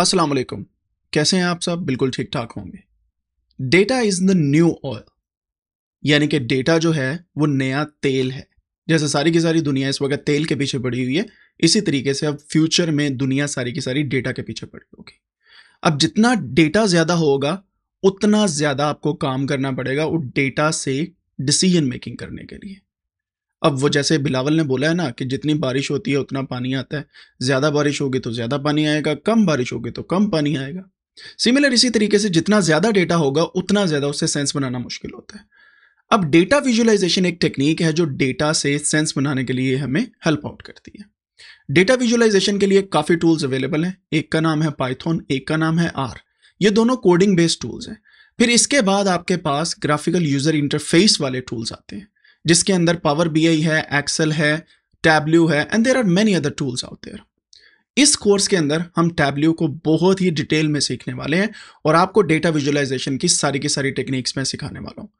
अस्सलाम वालेकुम कैसे हैं आप सब बिल्कुल ठीक ठाक होंगे data is the new oil यानी कि डेटा जो है वो नया तेल है जैसे सारी की सारी दुनिया इस वक्त तेल के पीछे पड़ी हुई है इसी तरीके से अब फ्यूचर में दुनिया सारी की सारी डेटा के पीछे पड़ी होगी अब जितना डेटा ज़्यादा होगा उतना ज़्यादा आपको काम करना पड़ेगा उस डेटा से डिसीजन मेकिंग करने के लिए अब वो जैसे बिलावल ने बोला है ना कि जितनी बारिश होती है उतना पानी आता है ज़्यादा बारिश होगी तो ज़्यादा पानी आएगा कम बारिश होगी तो कम पानी आएगा सिमिलर इसी तरीके से जितना ज़्यादा डेटा होगा उतना ज़्यादा उससे सेंस बनाना मुश्किल होता है अब डेटा विजुअलाइजेशन एक टेक्निक है जो डेटा से सेंस बनाने के लिए हमें हेल्प आउट करती है डेटा विजुअलाइजेशन के लिए काफ़ी टूल्स अवेलेबल हैं एक का नाम है पाइथन एक का नाम है आर ये दोनों कोडिंग बेस्ड टूल्स हैं फिर इसके बाद आपके पास ग्राफिकल यूज़र इंटरफेस वाले टूल्स आते हैं जिसके अंदर पावर बी आई है एक्सेल है टैबल्यू है and there are many other tools out there इस कोर्स के अंदर हम टैबल्यू को बहुत ही डिटेल में सीखने वाले हैं और आपको डेटा विजुअलाइजेशन की सारी की सारी टेक्निक्स में सिखाने वाला हूँ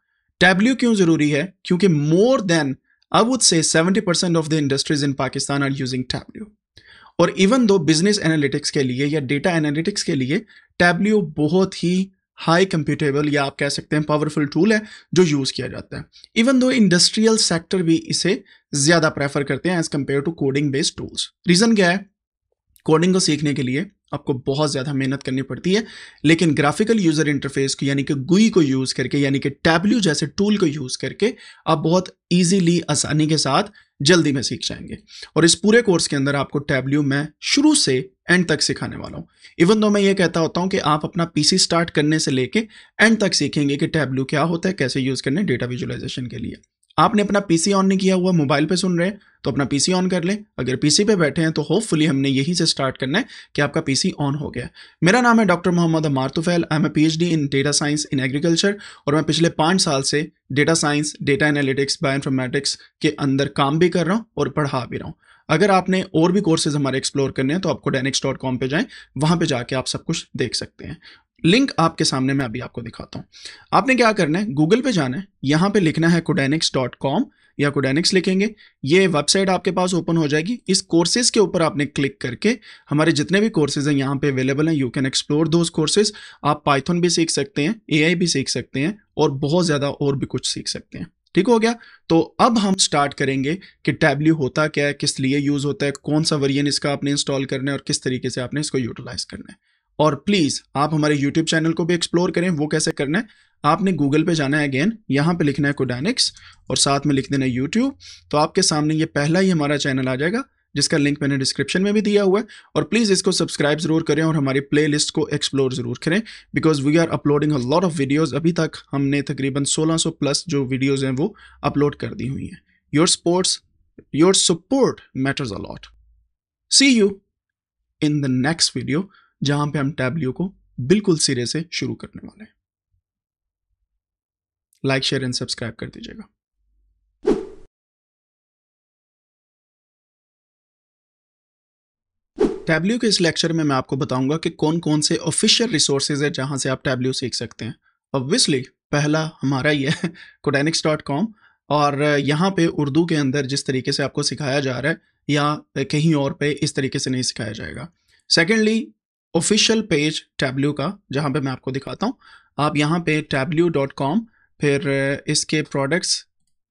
टैबल्यू क्यों ज़रूरी है क्योंकि more then I would say 70% of the industries in Pakistan are using Tableau और इवन दो बिजनेस एनालिटिक्स के लिए या डेटा एनालिटिक्स के लिए टैबल्यू बहुत ही हाई कंप्यूटेबल या आप कह सकते हैं पावरफुल टूल है जो यूज़ किया जाता है इवन दो इंडस्ट्रियल सेक्टर भी इसे ज़्यादा प्रेफर करते हैं as compare to coding based tools reason क्या है कोडिंग को सीखने के लिए आपको बहुत ज़्यादा मेहनत करनी पड़ती है लेकिन ग्राफिकल यूज़र इंटरफेस को यानी कि गुई को यूज़ करके यानी कि टैबल्यू जैसे टूल को यूज़ करके आप बहुत ईजीली आसानी के साथ जल्दी में सीख जाएंगे और इस पूरे कोर्स के अंदर आपको टैबल्यू मैं शुरू से एंड तक सिखाने वाला हूँ इवन दो मैं ये कहता होता हूँ कि आप अपना पी स्टार्ट करने से लेके एंड तक सीखेंगे कि टैबल्यू क्या होता है कैसे यूज़ करना है डेटा विजुलाइजेशन के लिए आपने अपना पी ऑन नहीं किया हुआ मोबाइल पर सुन रहे हैं तो अपना पीसी ऑन कर लें अगर पीसी पे बैठे हैं तो होपफुली हमने यही से स्टार्ट करना है कि आपका पीसी ऑन हो गया मेरा नाम है doctor Muhammad Ammar Tufail I am a PhD in data science in agriculture और मैं पिछले पाँच साल से data science data analytics bio के अंदर काम भी कर रहा हूँ और पढ़ा भी रहा हूँ अगर आपने और भी कोर्सेज हमारे एक्सप्लोर करने हैं तो आपको डेनिक्स डॉट कॉम पर जाएँ वहाँ पर जाके आप सब कुछ देख सकते हैं लिंक आपके सामने मैं अभी आपको दिखाता हूँ आपने क्या करना है गूगल पे जाना है यहाँ पे लिखना है कोडेनिक्स डॉट कॉम या कोडेनिक्स लिखेंगे ये वेबसाइट आपके पास ओपन हो जाएगी इस कोर्सेज के ऊपर आपने क्लिक करके हमारे जितने भी कोर्सेज हैं यहाँ पे अवेलेबल हैं you can explore those courses आप पाइथन भी सीख सकते हैं ए भी सीख सकते हैं और बहुत ज़्यादा और भी कुछ सीख सकते हैं ठीक हो गया तो अब हम स्टार्ट करेंगे कि टैबल्यू होता क्या है किस लिए यूज़ होता है कौन सा वर्जन इसका आपने इंस्टॉल करना है और किस तरीके से आपने इसको यूटिलाइज करना है और प्लीज़ आप हमारे यूट्यूब चैनल को भी एक्सप्लोर करें वो कैसे करना है आपने गूगल पे जाना है अगेन यहाँ पे लिखना है कोडानिक्स और साथ में लिख देना है यूट्यूब तो आपके सामने ये पहला ही हमारा चैनल आ जाएगा जिसका लिंक मैंने डिस्क्रिप्शन में भी दिया हुआ है और प्लीज़ इसको सब्सक्राइब जरूर करें और हमारी प्लेलिस्ट को एक्सप्लोर जरूर करें because we are uploading a lot of videos अभी तक हमने तकरीबन 1600 प्लस जो वीडियोज़ हैं वो अपलोड कर दी हुई हैं your sports your support matters a lot see you in the next video जहाँ पे हम टैबलियो को बिल्कुल सिरे से शुरू करने वाले हैं लाइक शेयर एंड सब्सक्राइब कर दीजिएगा टैबल्यू के इस लेक्चर में मैं आपको बताऊंगा कि कौन कौन से ऑफिशियल रिसोर्सेज है जहां से आप टैबल्यू सीख सकते हैं ऑब्वियसली पहला हमारा ये है कोडेनिक्स डॉट कॉम और यहाँ पे उर्दू के अंदर जिस तरीके से आपको सिखाया जा रहा है या कहीं और पे इस तरीके से नहीं सिखाया जाएगा सेकेंडली ऑफिशियल पेज टैबल्यू का जहाँ पे मैं आपको दिखाता हूँ आप यहाँ पे टैबल्यू डॉट कॉम फिर इसके प्रोडक्ट्स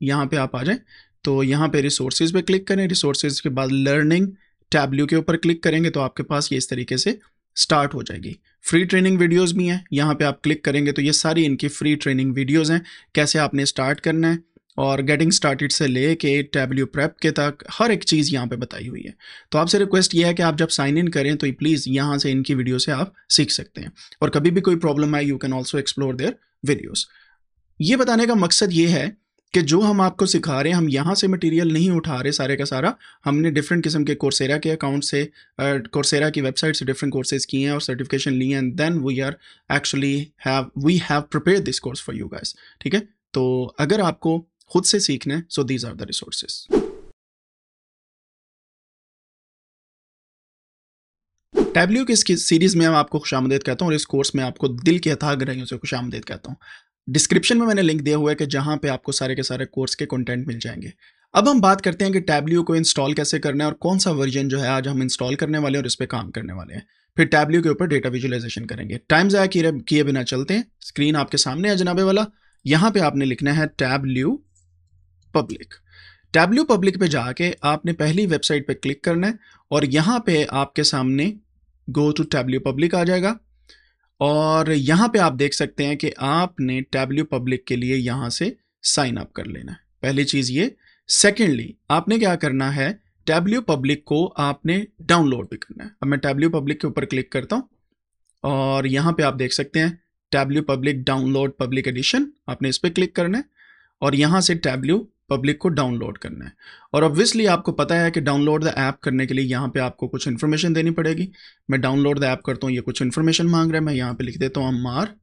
यहाँ पे आप आ जाएं तो यहाँ पे रिसोर्सेज पे क्लिक करें रिसोर्सेज के बाद लर्निंग टैबल्यू के ऊपर क्लिक करेंगे तो आपके पास ये इस तरीके से स्टार्ट हो जाएगी फ्री ट्रेनिंग वीडियोस भी हैं यहाँ पे आप क्लिक करेंगे तो ये सारी इनकी फ्री ट्रेनिंग वीडियोज हैं कैसे आपने स्टार्ट करना है और गेटिंग स्टार्टेड से ले के टैबल्यू प्रेप के तक हर एक चीज़ यहाँ पर बताई हुई है तो आपसे रिक्वेस्ट ये है कि आप जब साइन इन करें तो प्लीज़ यहाँ से इनकी वीडियो से आप सीख सकते हैं और कभी भी कोई प्रॉब्लम आए you can also explore their videos ये बताने का मकसद ये है कि जो हम आपको सिखा रहे हैं हम यहाँ से मटेरियल नहीं उठा रहे सारे का सारा हमने डिफरेंट किस्म के कोर्सेरा के अकाउंट से कोर्सेरा की वेबसाइट से डिफरेंट कोर्सेज किए हैं और सर्टिफिकेशन लिए हैं and then we are actually have we have prepare this course for you guys ठीक है तो अगर आपको खुद से सीखना है so these are the resources Tableau की सीरीज़ में मैं आपको खुशामदेद कहता हूँ और इस कोर्स में आपको दिल की अथाह ग्रहियों से खुशामदेद कहता हूँ डिस्क्रिप्शन में मैंने लिंक दिया हुआ है कि जहाँ पे आपको सारे के सारे कोर्स के कंटेंट मिल जाएंगे अब हम बात करते हैं कि टैबल्यू को इंस्टॉल कैसे करना है और कौन सा वर्जन जो है आज हम इंस्टॉल करने वाले हैं और इस पर काम करने वाले हैं फिर टैबल्यू के ऊपर डेटा विजुअलाइजेशन करेंगे टाइम ज़ाया किए बिना चलते हैं स्क्रीन आपके सामने है जनाबे वाला यहाँ पे आपने लिखना है टैबल्यू पब्लिक टैबल्यू पब्लिक पर जाके आपने पहली वेबसाइट पर क्लिक करना है और यहाँ पे आपके सामने गो टू टैबल्यू पब्लिक आ जाएगा और यहां पे आप देख सकते हैं कि आपने टैबल्यू पब्लिक के लिए यहां से साइन अप कर लेना है पहली चीज़ ये सेकेंडली आपने क्या करना है टैबल्यू पब्लिक को आपने डाउनलोड भी करना है अब मैं टैबल्यू पब्लिक के ऊपर क्लिक करता हूं और यहां पे आप देख सकते हैं Tableau public download public edition आपने इस पर क्लिक करना है और यहां से टैबल्यू पब्लिक को डाउनलोड करना है और ऑब्वियसली आपको पता है कि डाउनलोड द ऐप करने के लिए यहाँ पे आपको कुछ इन्फॉर्मेशन देनी पड़ेगी मैं डाउनलोड द ऐप करता हूँ ये कुछ इन्फॉर्मेशन मांग रहा है मैं यहाँ पे लिख देता हूँ अमार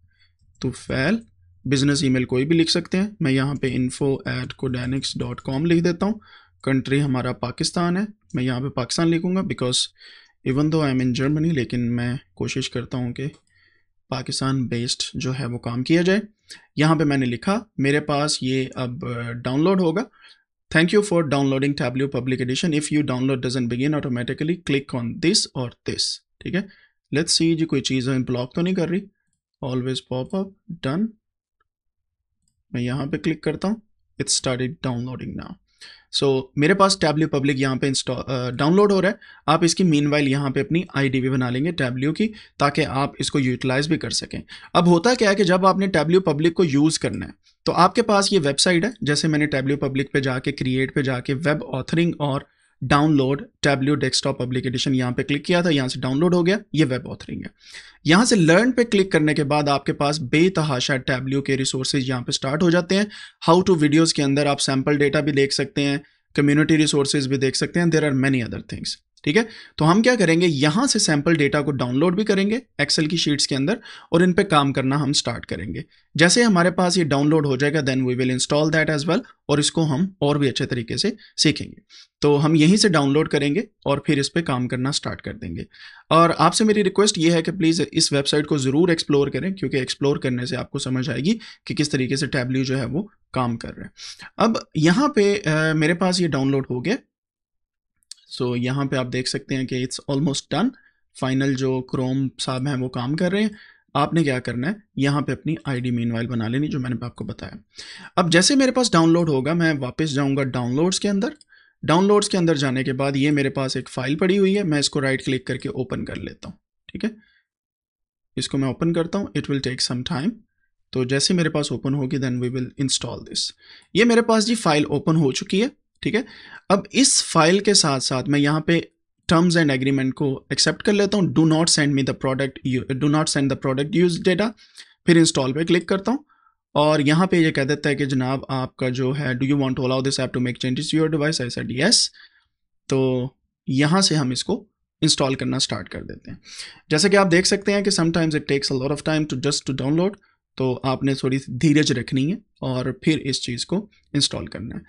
तो फैल बिजनेस ईमेल कोई भी लिख सकते हैं मैं यहाँ पे info at Codanics dot com लिख देता हूँ कंट्री हमारा पाकिस्तान है मैं यहाँ पे पाकिस्तान लिखूँगा because even though I am in Germany लेकिन मैं कोशिश करता हूँ कि पाकिस्तान बेस्ड जो है वो काम किया जाए यहाँ पे मैंने लिखा मेरे पास ये अब डाउनलोड होगा thank you for downloading tablet public edition if you download doesn't begin automatically click on this और दिस ठीक है लेट्स सी जी कोई चीज़ है ब्लॉक तो नहीं कर रही ऑलवेज पॉप अप डन मैं यहाँ पे क्लिक करता हूँ it's started downloading now so so, मेरे पास टैबल्यू पब्लिक यहाँ पे इंस्टॉल डाउनलोड हो रहा है आप इसकी मीन वाइल यहाँ पर अपनी आई भी बना लेंगे टैबल्यू की ताकि आप इसको यूटिलाइज भी कर सकें अब होता क्या है कि जब आपने टैबल्यू पब्लिक को यूज़ करना है तो आपके पास ये वेबसाइट है जैसे मैंने टैबल्यू पब्लिक पे जाके क्रिएट पे जाके वेब ऑथरिंग और download Tableau desktop public edition यहाँ पे क्लिक किया था यहाँ से डाउनलोड हो गया ये वेब ऑथरिंग है यहाँ से लर्न पे क्लिक करने के बाद आपके पास बेतहाशा टैबल्यू के रिसोर्सेज यहाँ पे स्टार्ट हो जाते हैं हाउ टू वीडियोज़ के अंदर आप सैम्पल डेटा भी देख सकते हैं कम्युनिटी रिसोर्सेज भी देख सकते हैं there are many other things ठीक है तो हम क्या करेंगे यहाँ से सैंपल डेटा को डाउनलोड भी करेंगे एक्सेल की शीट्स के अंदर और इन पे काम करना हम स्टार्ट करेंगे जैसे हमारे पास ये डाउनलोड हो जाएगा then we will install that as well और इसको हम और भी अच्छे तरीके से सीखेंगे तो हम यहीं से डाउनलोड करेंगे और फिर इस पर काम करना स्टार्ट कर देंगे और आपसे मेरी रिक्वेस्ट ये है कि प्लीज़ इस वेबसाइट को ज़रूर एक्सप्लोर करें क्योंकि एक्सप्लोर करने से आपको समझ आएगी कि किस तरीके से टैबली जो है वो काम कर रहे हैं अब यहाँ पे आ, मेरे पास ये डाउनलोड हो गया सो so, यहाँ पे आप देख सकते हैं कि इट्स ऑलमोस्ट डन फाइनल जो क्रोम साहब हैं वो काम कर रहे हैं आपने क्या करना है यहाँ पे अपनी आईडी वाइल बना लेनी जो मैंने आपको बताया अब जैसे मेरे पास डाउनलोड होगा मैं वापस जाऊँगा डाउनलोड्स के अंदर डाउनलोड्स के अंदर जाने के बाद ये मेरे पास एक फ़ाइल पड़ी हुई है मैं इसको राइट क्लिक करके ओपन कर लेता हूँ ठीक है इसको मैं ओपन करता हूँ it will take some time तो जैसे मेरे पास ओपन होगी then we will install this ये मेरे पास जी फाइल ओपन हो चुकी है ठीक है अब इस फाइल के साथ साथ मैं यहाँ पे टर्म्स एंड एग्रीमेंट को एक्सेप्ट कर लेता हूँ do not send me the product do not send the product use data फिर इंस्टॉल पे क्लिक करता हूँ और यहाँ पे ये कह देता है कि जनाब आपका जो है do you want to allow this app to make changes your device I said yes तो यहाँ से हम इसको इंस्टॉल करना स्टार्ट कर देते हैं जैसे कि आप देख सकते हैं कि sometimes it takes a lot of time to just to download तो आपने थोड़ी धीरज रखनी है और फिर इस चीज़ को इंस्टॉल करना है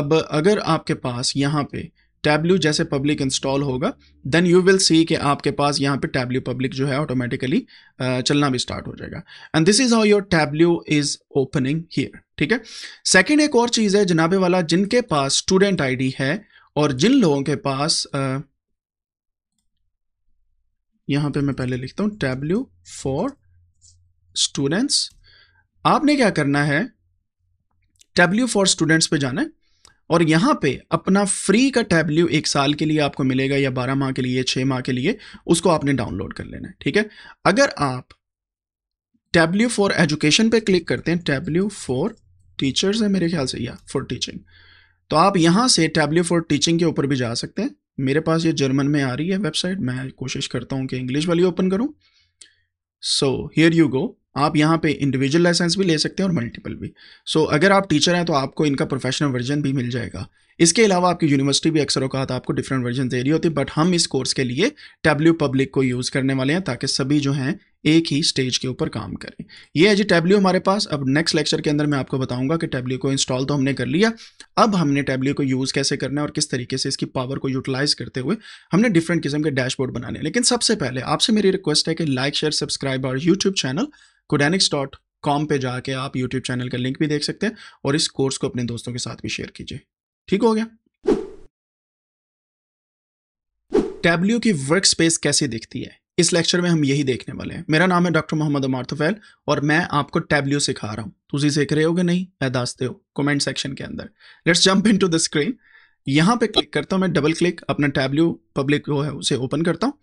अब अगर आपके पास यहाँ पे टैबल्यू जैसे पब्लिक इंस्टॉल होगा देन यू विल सी कि आपके पास यहाँ पे टैबल्यू पब्लिक जो है ऑटोमेटिकली चलना भी स्टार्ट हो जाएगा and this is how your Tableau is opening here ठीक है सेकेंड एक और चीज़ है जनाबे वाला जिनके पास स्टूडेंट आईडी है और जिन लोगों के पास uh, यहाँ पे मैं पहले लिखता हूँ टैबल्यू फॉर स्टूडेंट्स आपने क्या करना है टैबल्यू फॉर स्टूडेंट्स पे जाना है और यहाँ पे अपना फ्री का टैबल्यू एक साल के लिए आपको मिलेगा या बारह माह के लिए छः माह के लिए उसको आपने डाउनलोड कर लेना है ठीक है अगर आप टैबल्यू फॉर एजुकेशन पे क्लिक करते हैं टैबल्यू फॉर टीचर्स है मेरे ख्याल से या फॉर टीचिंग तो आप यहाँ से टैबल्यू फॉर टीचिंग के ऊपर भी जा सकते हैं मेरे पास ये जर्मन में आ रही है वेबसाइट मैं कोशिश करता हूँ कि इंग्लिश वाली ओपन करूँ सो हियर यू गो आप यहाँ पे इंडिविजुअल लाइसेंस भी ले सकते हैं और मल्टीपल भी सो so, अगर आप टीचर हैं तो आपको इनका प्रोफेशनल वर्जन भी मिल जाएगा इसके अलावा आपकी यूनिवर्सिटी भी अक्सर अवकात आपको डिफरेंट वर्जन दे रही होती है बट हम इस कोर्स के लिए टैबल्यू पब्लिक को यूज़ करने वाले हैं ताकि सभी जो हैं एक ही स्टेज के ऊपर काम करें ये है जी टैबल्यू हमारे पास अब नेक्स्ट लेक्चर के अंदर मैं आपको बताऊंगा कि टैबल्यू को इंस्टॉल तो हमने कर लिया अब हमने टैब्ल्यू को यूज़ कैसे करना है और किस तरीके से इसकी पावर को यूटिलाइज करते हुए हमने डिफरेंट किस्म के डैशबोर्ड बनाने लेकिन सबसे पहले आपसे मेरी रिक्वेस्ट है कि लाइक शेयर सब्सक्राइब और YouTube channel Codanics dot com पर जाके आप यूट्यूब चैनल का लिंक भी देख सकते हैं और इस कोर्स को अपने दोस्तों के साथ भी शेयर कीजिए ठीक हो गया टैबल्यू की वर्क स्पेस कैसे दिखती है इस लेक्चर में हम यही देखने वाले हैं मेरा नाम है डॉक्टर मोहम्मद अमार तुफैल और मैं आपको टैबल्यू सिखा रहा हूँ तुझे सीख रहे हो कि नहीं मैं दास्ते हो कमेंट सेक्शन के अंदर let's jump in to the screen यहाँ पे क्लिक करता हूँ मैं डबल क्लिक अपना टैबल्यू पब्लिक जो है उसे ओपन करता हूँ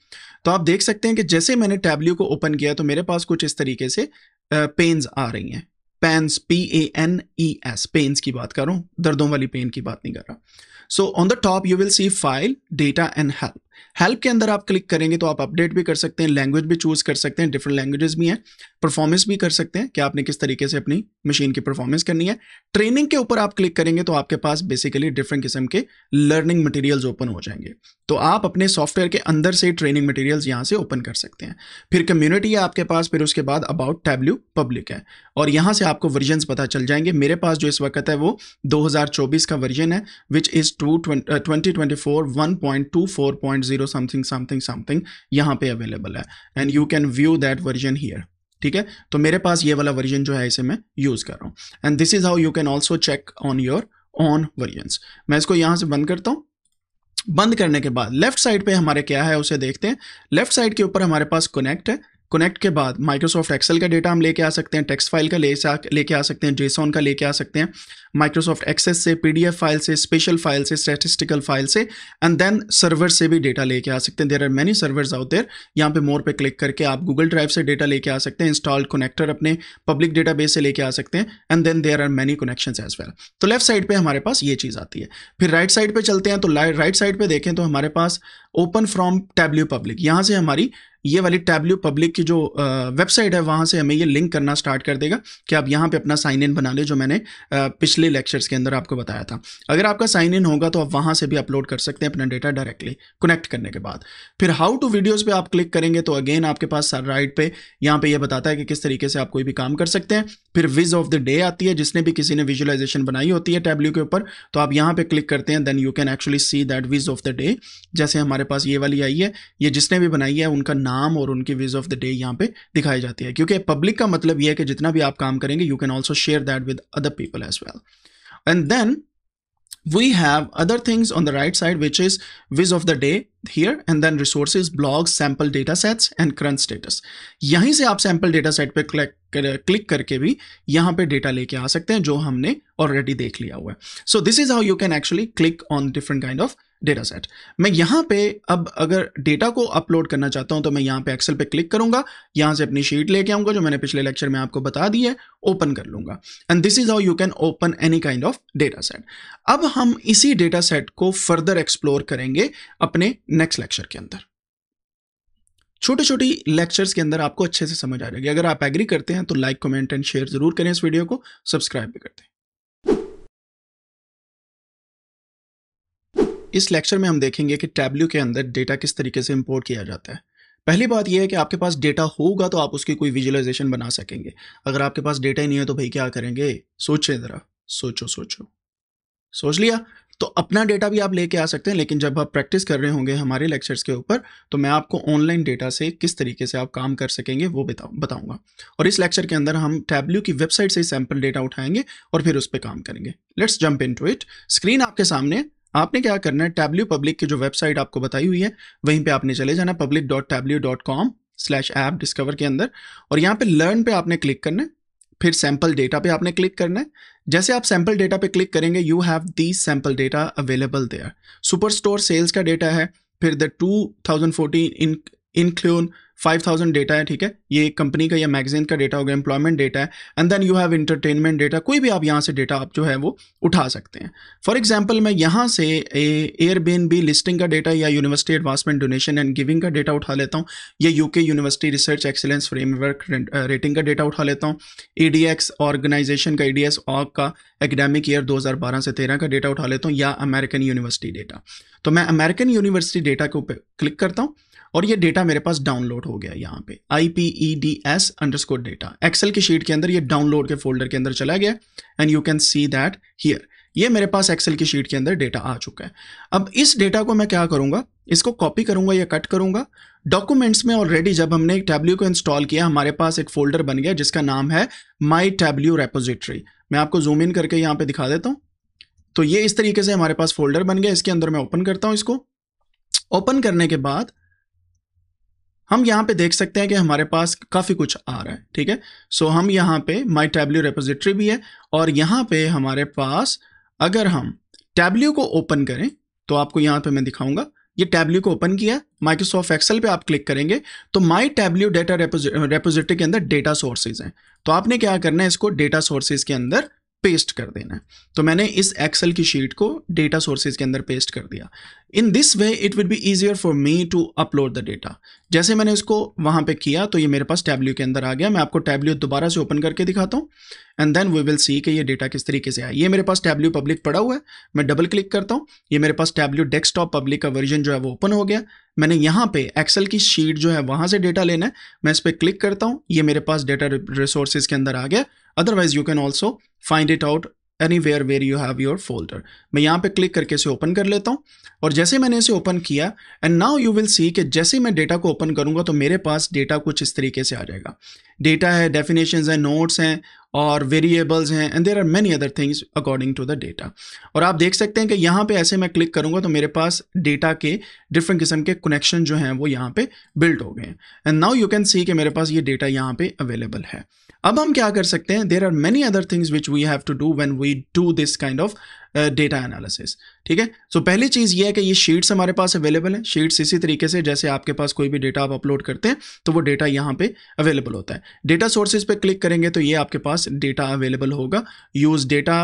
तो आप देख सकते हैं कि जैसे मैंने टैबल्यू को ओपन किया तो मेरे पास कुछ इस तरीके से पेन्स आ रही हैं panes P A N E S panes की बात कर रहा हूँ दर्दों वाली पेन की बात नहीं कर रहा so on the top you will see file data and help help के अंदर आप क्लिक करेंगे तो आप अपडेट भी कर सकते हैं लैंग्वेज भी चूज़ कर सकते हैं डिफरेंट लैंग्वेजेस भी हैं परफॉर्मेंस भी कर सकते हैं कि आपने किस तरीके से अपनी मशीन की परफॉर्मेंस करनी है ट्रेनिंग के ऊपर आप क्लिक करेंगे तो आपके पास बेसिकली डिफरेंट किस्म के लर्निंग मटेरियल्स ओपन हो जाएंगे तो आप अपने सॉफ्टवेयर के अंदर से ट्रेनिंग मटेरियल्स यहाँ से ओपन कर सकते हैं फिर कम्युनिटी है आपके पास फिर उसके बाद अबाउट टैब्ल्यू पब्लिक है और यहाँ से आपको वर्जन पता चल जाएंगे मेरे पास जो इस वक्त है वो दो का वर्जन है which is two twenty twenty zero something something something यहाँ पे अवेलेबल है and you can view that version here ठीक है तो मेरे पास ये वाला वर्जन जो है इसे मैं यूज़ कर रहा हूँ and this is how you can also check on your on version मैं इसको यहाँ से बंद करता हूँ बंद करने के बाद लेफ्ट साइड पे हमारे क्या है उसे देखते हैं लेफ्ट साइड के ऊपर हमारे पास कनेक्ट है कनेक्ट के बाद माइक्रोसॉफ्ट एक्सेल का डेटा हम लेके आ सकते हैं टेक्स्ट फाइल का ले लेके आ सकते हैं जेसॉन का लेके आ सकते हैं माइक्रोसॉफ्ट एक्सेस से पीडीएफ फाइल से स्पेशल फाइल से स्टैटिस्टिकल फाइल से एंड देन सर्वर से भी डेटा लेके आ सकते हैं there are many servers out there यहाँ पे मोर पे क्लिक करके आप गूगल ड्राइव से डेटा लेके आ सकते हैं इंस्टॉल्ड कनेक्टर अपने पब्लिक डेटा से लेके आ सकते हैं and then there are many connection as well तो लेफ्ट साइड पर हमारे पास ये चीज़ आती है फिर राइट साइड पर चलते हैं तो राइट साइड पर देखें तो हमारे पास ओपन फ्रॉम टेब्ल्यू पब्लिक यहाँ से हमारी ये वाली टैबल्यू पब्लिक की जो वेबसाइट है वहाँ से हमें ये लिंक करना स्टार्ट कर देगा कि आप यहाँ पे अपना साइन इन बना ले जो मैंने पिछले लेक्चर्स के अंदर आपको बताया था अगर आपका साइन इन होगा तो आप वहाँ से भी अपलोड कर सकते हैं अपना डेटा डायरेक्टली कनेक्ट करने के बाद फिर हाउ टू वीडियोज़ पर आप क्लिक करेंगे तो अगेन आपके पास राइट पे यहाँ पर यह बताता है कि किस तरीके से आप कोई भी काम कर सकते हैं फिर विज ऑफ द डे आती है जिसने भी किसी ने विजुअलाइजेशन बनाई होती है टैबल्यू के ऊपर तो आप यहाँ पर क्लिक करते हैं then you can actually see that viz of the day जैसे हमारे पास ये वाली आई है ये जिसने भी बनाई है उनका नाम और उनकी विज ऑफ द डे यहाँ पे दिखाई जाती है क्योंकि पब्लिक का मतलब यह है कि जितना भी आप काम करेंगे you can also share that with other people as well and then we have other things on the right side which is viz of the day here and then resources blogs sample data sets and current status यहीं से आप sample data set पे click करके भी यहाँ पे data लेके आ सकते हैं जो हमने ऑलरेडी देख लिया हुआ है so this is how you can actually click on different kind of data set मैं यहां पे अब अगर डेटा को अपलोड करना चाहता हूं तो मैं यहां पे एक्सेल पे क्लिक करूंगा यहां से अपनी शीट लेके आऊंगा जो मैंने पिछले लेक्चर में आपको बता दी है ओपन कर लूंगा and this is how you can open any kind of data set अब हम इसी डेटा सेट को फर्दर एक्सप्लोर करेंगे अपने नेक्स्ट लेक्चर के अंदर छोटे छोटी लेक्चर्स के अंदर आपको अच्छे से समझ आ जाएगी अगर आप एग्री करते हैं तो लाइक कमेंट एंड शेयर जरूर करें इस वीडियो को सब्सक्राइब भी कर दें इस लेक्चर में हम देखेंगे कि टैबल्यू के अंदर डेटा किस तरीके से इंपोर्ट किया जाता है पहली बात यह है कि आपके पास डेटा होगा तो आप उसकी कोई विजुअलाइजेशन बना सकेंगे अगर आपके पास डेटा ही नहीं है तो भाई क्या करेंगे सोचे ज़रा सोचो सोचो सोच लिया तो अपना डेटा भी आप लेके आ सकते हैं लेकिन जब आप प्रैक्टिस कर रहे होंगे हमारे लेक्चर्स के ऊपर तो मैं आपको ऑनलाइन डेटा से किस तरीके से आप काम कर सकेंगे वो बताऊँ बताऊँगा और इस लेक्चर के अंदर हम टैबल्यू की वेबसाइट से सैंपल डेटा उठाएंगे और फिर उस पर काम करेंगे let's jump in to it screen आपके सामने आपने क्या करना है टैब्ल्यू पब्लिक की जो वेबसाइट आपको बताई हुई है वहीं पे आपने चले जाना public dot Tableau dot com slash app discover के अंदर और यहाँ पे लर्न पे आपने क्लिक करना है फिर सैम्पल डेटा पे आपने क्लिक करना है जैसे आप सैम्पल डेटा पे क्लिक करेंगे you have the sample data available there super store sales का डेटा है फिर the two thousand fourteen in इनक्लून फाइव थाउजेंड डेटा है ठीक है ये एक कंपनी का या मैगजीन का डेटा हो गया एम्प्लॉयमेंट डेटा है and then you have entertainment data कोई भी आप यहाँ से डेटा आप जो है वो उठा सकते हैं फॉर एग्जाम्पल मैं यहाँ से बी लिस्टिंग का डेटा या university advancement donation and giving का डेटा उठा लेता हूँ या UK university research excellence framework rating का डेटा उठा लेता हूँ ए ऑर्गेनाइजेशन का ए ऑग का एकेडमिक ईयर दो हज़ार बारह से तेरह का डेटा उठा लेता हूँ या अमेरिकन यूनिवर्सिटी डेटा तो मैं अमेरिकन यूनिवर्सिटी डेटा के ऊपर क्लिक करता हूँ और ये डेटा मेरे पास डाउनलोड हो गया यहाँ पे I P E D S score data Excel की शीट के अंदर ये डाउनलोड के फोल्डर के अंदर चला गया and you can see that here ये मेरे पास एक्सेल की शीट के अंदर डेटा आ चुका है अब इस डेटा को मैं क्या करूँगा इसको कॉपी करूँगा या कट करूँगा डॉक्यूमेंट्स में ऑलरेडी जब हमने एक टैब्ल्यू को इंस्टॉल किया हमारे पास एक फोल्डर बन गया जिसका नाम है माई टैब्ल्यू रेपोजिट्री मैं आपको जूम इन करके यहाँ पे दिखा देता हूँ तो ये इस तरीके से हमारे पास फोल्डर बन गया इसके अंदर मैं ओपन करता हूँ इसको ओपन करने के बाद हम यहाँ पे देख सकते हैं कि हमारे पास काफ़ी कुछ आ रहा है ठीक है सो हम यहाँ पे माई टैबल्यू रेपोजिटरी भी है और यहाँ पे हमारे पास अगर हम टैबल्यू को ओपन करें तो आपको यहाँ पे मैं दिखाऊंगा ये टैबल्यू को ओपन किया माइक्रोसॉफ्ट एक्सेल पे आप क्लिक करेंगे तो माई टैबल्यू डेटा रेपोजिटरी के अंदर डेटा सोर्सेज हैं तो आपने क्या करना है इसको डेटा सोर्सेज के अंदर पेस्ट कर देना है तो मैंने इस एक्सेल की शीट को डेटा सोर्सेज के अंदर पेस्ट कर दिया in this way it will be easier for me to upload the data जैसे मैंने इसको वहां पे किया तो ये मेरे पास टैबल्यू के अंदर आ गया मैं आपको टैबल्यू दोबारा से ओपन करके दिखाता हूँ and then we will see कि ये डेटा किस तरीके से आया ये मेरे पास टैबल्यू पब्लिक पड़ा हुआ है मैं डबल क्लिक करता हूँ ये मेरे पास टैबल्यू डेस्कटॉप पब्लिक का वर्जन जो है वो ओपन हो गया मैंने यहाँ पे एक्सेल की शीट जो है वहाँ से डेटा लेना है मैं इस पर क्लिक करता हूँ ये मेरे पास डेटा रिसोर्सेज के अंदर आ गया otherwise you can also find it out anywhere where you have your folder मैं यहाँ पे क्लिक करके इसे ओपन कर लेता हूँ और जैसे मैंने इसे ओपन किया and now you will see कि जैसे मैं डेटा को ओपन करूँगा तो मेरे पास डेटा कुछ इस तरीके से आ जाएगा डेटा है डेफिनेशन है नोट्स हैं और वेरिएबल्स हैं and there are many other things according to the data और आप देख सकते हैं कि यहाँ पे ऐसे मैं क्लिक करूँगा तो मेरे पास डेटा के डिफरेंट किस्म के कनेक्शन जो हैं वो यहाँ पे बिल्ड हो गए हैं and now you can see कि मेरे पास ये डेटा यहाँ पे अवेलेबल है अब हम क्या कर सकते हैं there are many other things which we have to do when we do this kind of data analysis ठीक है सो पहली चीज़ ये है कि ये शीट्स हमारे पास अवेलेबल हैं शीट्स इसी तरीके से जैसे आपके पास कोई भी डेटा आप अपलोड करते हैं तो वो डेटा यहाँ पे अवेलेबल होता है डेटा सोर्सेज पे क्लिक करेंगे तो ये आपके पास पास डेटा अवेलेबल होगा यूज़ डेटा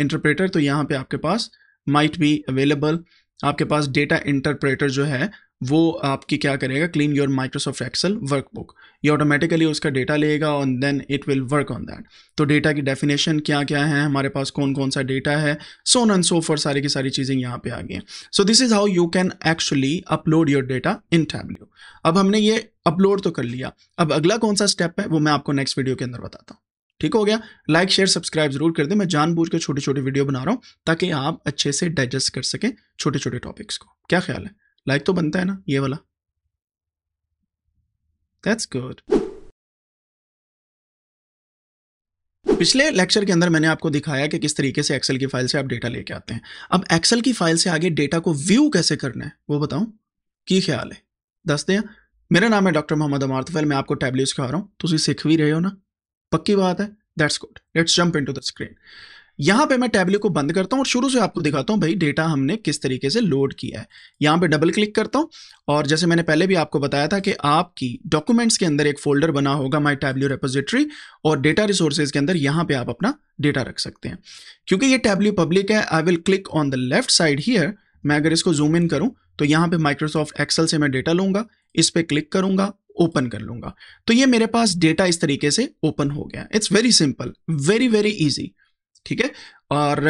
इंटरप्रेटर तो यहाँ पे आपके पास माइट बी अवेलेबल आपके पास डेटा इंटरप्रेटर जो है वो आपकी क्या करेगा clean your Microsoft Excel workbook ये ऑटोमेटिकली उसका डेटा लेगा और then it will work on that तो डेटा की डेफिनेशन क्या क्या है हमारे पास कौन कौन सा डेटा है सोन एंड सो फॉर सारी की सारी चीज़ें यहाँ पे आ गई हैं so this is how you can actually upload your data in Tableau अब हमने ये अपलोड तो कर लिया अब अगला कौन सा स्टेप है वो मैं आपको नेक्स्ट वीडियो के अंदर बताता हूँ ठीक हो गया लाइक शेयर सब्सक्राइब जरूर कर दें मैं जानबूझ कर छोटे छोटे वीडियो बना रहा हूँ ताकि आप अच्छे से डाइजेस्ट कर सकें छोटे छोटे टॉपिक्स को क्या ख्याल है लाइक तो बनता है ना ये वाला दैट्स गुड पिछले लेक्चर के अंदर मैंने आपको दिखाया कि किस तरीके से एक्सेल की फाइल से आप डेटा लेके आते हैं अब एक्सेल की फाइल से आगे डेटा को व्यू कैसे करना है वो बताऊं की ख्याल है दस दें मेरा नाम है डॉक्टर मोहम्मद अमार तुफैल मैं आपको टैबलेट्स खा रहा हूँ तुम सीख भी रहे हो ना पक्की बात है that's good let's jump to the screen यहाँ पे मैं टैबले को बंद करता हूँ और शुरू से आपको दिखाता हूँ भाई डेटा हमने किस तरीके से लोड किया है यहाँ पे डबल क्लिक करता हूँ और जैसे मैंने पहले भी आपको बताया था कि आपकी डॉक्यूमेंट्स के अंदर एक फोल्डर बना होगा माई टैबल्यू रेपोजिटरी और डेटा रिसोर्सेज के अंदर यहाँ पे आप अपना डेटा रख सकते हैं क्योंकि ये टैबल्यू पब्लिक है I will click on the left side here मैं अगर इसको जूम इन करूँ तो यहाँ पे माइक्रोसॉफ्ट एक्सेल से मैं डेटा लूंगा इस पर क्लिक करूंगा ओपन कर लूंगा तो ये मेरे पास डेटा इस तरीके से ओपन हो गया it's very simple very very easy ठीक है और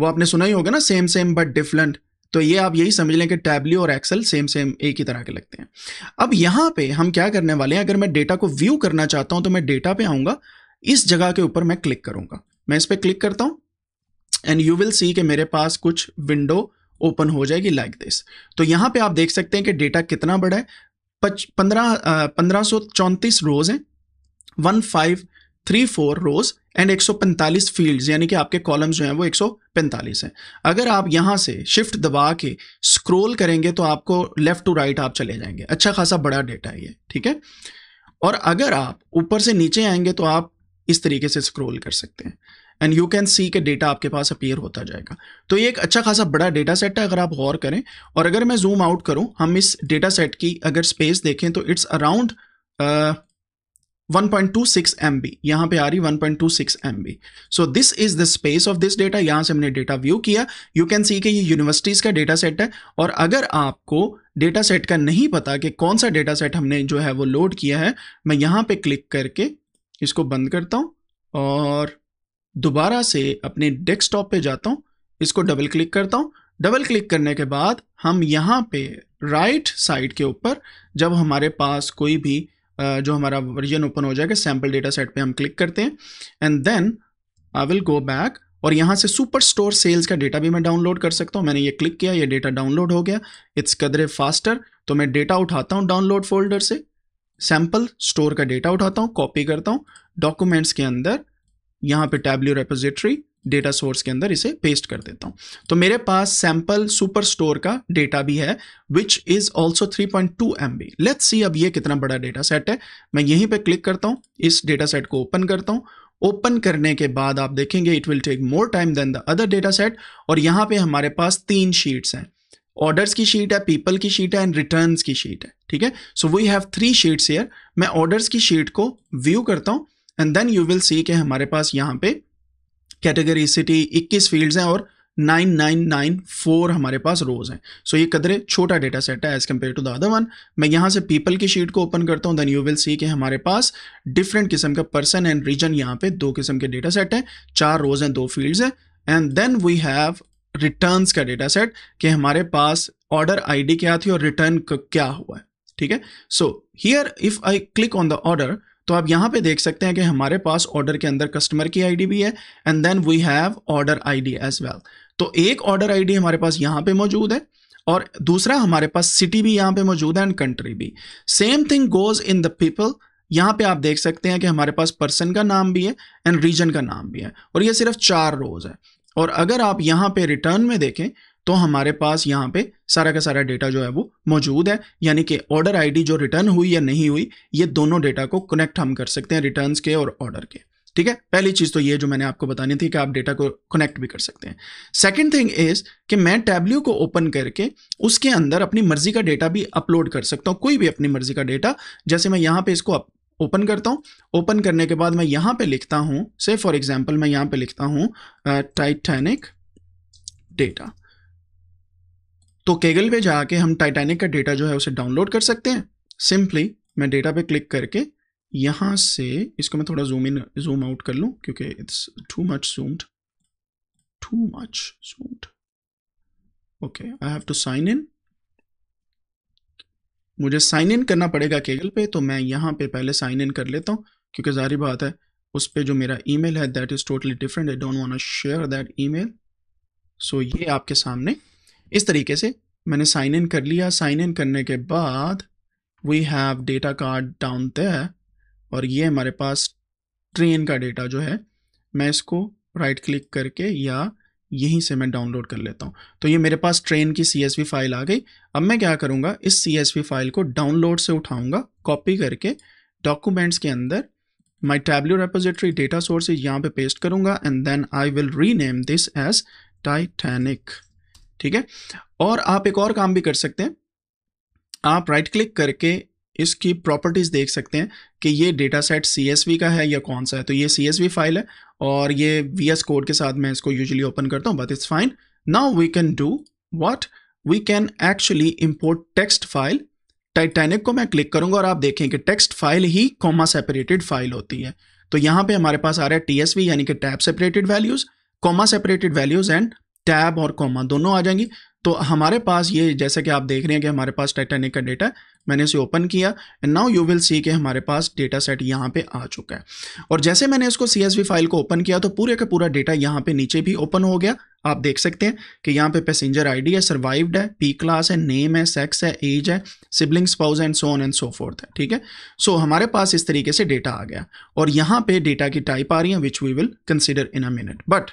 वो आपने सुना ही होगा ना सेम सेम बट डिफरेंट तो ये आप यही समझ लें कि टैबली और एक्सेल सेम सेम एक ही तरह के लगते हैं अब यहां पे हम क्या करने वाले हैं अगर मैं डेटा को व्यू करना चाहता हूं तो मैं डेटा पे आऊंगा इस जगह के ऊपर मैं क्लिक करूंगा मैं इस पर क्लिक करता हूँ एंड यू विल सी कि मेरे पास कुछ विंडो ओपन हो जाएगी लाइक like दिस तो यहां पे आप देख सकते हैं कि डेटा कितना बड़ा है पंद्रह पंद्रह सौ रोज हैं one five three four rows and 145 fields यानी कि आपके कॉलम्स जो हैं वो 145 हैं अगर आप यहाँ से शिफ्ट दबा के स्क्रॉल करेंगे तो आपको लेफ़्ट टू राइट आप चले जाएंगे अच्छा खासा बड़ा डेटा है ये ठीक है और अगर आप ऊपर से नीचे आएंगे तो आप इस तरीके से स्क्रॉल कर सकते हैं एंड यू कैन सी के डेटा आपके पास अपीयर होता जाएगा तो ये एक अच्छा खासा बड़ा डेटा सेट है अगर आप गौर करें और अगर मैं जूम आउट करूँ हम इस डेटा सेट की अगर स्पेस देखें तो इट्स अराउंड 1.26 MB यहाँ पे आ रही 1.26 MB so this is the space of this data यहाँ से हमने डेटा व्यू किया यू कैन सी कि ये यूनिवर्सिटीज़ का डेटा सेट है और अगर आपको डेटा सेट का नहीं पता कि कौन सा डेटा सेट हमने जो है वो लोड किया है मैं यहाँ पे क्लिक करके इसको बंद करता हूँ और दोबारा से अपने डेस्कटॉप पे जाता हूँ इसको डबल क्लिक करता हूँ डबल क्लिक करने के बाद हम यहाँ पे राइट साइड के ऊपर जब हमारे पास कोई भी जो हमारा वर्जन ओपन हो जाएगा सैम्पल डेटा सेट पर हम क्लिक करते हैं and then I will go back और यहाँ से सुपर स्टोर सेल्स का डेटा भी मैं डाउनलोड कर सकता हूँ मैंने ये क्लिक किया ये डेटा डाउनलोड हो गया इट्स कदरे फास्टर तो मैं डेटा उठाता हूँ डाउनलोड फोल्डर से सैम्पल स्टोर का डेटा उठाता हूँ कॉपी करता हूँ डॉक्यूमेंट्स के अंदर यहाँ पे टैबल्यू रेपोजिटरी डेटा सोर्स के अंदर इसे पेस्ट कर देता हूँ तो मेरे पास सैंपल सुपर स्टोर का डेटा भी है which is also 3.2 point let's see अब ये कितना बड़ा डेटा सेट है मैं यहीं पे क्लिक करता हूँ इस डेटा सेट को ओपन करता हूँ ओपन करने के बाद आप देखेंगे it will take more time than the other data set और यहाँ पे हमारे पास तीन शीट्स हैं ऑर्डर्स की शीट है पीपल की शीट है एंड रिटर्न की शीट है ठीक है so we have three sheets here मैं ऑर्डर्स की शीट को व्यू करता हूँ and then you will see के हमारे पास यहाँ पे कैटेगरी सिटी 21 फील्ड्स हैं और 9994 हमारे पास रोज हैं सो so, ये कदरे छोटा डेटा सेट है as compare to the other one मैं यहाँ से पीपल की शीट को ओपन करता हूँ देन यू विल सी के हमारे पास डिफरेंट किस्म का पर्सन एंड रीजन यहाँ पे दो किस्म के डेटा सेट हैं चार रोज हैं दो फील्ड्स हैं and then we have return का डेटा सेट कि हमारे पास ऑर्डर आई क्या थी और रिटर्न क्या हुआ है ठीक है so here if I click on the order तो आप यहाँ पे देख सकते हैं कि हमारे पास ऑर्डर के अंदर कस्टमर की आईडी भी है and then we have order ID as well तो एक ऑर्डर आईडी हमारे पास यहाँ पे मौजूद है और दूसरा हमारे पास सिटी भी यहाँ पे मौजूद है एंड कंट्री भी same thing goes in the people यहाँ पे आप देख सकते हैं कि हमारे पास पर्सन का नाम भी है एंड रीजन का नाम भी है और ये सिर्फ चार रोज है और अगर आप यहाँ पे रिटर्न में देखें तो हमारे पास यहाँ पे सारा का सारा डेटा जो है वो मौजूद है यानी कि ऑर्डर आईडी जो रिटर्न हुई या नहीं हुई ये दोनों डेटा को कनेक्ट हम कर सकते हैं रिटर्न के और ऑर्डर के ठीक है पहली चीज़ तो ये जो मैंने आपको बतानी थी कि आप डेटा को कनेक्ट भी कर सकते हैं सेकंड थिंग इज़ कि मैं टैबल्यू को ओपन करके उसके अंदर अपनी मर्जी का डेटा भी अपलोड कर सकता हूँ कोई भी अपनी मर्जी का डेटा जैसे मैं यहाँ पे इसको ओपन करता हूँ ओपन करने के बाद मैं यहाँ पे लिखता हूँ से फॉर एग्जाम्पल मैं यहाँ पर लिखता हूँ टाइटैनिक डेटा तो केगल पे जाके हम टाइटैनिक का डेटा जो है उसे डाउनलोड कर सकते हैं सिंपली मैं डेटा पे क्लिक करके यहाँ से इसको मैं थोड़ा जूम इन जूम आउट कर लूँ क्योंकि it's too much zoomed too much zoomed okay I have to sign in मुझे साइन इन करना पड़ेगा केगल पे तो मैं यहाँ पे पहले साइन इन कर लेता हूँ क्योंकि जारी बात है उस पर जो मेरा मेल है that is totally different I don't want share that mail so ये आपके सामने इस तरीके से मैंने साइन इन कर लिया साइन इन करने के बाद we have data card down there और ये हमारे पास ट्रेन का डेटा जो है मैं इसको राइट क्लिक करके या यहीं से मैं डाउनलोड कर लेता हूँ तो ये मेरे पास ट्रेन की सी फाइल आ गई अब मैं क्या करूँगा इस सी फाइल को डाउनलोड से उठाऊँगा कॉपी करके डॉक्यूमेंट्स के अंदर my Tableau repository data source यहाँ पे पेस्ट करूँगा then I will re rename this as Titanic ठीक है और आप एक और काम भी कर सकते हैं आप राइट क्लिक करके इसकी प्रॉपर्टीज़ देख सकते हैं कि ये डेटा सेट सी का है या कौन सा है तो ये सी फाइल है और ये वी कोड के साथ मैं इसको यूजली ओपन करता हूँ but it's fine now we can do what we can actually import text file Titanic को मैं क्लिक करूंगा और आप देखें कि टेक्स्ट फाइल ही कॉमा सेपरेटेड फाइल होती है तो यहाँ पे हमारे पास आ रहा है टी यानी कि tab separated values comma separated values and tab और कॉमा दोनों आ जाएंगी तो हमारे पास ये जैसे कि आप देख रहे हैं कि हमारे पास टाइटेनिक का डेटा मैंने इसे ओपन किया and now you will see कि हमारे पास डेटा सेट यहाँ पे आ चुका है और जैसे मैंने इसको सी फाइल को ओपन किया तो पूरे का पूरा डेटा यहाँ पे नीचे भी ओपन हो गया आप देख सकते हैं कि यहाँ पे पैसेंजर आई है सर्वाइव्ड है पी क्लास है नेम है सेक्स है एज है sibling spouse and so on and so forth है ठीक है सो so, हमारे पास इस तरीके से डेटा आ गया और यहाँ पे डेटा की टाइप आ रही है which we will consider in a minute but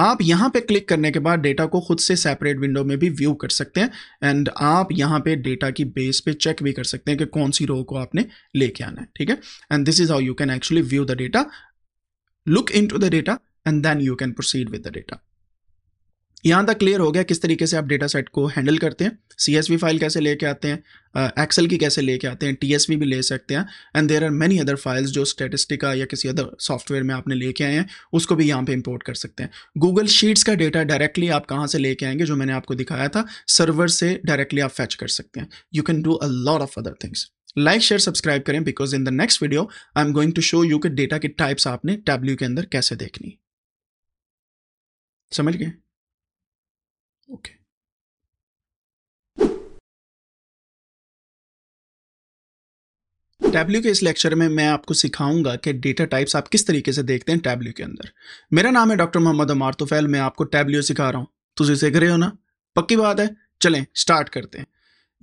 आप यहां पे क्लिक करने के बाद डेटा को खुद से सेपरेट विंडो में भी व्यू कर सकते हैं एंड आप यहां पे डेटा की बेस पे चेक भी कर सकते हैं कि कौन सी रो को आपने लेके आना है ठीक है and this is how you can actually view the data look in to the data and then you can proceed with the data यहाँ तक क्लियर हो गया किस तरीके से आप डेटा सेट को हैंडल करते हैं सी फाइल कैसे लेके आते हैं एक्सेल uh, की कैसे लेके आते हैं टी भी ले सकते हैं and there are many other files जो स्टेटिस्टिका या किसी अदर सॉफ्टवेयर में आपने लेके आए हैं उसको भी यहाँ पे इंपोर्ट कर सकते हैं गूगल शीट्स का डेटा डायरेक्टली आप कहाँ से लेके आएंगे जो मैंने आपको दिखाया था सर्वर से डायरेक्टली आप फैच कर सकते हैं you can do a lot of other things like share subscribe करें because in the next video I am going to show you के डेटा के टाइप्स आपने टैबल्यू के अंदर कैसे देखनी समझ गए ओके okay. टैबल्यू के इस लेक्चर में मैं आपको सिखाऊंगा कि डेटा टाइप्स आप किस तरीके से देखते हैं टैबल्यू के अंदर मेरा नाम है डॉक्टर मोहम्मद अमार तो फैल मैं आपको टैबल्यू सिखा रहा हूं तुझे सीख रहे हो ना पक्की बात है चलें स्टार्ट करते हैं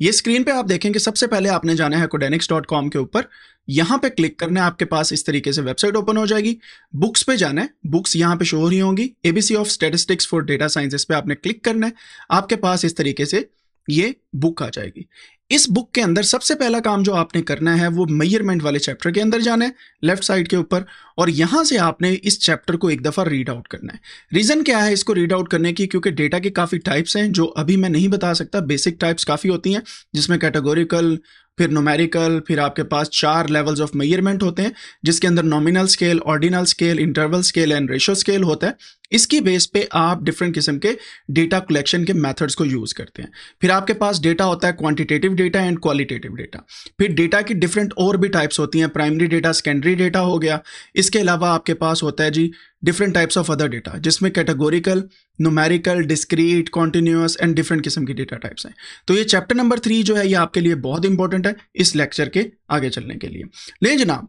ये स्क्रीन पे आप देखेंगे सबसे पहले आपने जाना है कोडेनिक्स डॉट कॉम के ऊपर यहां पे क्लिक करना है आपके पास इस तरीके से वेबसाइट ओपन हो जाएगी बुक्स पे जाना है बुक्स यहाँ पे शो हो रही होंगी ABC of statistics for data science पे आपने क्लिक करना है आपके पास इस तरीके से ये बुक आ जाएगी इस बुक के अंदर सबसे पहला काम जो आपने करना है वो मेयरमेंट वाले चैप्टर के अंदर जाना है लेफ्ट साइड के ऊपर और यहाँ से आपने इस चैप्टर को एक दफ़ा रीड आउट करना है रीज़न क्या है इसको रीड आउट करने की क्योंकि डेटा के काफ़ी टाइप्स हैं जो अभी मैं नहीं बता सकता बेसिक टाइप्स काफ़ी होती हैं जिसमें कैटेगोरिकल फिर नोमेरिकल फिर आपके पास चार लेवल्स ऑफ मेयरमेंट होते हैं जिसके अंदर nominal scale ordinal scale interval scale and ratio scale होता है इसकी बेस पे आप डिफरेंट किस्म के डेटा कलेक्शन के मेथड्स को यूज़ करते हैं फिर आपके पास डेटा होता है quantitative data and qualitative data फिर डेटा की डिफरेंट और भी टाइप्स होती हैं प्राइमरी डेटा सेकेंडरी डेटा हो गया इसके अलावा आपके पास होता है जी different types of other data जिसमें categorical numerical discrete continuous and different किस्म की डेटा टाइप्स हैं तो ये चैप्टर नंबर थ्री जो है ये आपके लिए बहुत इंपॉर्टेंट है इस लेक्चर के आगे चलने के लिए ले जनाब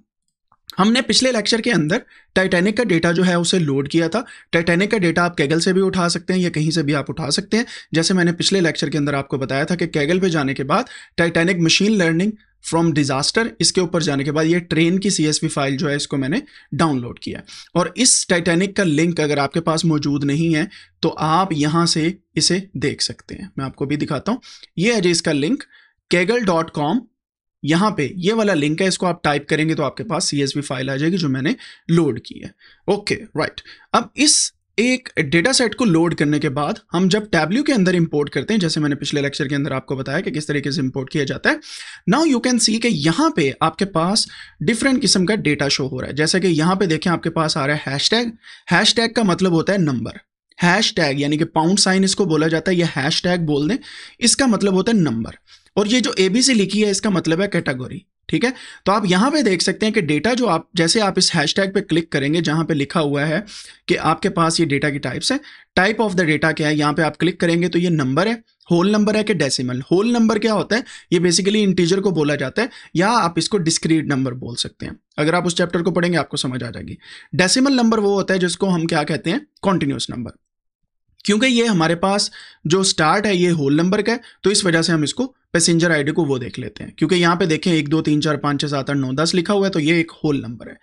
हमने पिछले लेक्चर के अंदर टाइटैनिक का डेटा जो है उसे लोड किया था टाइटैनिक का डेटा आप कैगल से भी उठा सकते हैं या कहीं से भी आप उठा सकते हैं जैसे मैंने पिछले लेक्चर के अंदर आपको बताया था कि कैगल पे जाने के बाद Titanic machine learning from disaster इसके ऊपर जाने के बाद ये ट्रेन की सी फाइल जो है इसको मैंने डाउनलोड किया और इस टाइटेनिक का लिंक अगर आपके पास मौजूद नहीं है तो आप यहाँ से इसे देख सकते हैं मैं आपको भी दिखाता हूँ ये है जी इसका लिंक केगल डॉट कॉम यहाँ पे ये वाला लिंक है इसको आप टाइप करेंगे तो आपके पास सी फाइल आ जाएगी जो मैंने लोड की है ओके राइट अब इस एक डेटा सेट को लोड करने के बाद हम जब टैबल्यू के अंदर इंपोर्ट करते हैं जैसे मैंने पिछले लेक्चर के अंदर आपको बताया कि किस तरीके से इंपोर्ट किया जाता है नाउ यू कैन सी कि यहाँ पे आपके पास डिफरेंट किस्म का डेटा शो हो रहा है जैसे कि यहाँ पे देखें आपके पास आ रहा है हैश हैशटैग हैश टैग का मतलब होता है नंबर हैश टैग यानी कि पाउंड साइन इसको बोला जाता है या हैश टैग बोल दें इसका मतलब होता है नंबर और ये जो एबीसी लिखी है इसका मतलब है कैटेगोरी ठीक है तो आप यहां पे देख सकते हैं कि डेटा जो आप जैसे आप इस हैशटैग पे क्लिक करेंगे जहां पे लिखा हुआ है कि आपके पास ये डेटा की टाइप्स है टाइप ऑफ द डेटा क्या है यहां पे आप क्लिक करेंगे तो ये नंबर है होल नंबर है कि डेसिमल होल नंबर क्या होता है ये बेसिकली इंटीजर को बोला जाता है या आप इसको डिस्क्रीट नंबर बोल सकते हैं अगर आप उस चैप्टर को पढ़ेंगे आपको समझ आ जाएगी डेसिमल नंबर वो होता है जिसको हम क्या कहते हैं कॉन्टिन्यूस नंबर क्योंकि ये हमारे पास जो स्टार्ट है ये होल नंबर का है तो इस वजह से हम इसको पैसेंजर आईडी को वो देख लेते हैं क्योंकि यहाँ पे देखें एक दो तीन चार पाँच छः सात आठ नौ दस लिखा हुआ है तो ये एक होल नंबर है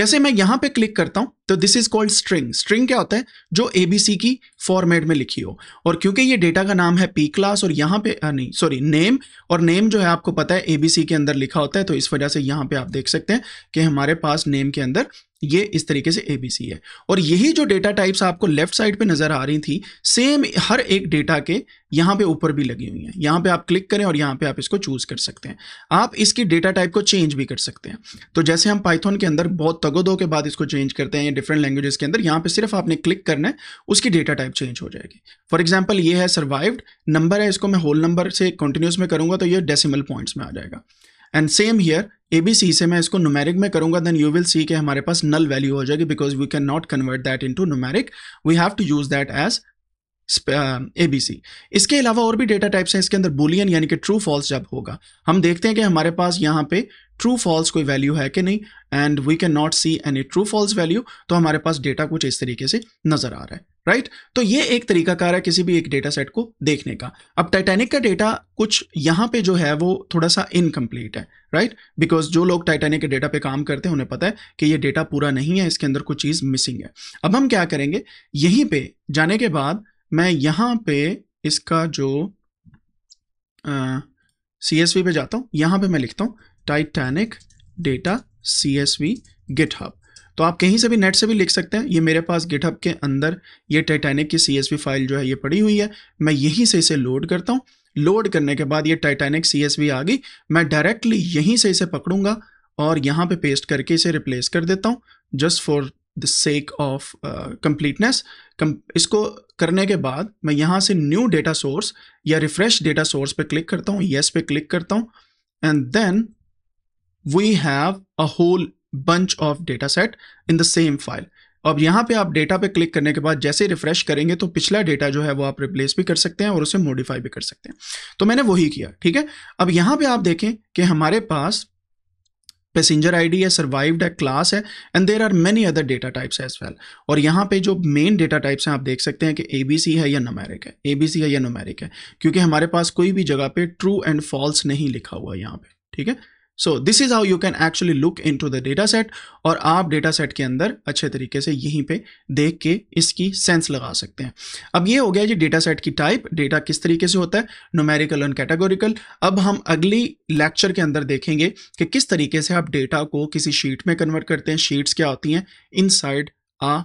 जैसे मैं यहाँ पे क्लिक करता हूँ तो this is called string string क्या होता है जो एबीसी की फॉर्मेट में लिखी हो और क्योंकि ये डेटा का नाम है पी क्लास और यहाँ पे आ, नहीं सॉरी नेम और नेम जो है आपको पता है एबीसी के अंदर लिखा होता है तो इस वजह से यहाँ पे आप देख सकते हैं कि हमारे पास नेम के अंदर ये इस तरीके से एबीसी है और यही जो डेटा टाइप्स आपको लेफ्ट साइड पे नज़र आ रही थी सेम हर एक डेटा के यहां पे ऊपर भी लगी हुई है यहां पे आप क्लिक करें और यहां पे आप इसको चूज़ कर सकते हैं आप इसकी डेटा टाइप को चेंज भी कर सकते हैं तो जैसे हम पाइथन के अंदर बहुत तगोदो के बाद इसको चेंज करते हैं डिफरेंट लैंग्वेजेस के अंदर यहां पर सिर्फ आपने क्लिक करना है उसकी डेटा टाइप चेंज हो जाएगी फॉर एग्जाम्पल ये है सर्वाइव्ड नंबर है इसको मैं होल नंबर से कंटिन्यूस में करूंगा तो यह डेसिमल पॉइंट्स में आ जाएगा and same here A B C से मैं इसको नुमेरिक में करूंगा देन यू विल सी के हमारे पास नल वैल्यू हो जाएगी because we can not convert that to numeric we have to use that as A B C इसके अलावा और भी डेटा टाइप्स हैं इसके अंदर बुलियन यानी कि ट्रू फॉल्स जब होगा हम देखते हैं कि हमारे पास यहाँ पे ट्रू फॉल्स कोई वैल्यू है कि नहीं and we can not see any true false value तो हमारे पास डेटा कुछ इस तरीके से नजर आ रहा है राइट right? तो ये एक तरीकाकार है किसी भी एक डेटा सेट को देखने का अब टाइटैनिक का डेटा कुछ यहाँ पे जो है वो थोड़ा सा इनकम्प्लीट है राइट right? बिकॉज जो लोग टाइटैनिक के डेटा पे काम करते हैं उन्हें पता है कि ये डेटा पूरा नहीं है इसके अंदर कुछ चीज़ मिसिंग है अब हम क्या करेंगे यहीं पे जाने के बाद मैं यहाँ पे इसका जो सी एस वी पे जाता हूँ यहाँ पर मैं लिखता हूँ Titanic data C S V hub तो आप कहीं से भी नेट से भी लिख सकते हैं ये मेरे पास गिटहब के अंदर ये टाइटैनिक की सी फाइल जो है ये पड़ी हुई है मैं यहीं से इसे लोड करता हूँ लोड करने के बाद ये टाइटैनिक सी आ गई मैं डायरेक्टली यहीं से इसे पकड़ूंगा और यहाँ पे पेस्ट करके इसे रिप्लेस कर देता हूँ just for the sake of completeness इसको करने के बाद मैं यहाँ से न्यू डेटा सोर्स या रिफ्रेश डेटा सोर्स पे क्लिक करता हूँ येस yes पे क्लिक करता हूँ and then we have a whole bunch of data set in the same file अब यहाँ पे आप डेटा पे क्लिक करने के बाद जैसे रिफ्रेश करेंगे तो पिछला डेटा जो है वो आप रिप्लेस भी कर सकते हैं और उसे मॉडिफाई भी कर सकते हैं तो मैंने वही किया ठीक है अब यहाँ पे आप देखें कि हमारे पास पैसेंजर आईडी है सर्वाइव्ड है क्लास है and there are many other data types as well और यहाँ पे जो मेन डेटा टाइप्स हैं आप देख सकते हैं कि ए है या नोमेरिक है ए है या नोमेरिक है क्योंकि हमारे पास कोई भी जगह पर ट्रू एंड फॉल्स नहीं लिखा हुआ यहाँ पे ठीक है so this is how you can actually look in to the data set और आप डेटा सेट के अंदर अच्छे तरीके से यहीं पे देख के इसकी सेंस लगा सकते हैं अब ये हो गया जी डेटा सेट की टाइप डेटा किस तरीके से होता है नोमेरिकल एंड कैटेगोरिकल अब हम अगली लेक्चर के अंदर देखेंगे कि किस तरीके से आप डेटा को किसी शीट में कन्वर्ट करते हैं शीट्स क्या होती हैं inside a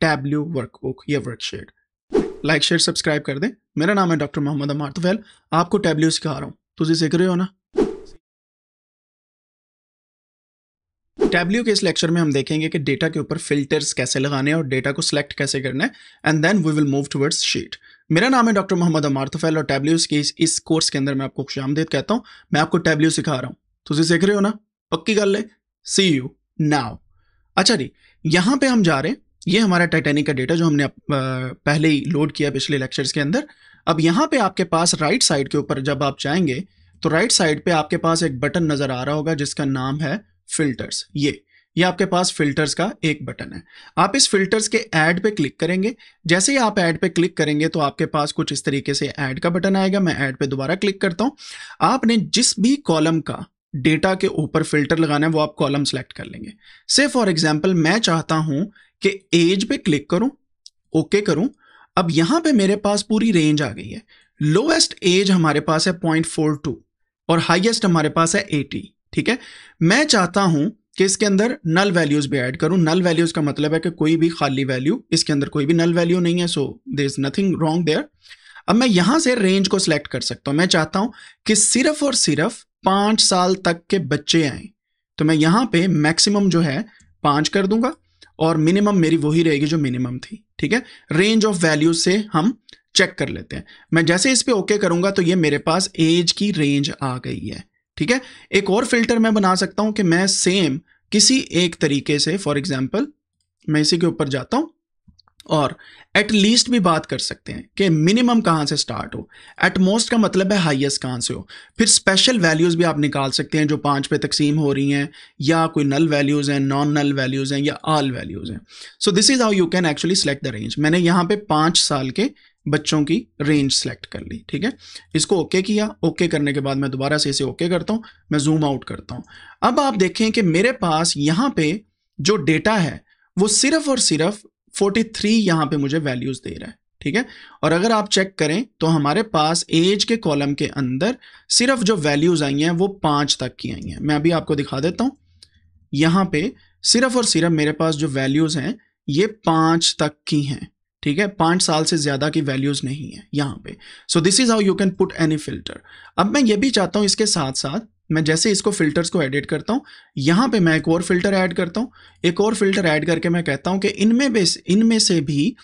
Tableau workbook या वर्कशीट लाइक शेयर सब्सक्राइब कर दें मेरा नाम है डॉक्टर मोहम्मद अमार आपको टैबल्यू सिखा रहा हूँ तुझे सीख रहे हो ना टैबल्यू के इस लेक्चर में हम देखेंगे कि डेटा के ऊपर फिल्टर्स कैसे लगाने हैं और डेटा को सिलेक्ट कैसे करना है and then we will move towards sheet मेरा नाम है डॉक्टर मोहम्मद अमार तुफैल और टैबल्यूज के इस, इस कोर्स के अंदर मैं आपको खुश आमदेद कहता हूँ मैं आपको टैबल्यू सिखा रहा हूँ तुझे सीख रहे हो ना पक्की गल है सी यू नाव अच्छा जी यहाँ पे हम जा रहे हैं ये हमारा टाइटेनिक का डेटा जो हमने पहले ही लोड किया पिछले लेक्चर्स के अंदर अब यहाँ पे आपके पास राइट साइड के ऊपर जब आप जाएंगे तो राइट साइड पे आपके पास एक बटन नज़र आ रहा होगा जिसका नाम है फिल्टर्स ये ये आपके पास फिल्टर्स का एक बटन है आप इस फिल्टर्स के ऐड पे क्लिक करेंगे जैसे ही आप ऐड पे क्लिक करेंगे तो आपके पास कुछ इस तरीके से ऐड का बटन आएगा मैं ऐड पे दोबारा क्लिक करता हूँ आपने जिस भी कॉलम का डेटा के ऊपर फिल्टर लगाना है वो आप कॉलम सेलेक्ट कर लेंगे से फॉर एग्जाम्पल मैं चाहता हूँ कि एज पे क्लिक करूँ ओके करूँ अब यहाँ पे मेरे पास पूरी रेंज आ गई है लोएस्ट एज हमारे पास है पॉइंट फोर टू और हाइएस्ट हमारे पास है एटी ठीक है मैं चाहता हूं कि इसके अंदर नल वैल्यूज भी ऐड करूं नल वैल्यूज का मतलब है कि कोई भी खाली वैल्यू इसके अंदर कोई भी नल वैल्यू नहीं है so there is nothing wrong there अब मैं यहां से रेंज को सिलेक्ट कर सकता हूं मैं चाहता हूं कि सिर्फ और सिर्फ पांच साल तक के बच्चे आए तो मैं यहां पे मैक्सिमम जो है पांच कर दूंगा और मिनिमम मेरी वही रहेगी जो मिनिमम थी ठीक है रेंज ऑफ वैल्यूज से हम चेक कर लेते हैं मैं जैसे इस पर ओके करूंगा तो ये मेरे पास एज की रेंज आ गई है ठीक है एक और फिल्टर मैं बना सकता हूं कि मैं सेम किसी एक तरीके से फॉर एग्जाम्पल मैं इसी के ऊपर जाता हूं और एट लीस्ट भी बात कर सकते हैं कि मिनिमम कहां से स्टार्ट हो एट मोस्ट का मतलब है हाईएस्ट कहां से हो फिर स्पेशल वैल्यूज़ भी आप निकाल सकते हैं जो पांच पे तकसीम हो रही हैं या कोई नल वैल्यूज़ हैं नॉन नल वैल्यूज़ हैं या आल वैल्यूज़ हैं so this is how you can actually select the range मैंने यहां पे पांच साल के बच्चों की रेंज सेलेक्ट कर ली ठीक है इसको ओके okay किया ओके okay करने के बाद मैं दोबारा से इसे ओके okay करता हूं मैं जूम आउट करता हूं अब आप देखें कि मेरे पास यहां पे जो डेटा है वो सिर्फ और सिर्फ 43 थ्री यहाँ पर मुझे वैल्यूज़ दे रहा है ठीक है और अगर आप चेक करें तो हमारे पास एज के कॉलम के अंदर सिर्फ जो वैल्यूज़ आई हैं वो पांच तक की आई हैं मैं अभी आपको दिखा देता हूँ यहाँ पे सिर्फ और सिर्फ मेरे पास जो वैल्यूज़ हैं ये पांच तक की हैं ठीक है पांच साल से ज़्यादा की वैल्यूज़ नहीं है यहां पे so this is how you can put any filter अब मैं ये भी चाहता हूं इसके साथ साथ मैं जैसे इसको फिल्टर्स को एडिट करता हूं यहां पे मैं एक और फिल्टर ऐड करता हूँ एक और फिल्टर ऐड करके मैं कहता हूं कि इनमें इनमें से भी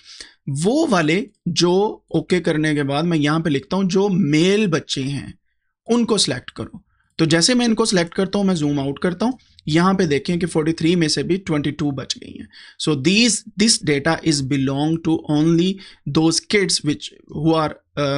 वो वाले जो ओके okay करने के बाद मैं यहां पे लिखता हूँ जो मेल बच्चे हैं उनको सिलेक्ट करो तो जैसे मैं इनको सिलेक्ट करता हूँ मैं जूम आउट करता हूँ यहां पे देखें कि 43 में से भी 22 बच गई हैं so this this data is belong to only those kids which who are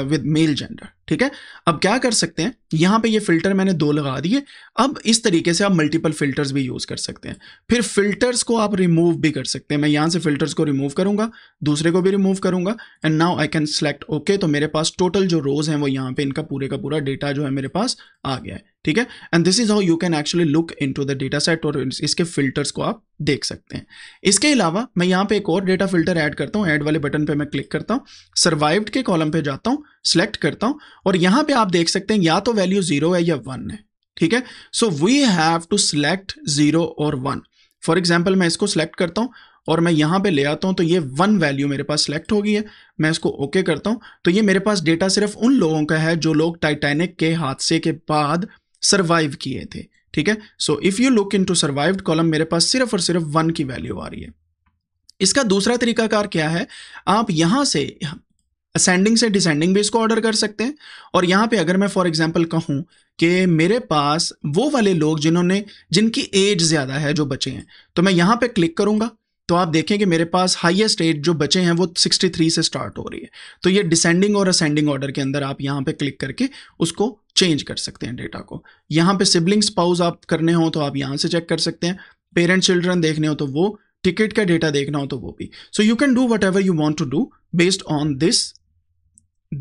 with male gender ठीक है अब क्या कर सकते हैं यहाँ पे ये फिल्टर मैंने दो लगा दिए अब इस तरीके से आप मल्टीपल फिल्टर्स भी यूज़ कर सकते हैं फिर फिल्टर्स को आप रिमूव भी कर सकते हैं मैं यहाँ से फिल्टर्स को रिमूव करूंगा दूसरे को भी रिमूव करूंगा and now I can select okay तो मेरे पास टोटल जो रोज़ हैं वो यहाँ पे इनका पूरे का पूरा डेटा जो है मेरे पास आ गया है ठीक है and this is how you can actually look in the data set और इसके फिल्टर्स को आप देख सकते हैं इसके अलावा मैं यहाँ पे एक और डेटा फिल्टर ऐड करता हूँ ऐड वाले बटन पे मैं क्लिक करता हूँ सर्वाइव्ड के कॉलम पे जाता हूँ सेलेक्ट करता हूँ और यहाँ पे आप देख सकते हैं या तो वैल्यू जीरो है या वन है ठीक है so we have to select zero और वन फॉर एग्जाम्पल मैं इसको सेलेक्ट करता हूँ और मैं यहाँ पे ले आता हूँ तो ये वन वैल्यू मेरे पास सेलेक्ट हो गई है मैं इसको ओके okay करता हूँ तो ये मेरे पास डेटा सिर्फ उन लोगों का है जो लोग टाइटैनिक के हादसे के बाद सर्वाइव किए थे ठीक है so if you look in to survive column मेरे पास सिर्फ और सिर्फ वन की वैल्यू आ रही है इसका दूसरा तरीकाकार क्या है आप यहां से असेंडिंग से डिसेंडिंग भी इसको ऑर्डर कर सकते हैं और यहां पे अगर मैं फॉर एग्जांपल कहूं कि मेरे पास वो वाले लोग जिन्होंने जिनकी एज ज़्यादा है जो बचे हैं तो मैं यहां पे क्लिक करूंगा तो आप देखें कि मेरे पास हाईएस्ट एट जो बचे हैं वो 63 से स्टार्ट हो रही है तो ये डिसेंडिंग और असेंडिंग ऑर्डर के अंदर आप यहाँ पे क्लिक करके उसको चेंज कर सकते हैं डेटा को यहाँ पे सिबलिंग स्पाउस आप करने हो तो आप यहाँ से चेक कर सकते हैं पेरेंट चिल्ड्रन देखने हो तो वो टिकट का डेटा देखना हो तो वो भी so you can do whatever you want to do based on this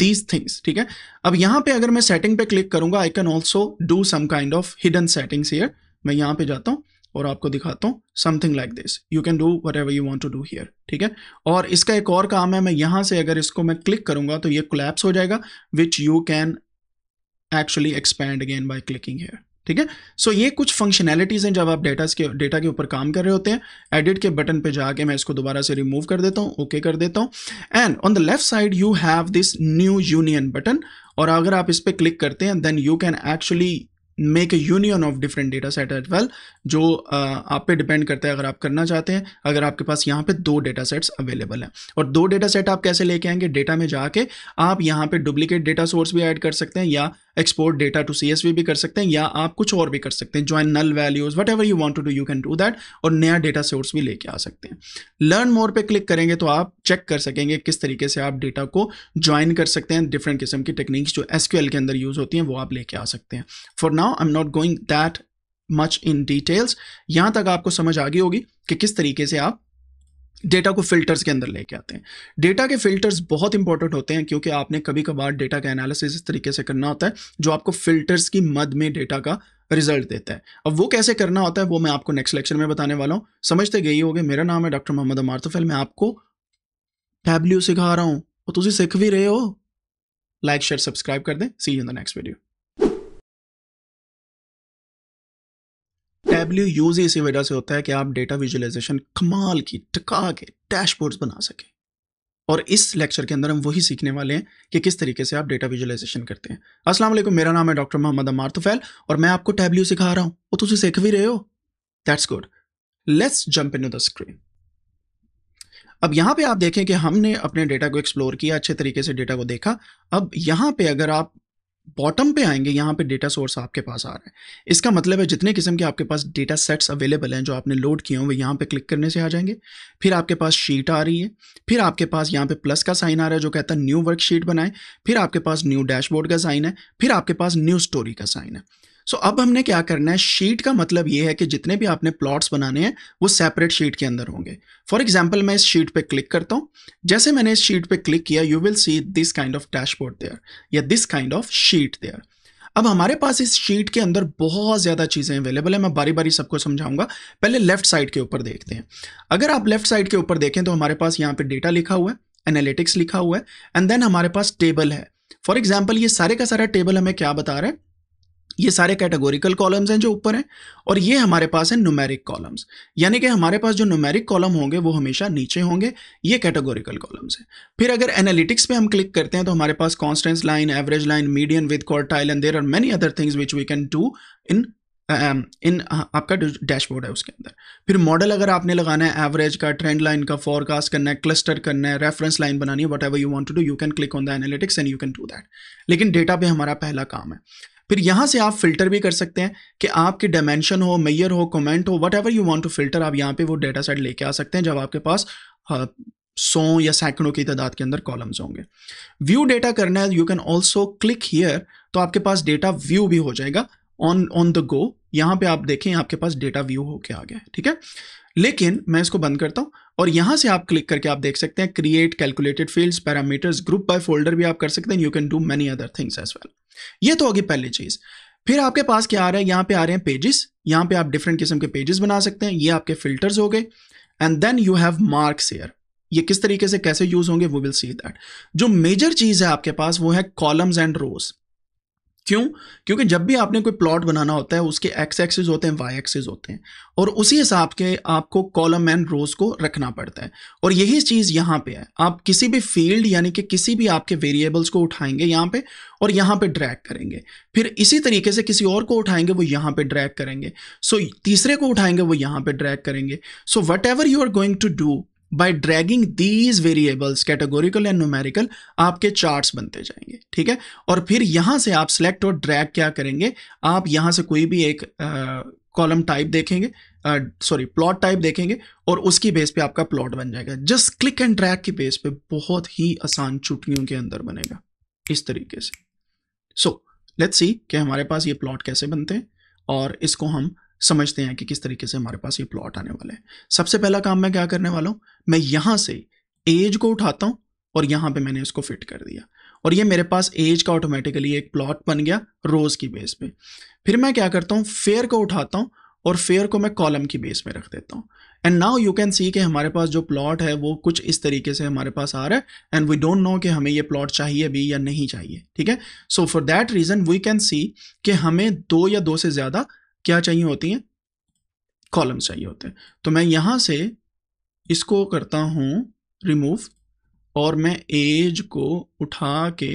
these things ठीक है अब यहाँ पर अगर मैं सेटिंग पे क्लिक करूंगा I can also do some kind of hidden settings here मैं यहाँ पे जाता हूँ और आपको दिखाता हूँ something like this you can do whatever you want to do here ठीक है और इसका एक और काम है मैं यहाँ से अगर इसको मैं क्लिक करूँगा तो ये क्लैप्स हो जाएगा which you can actually expand again by clicking here ठीक है सो ये कुछ फंक्शनैलिटीज़ हैं जब आप डेटा के डेटा के ऊपर काम कर रहे होते हैं एडिट के बटन पे जाके मैं इसको दोबारा से रिमूव कर देता हूँ ओके okay कर देता हूँ and on the left side you have this new union button और अगर आप इस पर क्लिक करते हैं then you can actually make a union of different data set as well जो uh, आप पे डिपेंड करता है अगर आप करना चाहते हैं अगर आपके पास यहाँ पे दो डेटा सेट्स अवेलेबल हैं और दो डेटा सेट आप कैसे लेके आएंगे डेटा में जाके आप यहाँ पे डुप्लीकेट डेटा सोर्स भी ऐड कर सकते हैं या export data to C S V भी कर सकते हैं या आप कुछ और भी कर सकते हैं join null values whatever you want to do you can do that और नया डेटा सोर्स भी लेके आ सकते हैं लर्न मोर पे क्लिक करेंगे तो आप चेक कर सकेंगे किस तरीके से आप डेटा को ज्वाइन कर सकते हैं डिफरेंट किस्म की टेक्निक्स जो एस क्यू एल के अंदर यूज होती हैं वो आप लेके आ सकते हैं for now I am not going that much in details यहाँ तक आपको समझ आ गई होगी कि किस तरीके से आप डेटा को फिल्टर्स के अंदर लेके आते हैं डेटा के फिल्टर्स बहुत इंपॉर्टेंट होते हैं क्योंकि आपने कभी कभार डेटा का एनालिसिस इस तरीके से करना होता है जो आपको फिल्टर्स की मद में डेटा का रिजल्ट देता है अब वो कैसे करना होता है वो मैं आपको नेक्स्ट लेक्चर में बताने वाला हूँ समझते गई होगे मेरा नाम है डॉक्टर मोहम्मद अमार तफेल मैं आपको टैबल्यू सिखा रहा हूँ और तुझे सीख भी रहे हो लाइक शेयर सब्सक्राइब कर दें see in the next video Tableau use ही इसी वजह से होता है कि आप डेटा विजुअलाइजेशन कमाल की टका के डैशबोर्ड बना सके और इस लेक्चर के अंदर हम वही सीखने वाले हैं कि किस तरीके से आप डेटा विजुअलाइजेशन करते हैं अस्सलाम वालेकुम मेरा नाम है डॉक्टर मोहम्मद अमार तुफैल और मैं आपको टैबल्यू सिखा रहा हूं वो तुझे सीख भी रहे हो that's good let's jump in the screen अब यहां पे आप देखें कि हमने अपने डेटा को एक्सप्लोर किया अच्छे तरीके से डेटा को देखा अब यहां पे अगर आप बॉटम पे आएंगे यहाँ पे डेटा सोर्स आपके पास आ रहा है इसका मतलब है जितने किस्म के आपके पास डेटा सेट्स अवेलेबल हैं जो आपने लोड किए हैं वो यहाँ पे क्लिक करने से आ जाएंगे फिर आपके पास शीट आ रही है फिर आपके पास यहाँ पे प्लस का साइन आ रहा है जो कहता है न्यू वर्कशीट बनाएं फिर आपके पास न्यू डैशबोर्ड का साइन है फिर आपके पास न्यू स्टोरी का साइन है सो so, अब हमने क्या करना है शीट का मतलब ये है कि जितने भी आपने प्लॉट्स बनाने हैं वो सेपरेट शीट के अंदर होंगे फॉर एग्जाम्पल मैं इस शीट पे क्लिक करता हूँ जैसे मैंने इस शीट पे क्लिक किया you will see this kind of dashboard there या this kind of sheet there अब हमारे पास इस शीट के अंदर बहुत ज़्यादा चीज़ें अवेलेबल है मैं बारी बारी सबको समझाऊंगा पहले लेफ्ट साइड के ऊपर देखते हैं अगर आप लेफ्ट साइड के ऊपर देखें तो हमारे पास यहाँ पे डेटा लिखा हुआ है एनालिटिक्स लिखा हुआ है एंड देन हमारे पास टेबल है फॉर एग्जाम्पल ये सारे का सारा टेबल हमें क्या बता रहा है ये सारे कैटेगोरिकल कॉलम्स हैं जो ऊपर हैं और ये हमारे पास है नुमेरिक कॉलम्स यानी कि हमारे पास जो नुमेरिक कॉलम होंगे वो हमेशा नीचे होंगे ये कैटेगोरिकल कॉलम्स हैं फिर अगर एनालिटिक्स पे हम क्लिक करते हैं तो हमारे पास constant line average line median with quartile and there are many other things which we can do in in आपका डैशबोर्ड है उसके अंदर फिर मॉडल अगर आपने लगाना है एवरेज का ट्रेंड लाइन का फॉरकास्ट करना है क्लस्टर करना है रेफरेंस लाइन बनानी है whatever you want to do you can click on the analytics and you can do that लेकिन डेटा पे हमारा पहला काम है फिर यहाँ से आप फिल्टर भी कर सकते हैं कि आपके डायमेंशन हो मैयर हो कमेंट हो whatever you want to filter आप यहाँ पे वो डेटा सेट लेके आ सकते हैं जब आपके पास सौ या सैकड़ों की तादाद के अंदर कॉलम्स होंगे व्यू डेटा करना है you can also click here तो आपके पास डेटा व्यू भी हो जाएगा ऑन ऑन द गो यहाँ पे आप देखें आपके पास डेटा व्यू होके आ गया ठीक है लेकिन मैं इसको बंद करता हूँ और यहाँ से आप क्लिक करके आप देख सकते हैं create calculated fields parameters group by folder भी आप कर सकते हैं you can do many other things as well ये तो होगी पहली चीज़ फिर आपके पास क्या आ रहा है यहाँ पे आ रहे हैं पेजेस यहाँ पे आप डिफरेंट किस्म के पेजेस बना सकते हैं ये आपके फिल्टर्स हो गए and then you have marks here ये किस तरीके से कैसे यूज होंगे वो विल सी दैट जो मेजर चीज है आपके पास वो है कॉलम्स एंड रोज क्यों क्योंकि जब भी आपने कोई प्लॉट बनाना होता है उसके एक्स एक्सेस होते हैं वाई एक्सेस होते हैं और उसी हिसाब के आपको कॉलम एंड रोज को रखना पड़ता है और यही चीज़ यहाँ पे है आप किसी भी फील्ड यानी कि किसी भी आपके वेरिएबल्स को उठाएंगे यहाँ पे और यहाँ पे ड्रैग करेंगे फिर इसी तरीके से किसी और को उठाएंगे वो यहाँ पे ड्रैग करेंगे सो so, तीसरे को उठाएंगे वो यहाँ पे ड्रैग करेंगे so whatever you are going to do by dragging these variables categorical and numerical आपके चार्ट्स बनते जाएंगे ठीक है और फिर यहां से आप सेलेक्ट और ड्रैग क्या करेंगे आप यहां से कोई भी एक कॉलम टाइप देखेंगे सॉरी प्लॉट टाइप देखेंगे और उसकी बेस पे आपका प्लॉट बन जाएगा जस्ट क्लिक एंड ड्रैग की बेस पे बहुत ही आसान चुटकियों के अंदर बनेगा इस तरीके से सो लेट्स सी कि हमारे पास ये प्लॉट कैसे बनते हैं और इसको हम समझते हैं कि किस तरीके से हमारे पास ये प्लॉट आने वाले हैं सबसे पहला काम मैं क्या करने वाला हूँ मैं यहाँ से एज को उठाता हूँ और यहाँ पे मैंने इसको फिट कर दिया और ये मेरे पास एज का ऑटोमेटिकली एक प्लॉट बन गया रोज़ की बेस पे फिर मैं क्या करता हूँ फेयर को उठाता हूँ और फेयर को मैं कॉलम की बेस में रख देता हूँ and now you can see कि हमारे पास जो प्लॉट है वो कुछ इस तरीके से हमारे पास आ रहा है एंड वी डोंट नो कि हमें ये प्लॉट चाहिए भी या नहीं चाहिए ठीक है so for that reason we can see कि हमें दो या दो से ज़्यादा क्या चाहिए होती हैं कॉलम्स चाहिए होते हैं तो मैं यहां से इसको करता हूं रिमूव और मैं एज को उठा के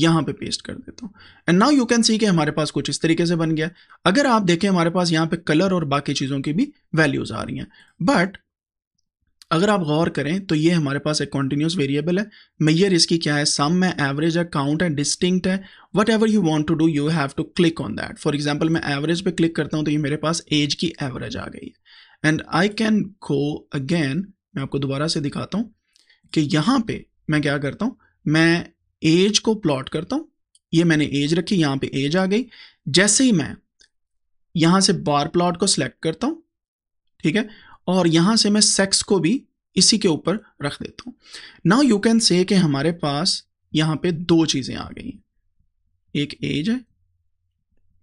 यहां पे पेस्ट कर देता हूं and now you can see कि हमारे पास कुछ इस तरीके से बन गया अगर आप देखें हमारे पास यहां पे कलर और बाकी चीज़ों की भी वैल्यूज़ आ रही हैं बट अगर आप गौर करें तो ये हमारे पास एक कॉन्टीन्यूस वेरिएबल है मैयर इसकी क्या है सम है एवरेज है काउंट है डिस्टिंक्ट है whatever you want to do you have to click on that for example मैं एवरेज पे क्लिक करता हूँ तो ये मेरे पास एज की एवरेज आ गई है and I can go again मैं आपको दोबारा से दिखाता हूँ कि यहाँ पे मैं क्या करता हूँ मैं एज को प्लॉट करता हूँ ये मैंने एज रखी यहाँ पे एज आ गई जैसे ही मैं यहाँ से बार प्लॉट को सिलेक्ट करता हूँ ठीक है और यहाँ से मैं सेक्स को भी इसी के ऊपर रख देता हूँ नाउ यू कैन से कि हमारे पास यहाँ पे दो चीज़ें आ गई एक एज है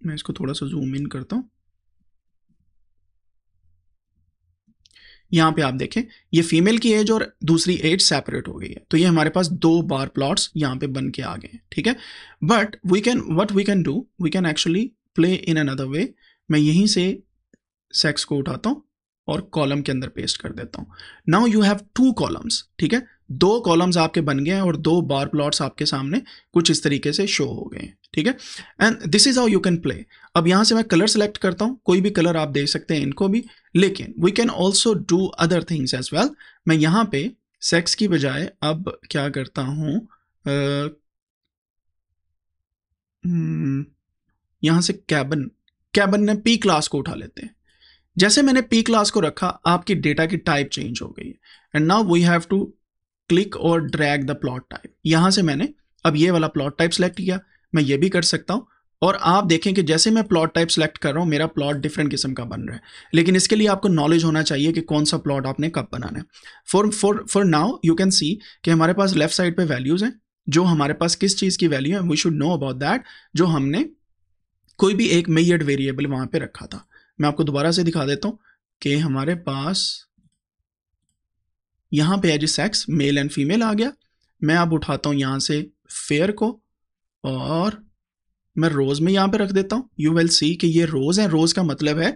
मैं इसको थोड़ा सा जूम इन करता हूँ यहाँ पे आप देखें ये फीमेल की एज और दूसरी एज सेपरेट हो गई है तो ये हमारे पास दो बार प्लॉट्स यहाँ पे बन के आ गए ठीक है but we can what we can do we can actually play in another way मैं यहीं से सेक्स को उठाता हूँ और कॉलम के अंदर पेस्ट कर देता हूं now you have two columns ठीक है दो कॉलम्स आपके बन गए हैं और दो बार प्लॉट्स आपके सामने कुछ इस तरीके से शो हो गए हैं ठीक है and this is how you can play अब यहां से मैं कलर सेलेक्ट करता हूं कोई भी कलर आप दे सकते हैं इनको भी लेकिन we can also do other things as well मैं यहां पे सेक्स की बजाय अब क्या करता आ, हम्म, यहां से कैबन कैबन ने पी क्लास को उठा लेते हैं जैसे मैंने पी क्लास को रखा आपकी डेटा की टाइप चेंज हो गई है and now we have to click और ड्रैग द प्लॉट टाइप यहाँ से मैंने अब ये वाला प्लॉट टाइप सेलेक्ट किया मैं ये भी कर सकता हूँ और आप देखें कि जैसे मैं प्लॉट टाइप सेलेक्ट कर रहा हूँ मेरा प्लॉट डिफरेंट किस्म का बन रहा है लेकिन इसके लिए आपको नॉलेज होना चाहिए कि कौन सा प्लॉट आपने कब बनाना है for for for now you can see कि हमारे पास लेफ्ट साइड पे वैल्यूज़ हैं जो हमारे पास किस चीज़ की वैल्यू है we should know about that जो हमने कोई भी एक मेयड वेरिएबल वहाँ पर रखा था मैं आपको दोबारा से दिखा देता हूं कि हमारे पास यहां पे जी सेक्स मेल एंड फीमेल आ गया मैं अब उठाता हूं यहां से फेयर को और मैं रोज़ में यहां पे रख देता हूं यू विल सी कि ये रोज़ है रोज़ का मतलब है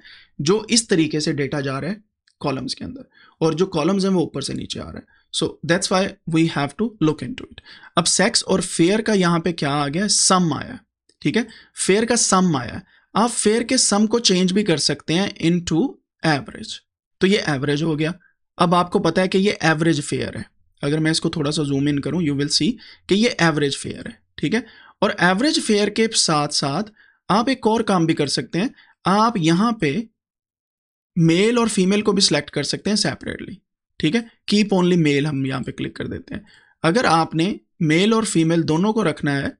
जो इस तरीके से डेटा जा रहा है कॉलम्स के अंदर और जो कॉलम्स हैं वो ऊपर से नीचे आ रहा है so that's why we have to look in to it अब सेक्स और फेयर का यहाँ पे क्या आ गया सम आया ठीक है फेयर का सम आया आप फेयर के सम को चेंज भी कर सकते हैं इन टू एवरेज तो ये एवरेज हो गया अब आपको पता है कि ये एवरेज फेयर है अगर मैं इसको थोड़ा सा जूम इन करूं यू विल सी कि ये एवरेज फेयर है ठीक है और एवरेज फेयर के साथ साथ आप एक और काम भी कर सकते हैं आप यहां पे मेल और फीमेल को भी सिलेक्ट कर सकते हैं सेपरेटली ठीक है कीप ओनली मेल हम यहां पे क्लिक कर देते हैं अगर आपने मेल और फीमेल दोनों को रखना है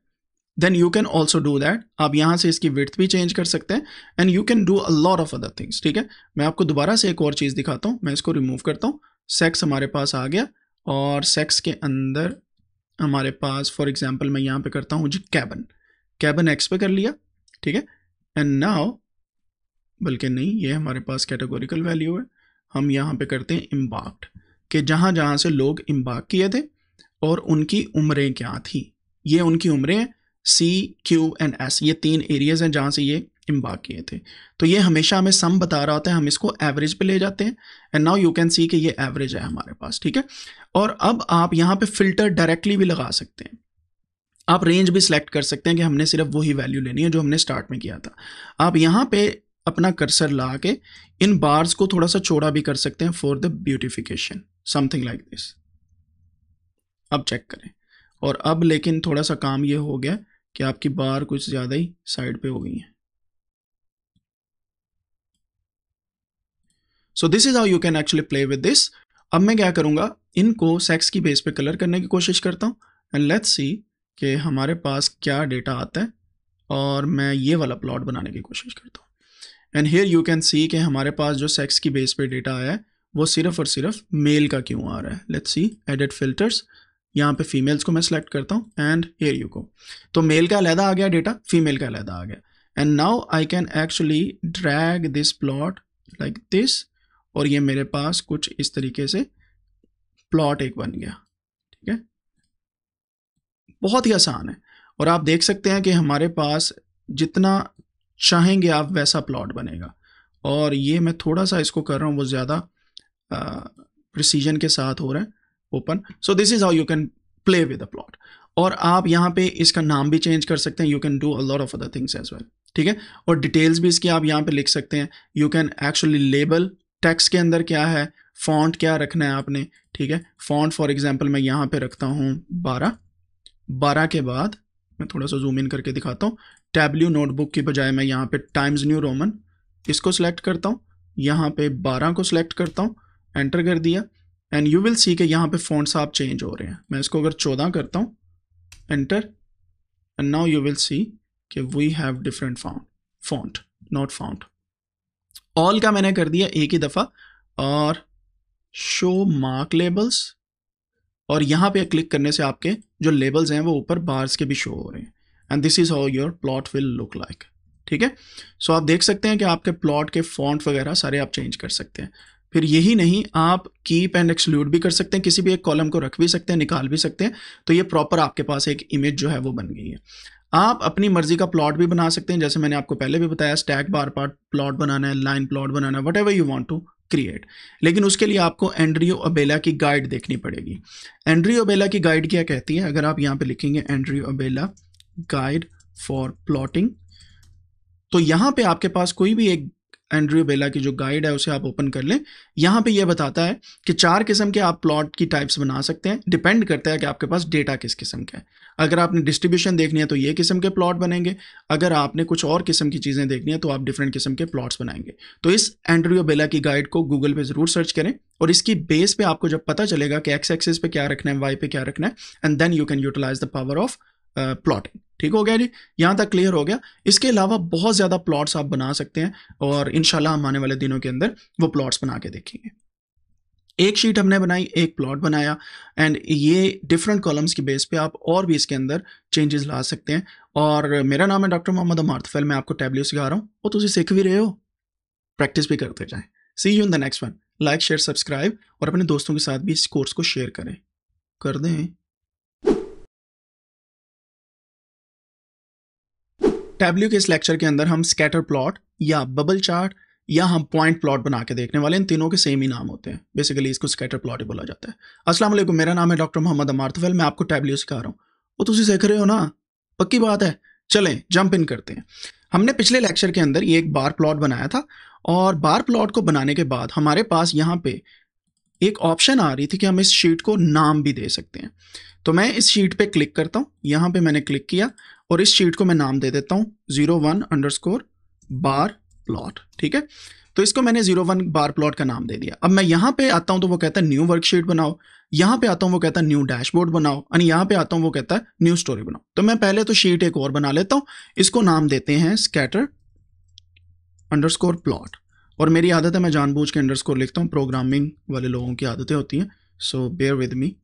then you can also do that आप यहाँ से इसकी विथ भी चेंज कर सकते हैं and you can do a lot of other things ठीक है मैं आपको दोबारा से एक और चीज़ दिखाता हूँ मैं इसको रिमूव करता हूँ सेक्स हमारे पास आ गया और सेक्स के अंदर हमारे पास फॉर एग्जाम्पल मैं यहाँ पे करता हूँ जी कैबन कैबन एक्स पे कर लिया ठीक है एंड नाउ बल्कि नहीं ये हमारे पास कैटेगोरिकल वैल्यू है हम यहाँ पे करते हैं इम्बाक्ट कि जहाँ जहाँ से लोग इम्बाक किए थे और उनकी उम्रें क्या थी ये उनकी उम्रें हैं सी क्यू एंड एस ये तीन एरियाज हैं जहाँ से ये इम्बा किए थे तो ये हमेशा हमें सम बता रहा होता है हम इसको एवरेज पे ले जाते हैं and now you can see कि ये एवरेज है हमारे पास ठीक है और अब आप यहाँ पे फिल्टर डायरेक्टली भी लगा सकते हैं आप रेंज भी सिलेक्ट कर सकते हैं कि हमने सिर्फ वही वैल्यू लेनी है जो हमने स्टार्ट में किया था आप यहाँ पे अपना कर्सर ला के इन बार्स को थोड़ा सा चौड़ा भी कर सकते हैं for the beautification something like this अब चेक करें और अब लेकिन थोड़ा सा काम ये हो गया कि आपकी बार कुछ ज़्यादा ही साइड पे हो गई है so this is how you can actually play with this अब मैं क्या करूँगा इनको सेक्स की बेस पे कलर करने की कोशिश करता हूँ एंड लेट्स सी कि हमारे पास क्या डेटा आता है और मैं ये वाला प्लॉट बनाने की कोशिश करता हूँ and here you can see कि हमारे पास जो सेक्स की बेस पे डेटा आया है वो सिर्फ और सिर्फ मेल का क्यों आ रहा है लेट्स सी एडिट फिल्टर्स यहाँ पे फीमेल्स को मैं सेलेक्ट करता हूँ एंड हेयर यू को तो मेल का अलहदा आ गया डेटा फीमेल का अलहदा आ गया and now I can actually drag this plot like this और ये मेरे पास कुछ इस तरीके से प्लॉट एक बन गया ठीक है बहुत ही आसान है और आप देख सकते हैं कि हमारे पास जितना चाहेंगे आप वैसा प्लॉट बनेगा और ये मैं थोड़ा सा इसको कर रहा हूँ वो ज़्यादा प्रिसीजन के साथ हो रहा है open so this is how you can play with the plot और आप यहाँ पे इसका नाम भी चेंज कर सकते हैं you can do a lot of other things as well ठीक है और डिटेल्स भी इसकी आप यहाँ पे लिख सकते हैं you can actually label text के अंदर क्या है फॉन्ट क्या रखना है आपने ठीक है फॉन्ट फॉर एग्ज़ाम्पल मैं यहाँ पे रखता हूँ बारह बारह के बाद मैं थोड़ा सा जूम इन करके दिखाता हूँ टैबल्यू नोटबुक की बजाय मैं यहाँ पे टाइम्स न्यू रोमन इसको सिलेक्ट करता हूँ यहाँ पे बारह को सिलेक्ट करता हूँ एंटर कर दिया एंड यू विल सी के यहाँ पे फोन आप चेंज हो रहे हैं मैं इसको अगर चौदह करता हूँ enter and now you will see के we have different found font not found all का मैंने कर दिया एक ही दफ़ा और शो मार्क लेबल्स और यहाँ पे क्लिक करने से आपके जो लेबल्स हैं वो ऊपर बार्स के भी शो हो रहे हैं and this is how your plot will look like ठीक है सो आप देख सकते हैं कि आपके प्लॉट के फॉन्ट वगैरह सारे आप चेंज कर सकते हैं फिर यही नहीं आप कीप एंड एक्सक्लूड भी कर सकते हैं किसी भी एक कॉलम को रख भी सकते हैं निकाल भी सकते हैं तो ये प्रॉपर आपके पास एक इमेज जो है वो बन गई है आप अपनी मर्जी का प्लॉट भी बना सकते हैं जैसे मैंने आपको पहले भी बताया स्टैक बार पार्ट प्लॉट बनाना है लाइन प्लॉट बनाना है whatever you want to create लेकिन उसके लिए आपको एंड्रियो अबेला की गाइड देखनी पड़ेगी एंड्रियो अबेला की गाइड क्या कहती है अगर आप यहाँ पे लिखेंगे Andrew Abela guide for plotting तो यहाँ पे आपके पास कोई भी एक एंड्रयू बेला की जो गाइड है उसे आप ओपन कर लें यहाँ पे ये बताता है कि चार किस्म के आप प्लॉट की टाइप्स बना सकते हैं डिपेंड करता है कि आपके पास डेटा किस किस्म का है अगर आपने डिस्ट्रीब्यूशन देखनी है तो ये किस्म के प्लॉट बनेंगे अगर आपने कुछ और किस्म की चीज़ें देखनी है तो आप डिफरेंट किस्म के प्लॉट्स बनाएंगे तो इस एंड्रियो बेला की गाइड को गूगल पर ज़रूर सर्च करें और इसकी बेस पर आपको जब पता चलेगा कि एक्स एक्सेस पे क्या रखना है वाई पे क्या रखना है and then you can utilize the power of plotting ठीक हो गया जी यहाँ तक क्लियर हो गया इसके अलावा बहुत ज़्यादा प्लॉट्स आप बना सकते हैं और इन हम आने वाले दिनों के अंदर वो प्लॉट्स बना के देखेंगे एक शीट हमने बनाई एक प्लॉट बनाया एंड ये डिफरेंट कॉलम्स की बेस पे आप और भी इसके अंदर चेंजेस ला सकते हैं और मेरा नाम है डॉक्टर मोहम्मद अमार तो मैं आपको टैबलेट सिखा रहा हूँ और तुझे तो सीख भी रहे हो प्रैक्टिस भी करते जाएं see you in the next one like share subscribe और अपने दोस्तों के साथ भी इस कोर्स को शेयर करें कर दें टैब्ल्यू के इस लेक्चर के अंदर हम स्कैटर प्लॉट या बबल चार्ट या हम पॉइंट प्लॉट बना के देखने वाले इन तीनों के सेम ही नाम होते हैं बेसिकली इसको स्कैटर प्लॉट ही बोला जाता है असलम मेरा नाम है डॉक्टर मोहम्मद अमारतवेल मैं आपको टैबल्यू सिखा रहा हूँ वो तुम सीख रहे हो ना पक्की बात है चलें जंप इन करते हैं हमने पिछले लेक्चर के अंदर ये एक बार प्लॉट बनाया था और बार प्लॉट को बनाने के बाद हमारे पास यहाँ पे एक ऑप्शन आ रही थी कि हम इस शीट को नाम भी दे सकते हैं तो मैं इस शीट पे क्लिक करता हूँ यहाँ पे मैंने क्लिक किया और इस शीट को मैं नाम दे देता हूँ zero one underscore bar plot ठीक है तो इसको मैंने जीरो वन बार प्लॉट का नाम दे दिया अब मैं यहाँ पे आता हूँ तो वो कहता है न्यू वर्कशीट बनाओ यहाँ पे आता हूँ वो कहता है न्यू डैशबोर्ड बनाओ एंड यहाँ पे आता हूँ वो कहता है न्यू स्टोरी बनाओ तो मैं पहले तो शीट एक और बना लेता हूँ इसको नाम देते हैं स्कैटर स्कोर प्लॉट और मेरी आदत है मैं जानबूझ के स्कोर लिखता हूँ प्रोग्रामिंग वाले लोगों की आदतें होती हैं सो बेयर विद मी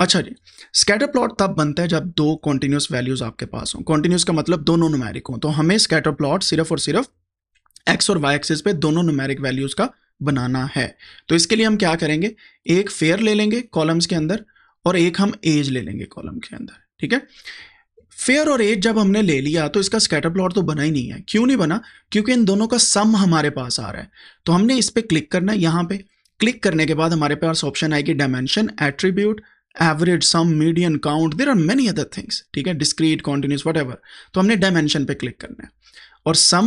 अच्छा जी स्कैटर प्लॉट तब बनता है जब दो कॉन्टीन्यूस वैल्यूज आपके पास हों कॉन्टीन्यूस का मतलब दोनों नुमैरिक हों तो हमें स्कैटर प्लॉट सिर्फ और सिर्फ एक्स और वाई एक्सिस पे दोनों नुमैरिक वैल्यूज का बनाना है तो इसके लिए हम क्या करेंगे एक फेयर ले लेंगे कॉलम्स के अंदर और एक हम एज ले लेंगे कॉलम के अंदर ठीक है फेयर और एज जब हमने ले लिया तो इसका स्कैटर प्लॉट तो बना ही नहीं है क्यों नहीं बना क्योंकि इन दोनों का सम हमारे पास आ रहा है तो हमने इस पर क्लिक करना है यहाँ पे क्लिक करने के बाद हमारे पास ऑप्शन आएगी dimension attribute average sum median count there are many other things ठीक है डिस्क्रीट कॉन्टिन्यूस वट तो हमने डायमेंशन पे क्लिक करना है और सम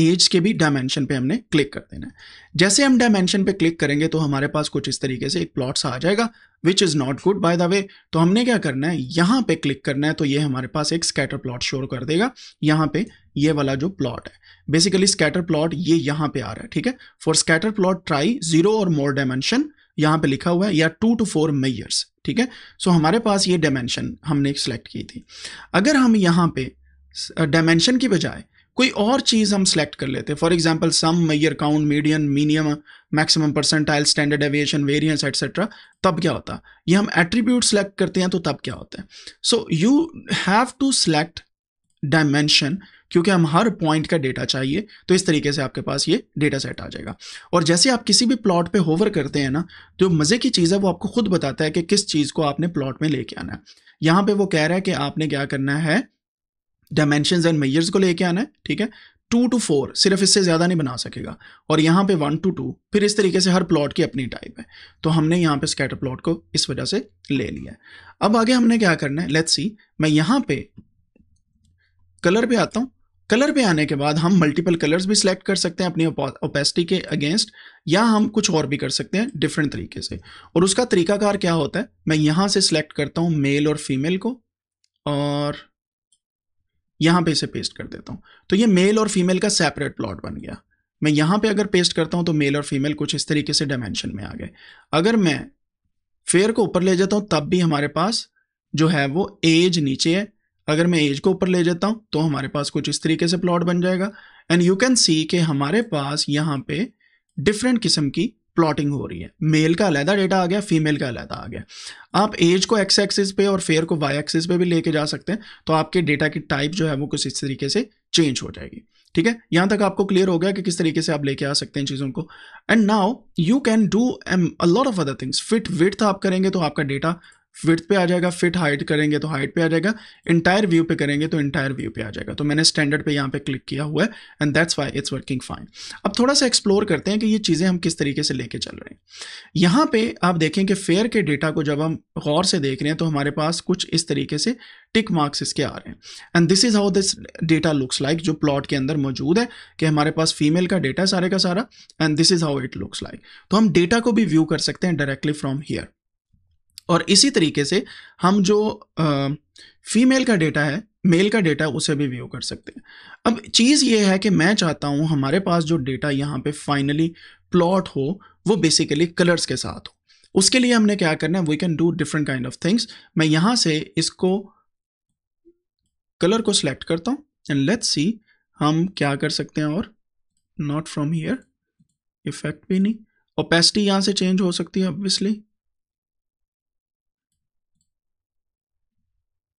एज के भी डायमेंशन पे हमने क्लिक कर देना है जैसे हम डायमेंशन पे क्लिक करेंगे तो हमारे पास कुछ इस तरीके से एक प्लॉट सा आ जाएगा which is not good by the way तो हमने क्या करना है यहाँ पे क्लिक करना है तो ये हमारे पास एक स्कैटर प्लॉट शोर कर देगा यहाँ पे ये वाला जो प्लॉट है बेसिकली स्कैटर प्लॉट ये यहाँ पे आ रहा है ठीक है for scatter plot try zero और मोर डायमेंशन यहाँ पे लिखा हुआ है या टू टू फोर मेयर्स ठीक है सो हमारे पास ये डायमेंशन हमने सेलेक्ट की थी अगर हम यहाँ पे डायमेंशन की बजाय कोई और चीज़ हम सेलेक्ट कर लेते फॉर एग्जाम्पल सम मैयर count medium minimum maximum percentile standard deviation variance etcetera तब क्या होता ये हम एट्रीब्यूट सेलेक्ट करते हैं तो तब क्या होता है so you have to select dimension क्योंकि हम हर पॉइंट का डेटा चाहिए तो इस तरीके से आपके पास ये डेटा सेट आ जाएगा और जैसे आप किसी भी प्लॉट पे होवर करते हैं ना तो मज़े की चीज़ है वो आपको खुद बताता है कि किस चीज़ को आपने प्लॉट में लेके आना है यहाँ पे वो कह रहा है कि आपने क्या करना है डायमेंशन एंड मेयर्स को लेके आना है ठीक है टू टू फोर सिर्फ इससे ज़्यादा नहीं बना सकेगा और यहाँ पे वन टू टू फिर इस तरीके से हर प्लॉट की अपनी टाइप है तो हमने यहाँ पे स्कैटर प्लॉट को इस वजह से ले लिया है अब आगे हमने क्या करना है लेट्स सी मैं यहाँ पे कलर पे आता हूँ कलर पे आने के बाद हम मल्टीपल कलर्स भी सिलेक्ट कर सकते हैं अपनी ओपेसिटी के अगेंस्ट या हम कुछ और भी कर सकते हैं डिफरेंट तरीके से और उसका तरीकाकार क्या होता है मैं यहाँ से सिलेक्ट करता हूँ मेल और फीमेल को और यहाँ पे इसे पेस्ट कर देता हूँ तो ये मेल और फीमेल का सेपरेट प्लॉट बन गया मैं यहाँ पे अगर पेस्ट करता हूँ तो मेल और फीमेल कुछ इस तरीके से डायमेंशन में आ गए अगर मैं फेयर को ऊपर ले जाता हूँ तब भी हमारे पास जो है वो एज नीचे है अगर मैं एज को ऊपर ले जाता हूँ तो हमारे पास कुछ इस तरीके से प्लॉट बन जाएगा एंड यू कैन सी कि हमारे पास यहाँ पे डिफरेंट किस्म की प्लॉटिंग हो रही है मेल का अलहदा डेटा आ गया फीमेल का अलहदा आ गया आप एज को एक्स एक्सिस पे और फेयर को वाई एक्सिस पे भी लेके जा सकते हैं तो आपके डेटा की टाइप जो है वो कुछ इस तरीके से चेंज हो जाएगी ठीक है यहाँ तक आपको क्लियर हो गया कि किस तरीके से आप लेके आ सकते हैं चीज़ों को and now you can do a lot of other things fit with आप करेंगे तो आपका डेटा विथ पे आ जाएगा फिट हाइट करेंगे तो हाइट पे आ जाएगा इंटायर व्यू पे करेंगे तो इंटायर व्यू पे आ जाएगा तो मैंने स्टैंडर्ड पे यहाँ पे क्लिक किया हुआ है and that's why it's working fine अब थोड़ा सा एक्सप्लोर करते हैं कि ये चीज़ें हम किस तरीके से लेके चल रहे हैं यहाँ पे आप देखें कि फेयर के डेटा को जब हम गौर से देख रहे हैं तो हमारे पास कुछ इस तरीके से टिक मार्क्स इसके आ रहे हैं and this is how this data looks like जो प्लॉट के अंदर मौजूद है कि हमारे पास फीमेल का डेटा है सारे का सारा and this is how it looks like तो हम डेटा को भी व्यू कर सकते हैं डायरेक्टली फ्रॉम हियर और इसी तरीके से हम जो आ, फीमेल का डेटा है मेल का डेटा उसे भी व्यू कर सकते हैं अब चीज़ ये है कि मैं चाहता हूँ हमारे पास जो डेटा यहाँ पे फाइनली प्लॉट हो वो बेसिकली कलर्स के साथ हो उसके लिए हमने क्या करना है we can do different kind of things मैं यहाँ से इसको कलर को सिलेक्ट करता हूँ एंड लेट्स सी हम क्या कर सकते हैं और नॉट फ्रॉम हियर इफेक्ट भी नहीं ओपेसिटी यहाँ से चेंज हो सकती है ऑब्वियसली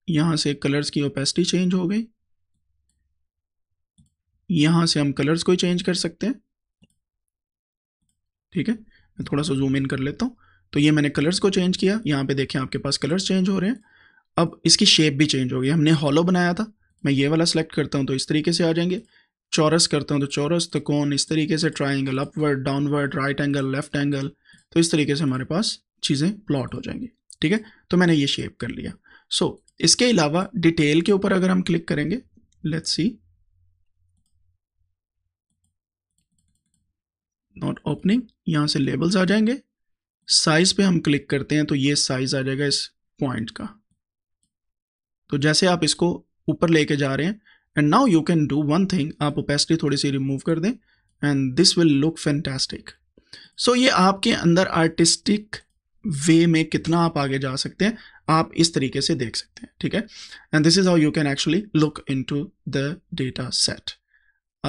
यहाँ से कलर्स की ओपेसिटी चेंज हो गई यहाँ से हम कलर्स को चेंज कर सकते हैं ठीक है मैं थोड़ा सा जूम इन कर लेता हूँ तो ये मैंने कलर्स को चेंज किया यहाँ पे देखें आपके पास कलर्स चेंज हो रहे हैं अब इसकी शेप भी चेंज हो गई हमने हॉलो बनाया था मैं ये वाला सेलेक्ट करता हूँ तो इस तरीके से आ जाएंगे चौरस करता हूँ तो चौरस तो कौन इस तरीके से triangle upward downward right angle left angle तो इस तरीके से हमारे पास चीज़ें प्लॉट हो जाएंगी ठीक है तो मैंने ये शेप कर लिया सो so, इसके अलावा डिटेल के ऊपर अगर हम क्लिक करेंगे लेट्स सी नॉट ओपनिंग यहां से लेबल्स आ जाएंगे साइज़ पे हम क्लिक करते हैं तो ये साइज़ आ जाएगा इस पॉइंट का तो जैसे आप इसको ऊपर लेके जा रहे हैं and now you can do one thing आप ओपेसिटी थोड़ी सी रिमूव कर दें and this will look fantastic so ये आपके अंदर आर्टिस्टिक वे में कितना आप आगे जा सकते हैं आप इस तरीके से देख सकते हैं ठीक है and this is how you can actually look in to the data set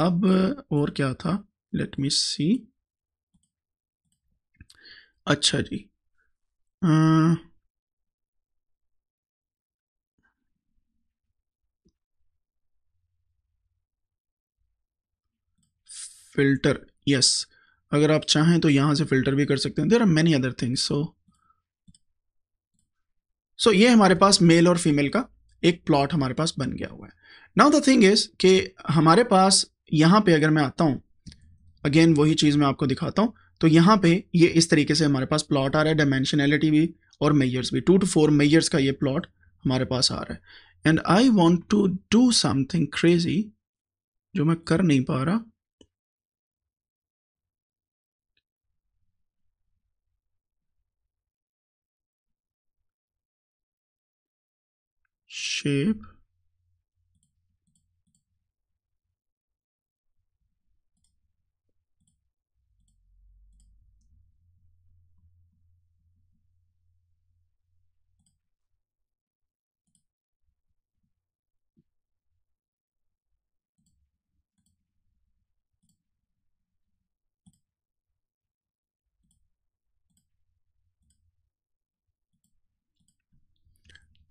अब और क्या था लेट मी सी अच्छा जी फिल्टर फिल्टर यस yes. अगर आप चाहें तो यहां से फिल्टर भी कर सकते हैं there are many other things so so so, ये हमारे पास मेल और फीमेल का एक प्लॉट हमारे पास बन गया हुआ है नाउ द थिंग इज कि हमारे पास यहाँ पे अगर मैं आता हूँ अगेन वही चीज़ मैं आपको दिखाता हूँ तो यहाँ पे ये इस तरीके से हमारे पास प्लॉट आ रहा है डायमेंशनैलिटी भी और मेयर्स भी टू टू फोर मेयर्स का ये प्लॉट हमारे पास आ रहा है and I want to do something crazy जो मैं कर नहीं पा रहा shape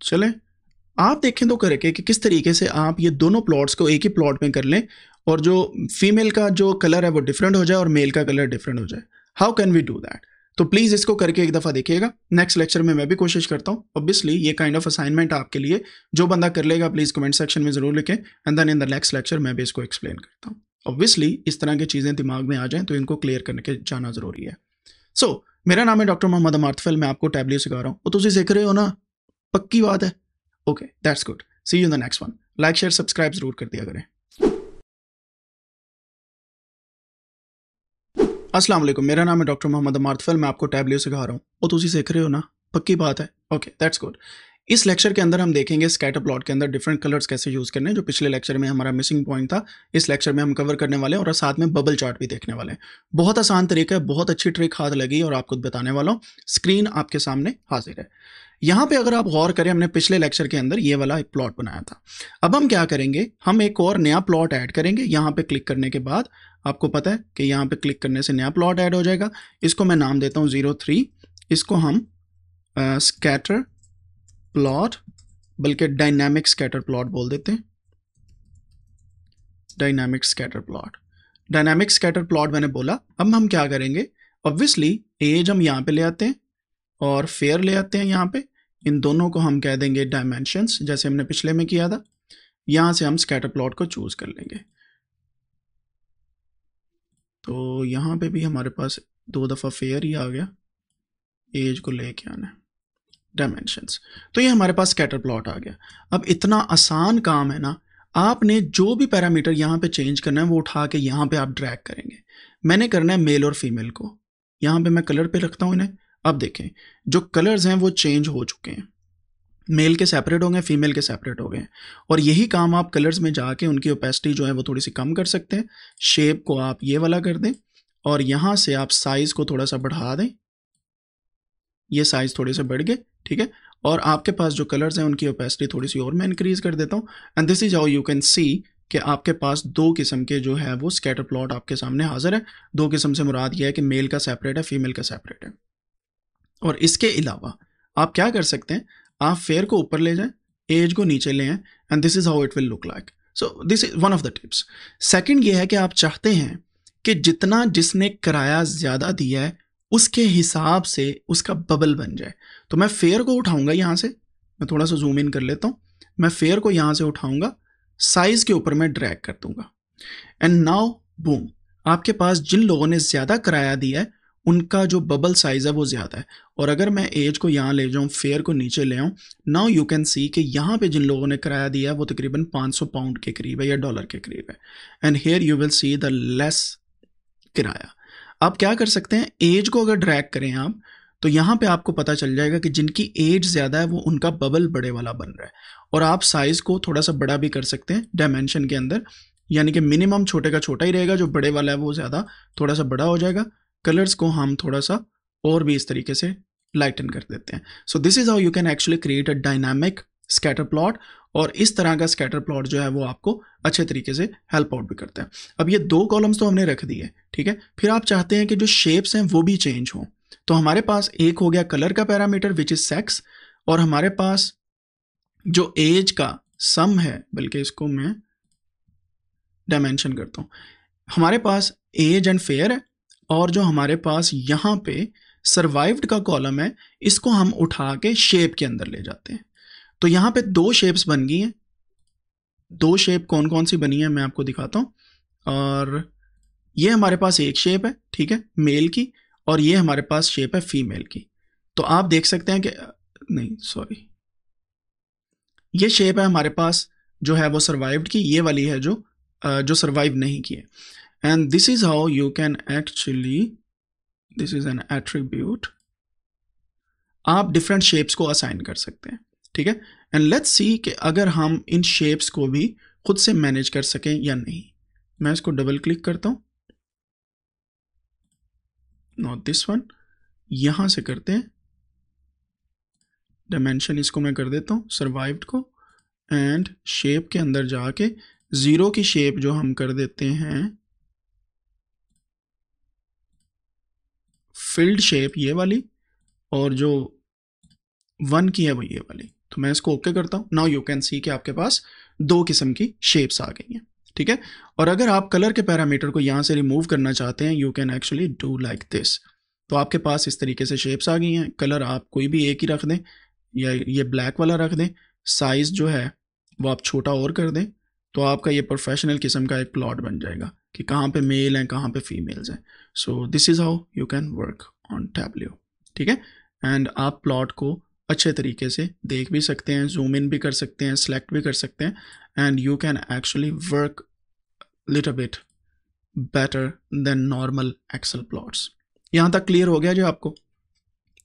चले आप देखें तो करके कि किस तरीके से आप ये दोनों प्लॉट्स को एक ही प्लॉट में कर लें और जो फीमेल का जो कलर है वो डिफरेंट हो जाए और मेल का कलर डिफरेंट हो जाए how can we do that तो प्लीज़ इसको करके एक दफ़ा देखिएगा नेक्स्ट लेक्चर में मैं भी कोशिश करता हूँ ऑब्वियसली ये काइंड ऑफ असाइनमेंट आपके लिए जो बंदा कर लेगा प्लीज़ कमेंट सेक्शन में ज़रूर लिखें and then in the next lecture मैं भी इसको एक्सप्लेन करता हूँ ऑब्वियसली इस तरह की चीज़ें दिमाग में आ जाएँ तो इनको क्लियर करने के जाना ज़रूरी है सो so, मेरा नाम है डॉक्टर मोहम्मद अमारतफल मैं आपको टैबलेट सिखा रहा हूँ और तुम सीख रहे हो ना पक्की बात है okay that's good see you in the next one like share subscribe जरूर कर दिया करें अस्सलाम वालेकुम मेरा नाम है डॉक्टर मोहम्मद अमारतफल मैं आपको टैबलेट सिखा रहा हूँ और तुम सीख रहे हो ना पक्की बात है ओके दैट्स गुड इस लेक्चर के अंदर हम देखेंगे स्कैटर प्लॉट के अंदर डिफरेंट कलर्स कैसे यूज़ करने जो पिछले लेक्चर में हमारा मिसिंग पॉइंट था इस लेक्चर में हम कवर करने वाले हैं और साथ में बबल चार्ट भी देखने वाले हैं बहुत आसान तरीका है बहुत अच्छी ट्रिक हाथ लगी और आपको बताने वाला हूँ स्क्रीन आपके सामने हाजिर है यहाँ पे अगर आप गौर करें हमने पिछले लेक्चर के अंदर ये वाला एक प्लॉट बनाया था अब हम क्या करेंगे हम एक और नया प्लॉट ऐड करेंगे यहाँ पे क्लिक करने के बाद आपको पता है कि यहाँ पे क्लिक करने से नया प्लॉट ऐड हो जाएगा इसको मैं नाम देता हूँ जीरो थ्री इसको हम स्कैटर प्लॉट बल्कि डायनामिक स्कैटर प्लॉट बोल देते हैं dynamic scatter plot dynamic scatter plot मैंने बोला अब हम क्या करेंगे ऑब्वियसली एज हम यहाँ पे ले आते हैं और फेयर ले आते हैं यहाँ पे इन दोनों को हम कह देंगे डायमेंशंस जैसे हमने पिछले में किया था यहाँ से हम स्कैटर प्लॉट को चूज़ कर लेंगे तो यहाँ पे भी हमारे पास दो दफ़ा फेयर ही आ गया एज को लेके आना है डायमेंशंस तो ये हमारे पास स्कैटर प्लॉट आ गया अब इतना आसान काम है ना आपने जो भी पैरामीटर यहाँ पे चेंज करना है वो उठा के यहाँ पे आप ड्रैग करेंगे मैंने करना है मेल और फीमेल को यहाँ पे मैं कलर पे रखता हूँ इन्हें अब देखें जो कलर्स हैं वो चेंज हो चुके हैं मेल के सेपरेट हो गए फीमेल के सेपरेट हो गए और यही काम आप कलर्स में जाके उनकी ओपेसिटी जो है वो थोड़ी सी कम कर सकते हैं शेप को आप ये वाला कर दें और यहाँ से आप साइज़ को थोड़ा सा बढ़ा दें ये साइज़ थोड़े से बढ़ गए ठीक है और आपके पास जो कलर्स हैं उनकी ओपेसिटी थोड़ी सी और मैं इंक्रीज़ कर देता हूँ and this is how you can see कि आपके पास दो किस्म के जो है वो स्कैटर प्लॉट आपके सामने हाजिर है दो किस्म से मुराद ये है कि मेल का सेपरेट है फीमेल का सेपरेट है और इसके अलावा आप क्या कर सकते हैं आप फेयर को ऊपर ले जाएं एज को नीचे ले आए and this is how it will look like so this is one of the tips second ये है कि आप चाहते हैं कि जितना जिसने किराया ज़्यादा दिया है उसके हिसाब से उसका बबल बन जाए तो मैं फेयर को उठाऊंगा यहाँ से मैं थोड़ा सा जूम इन कर लेता हूँ मैं फेयर को यहाँ से उठाऊंगा साइज़ के ऊपर मैं ड्रैग कर दूंगा एंड नाउ बूम आपके पास जिन लोगों ने ज़्यादा किराया दिया है उनका जो बबल साइज़ है वो ज़्यादा है और अगर मैं एज को यहाँ ले जाऊँ फेयर को नीचे ले आऊँ नाउ यू कैन सी कि यहाँ पे जिन लोगों ने किराया दिया है वो तकरीबन 500 पाउंड के करीब है या डॉलर के करीब है and here you will see the less किराया आप क्या कर सकते हैं एज को अगर ड्रैग करें आप तो यहाँ पे आपको पता चल जाएगा कि जिनकी एज ज़्यादा है वो उनका बबल बड़े वाला बन रहा है और आप साइज़ को थोड़ा सा बड़ा भी कर सकते हैं डायमेंशन के अंदर यानी कि मिनिमम छोटे का छोटा ही रहेगा जो बड़े वाला है वो ज़्यादा थोड़ा सा बड़ा हो जाएगा कलर्स को हम थोड़ा सा और भी इस तरीके से लाइटन कर देते हैं so this is how you can actually create a dynamic scatter plot और इस तरह का स्कैटर प्लॉट जो है वो आपको अच्छे तरीके से हेल्प आउट भी करता है अब ये दो कॉलम्स तो हमने रख दिए ठीक है फिर आप चाहते हैं कि जो शेप्स हैं वो भी चेंज हों तो हमारे पास एक हो गया कलर का पैरामीटर विच इज सेक्स और हमारे पास जो एज का सम है बल्कि इसको मैं डायमेंशन करता हूँ हमारे पास एज एंड फेयर है और जो हमारे पास यहाँ पे सर्वाइव्ड का कॉलम है इसको हम उठा के शेप के अंदर ले जाते हैं तो यहां पे दो शेप्स बन गई हैं दो शेप कौन कौन सी बनी है मैं आपको दिखाता हूं और ये हमारे पास एक शेप है ठीक है मेल की और ये हमारे पास शेप है फीमेल की तो आप देख सकते हैं कि नहीं सॉरी ये शेप है हमारे पास जो है वो सर्वाइव्ड की ये वाली है जो जो सर्वाइव नहीं की है and this is how you can actually this is an attribute आप डिफरेंट शेप्स को असाइन कर सकते हैं ठीक है एंड लेट्स सी कि अगर हम इन शेप्स को भी खुद से मैनेज कर सकें या नहीं मैं इसको डबल क्लिक करता हूं नॉट दिस वन यहां से करते हैं डायमेंशन इसको मैं कर देता हूं सर्वाइव्ड को एंड शेप के अंदर जाके ज़ीरो की शेप जो हम कर देते हैं फिल्ड शेप ये वाली और जो वन की है वो ये वाली तो मैं इसको ओके करता हूँ नाउ यू कैन सी कि आपके पास दो किस्म की शेप्स आ गई हैं ठीक है और अगर आप कलर के पैरामीटर को यहाँ से रिमूव करना चाहते हैं you can actually do like this तो आपके पास इस तरीके से शेप्स आ गई हैं कलर आप कोई भी एक ही रख दें या ये ब्लैक वाला रख दें साइज़ जो है वो आप छोटा और कर दें तो आपका ये प्रोफेशनल किस्म का एक प्लॉट बन जाएगा कि कहाँ पे मेल हैं कहाँ पे फीमेल्स हैं so this is how you can work on Tableau ठीक है एंड आप प्लॉट को अच्छे तरीके से देख भी सकते हैं जूम इन भी कर सकते हैं सेलेक्ट भी कर सकते हैं and you can actually work little bit better than normal Excel plots यहाँ तक क्लियर हो गया जो आपको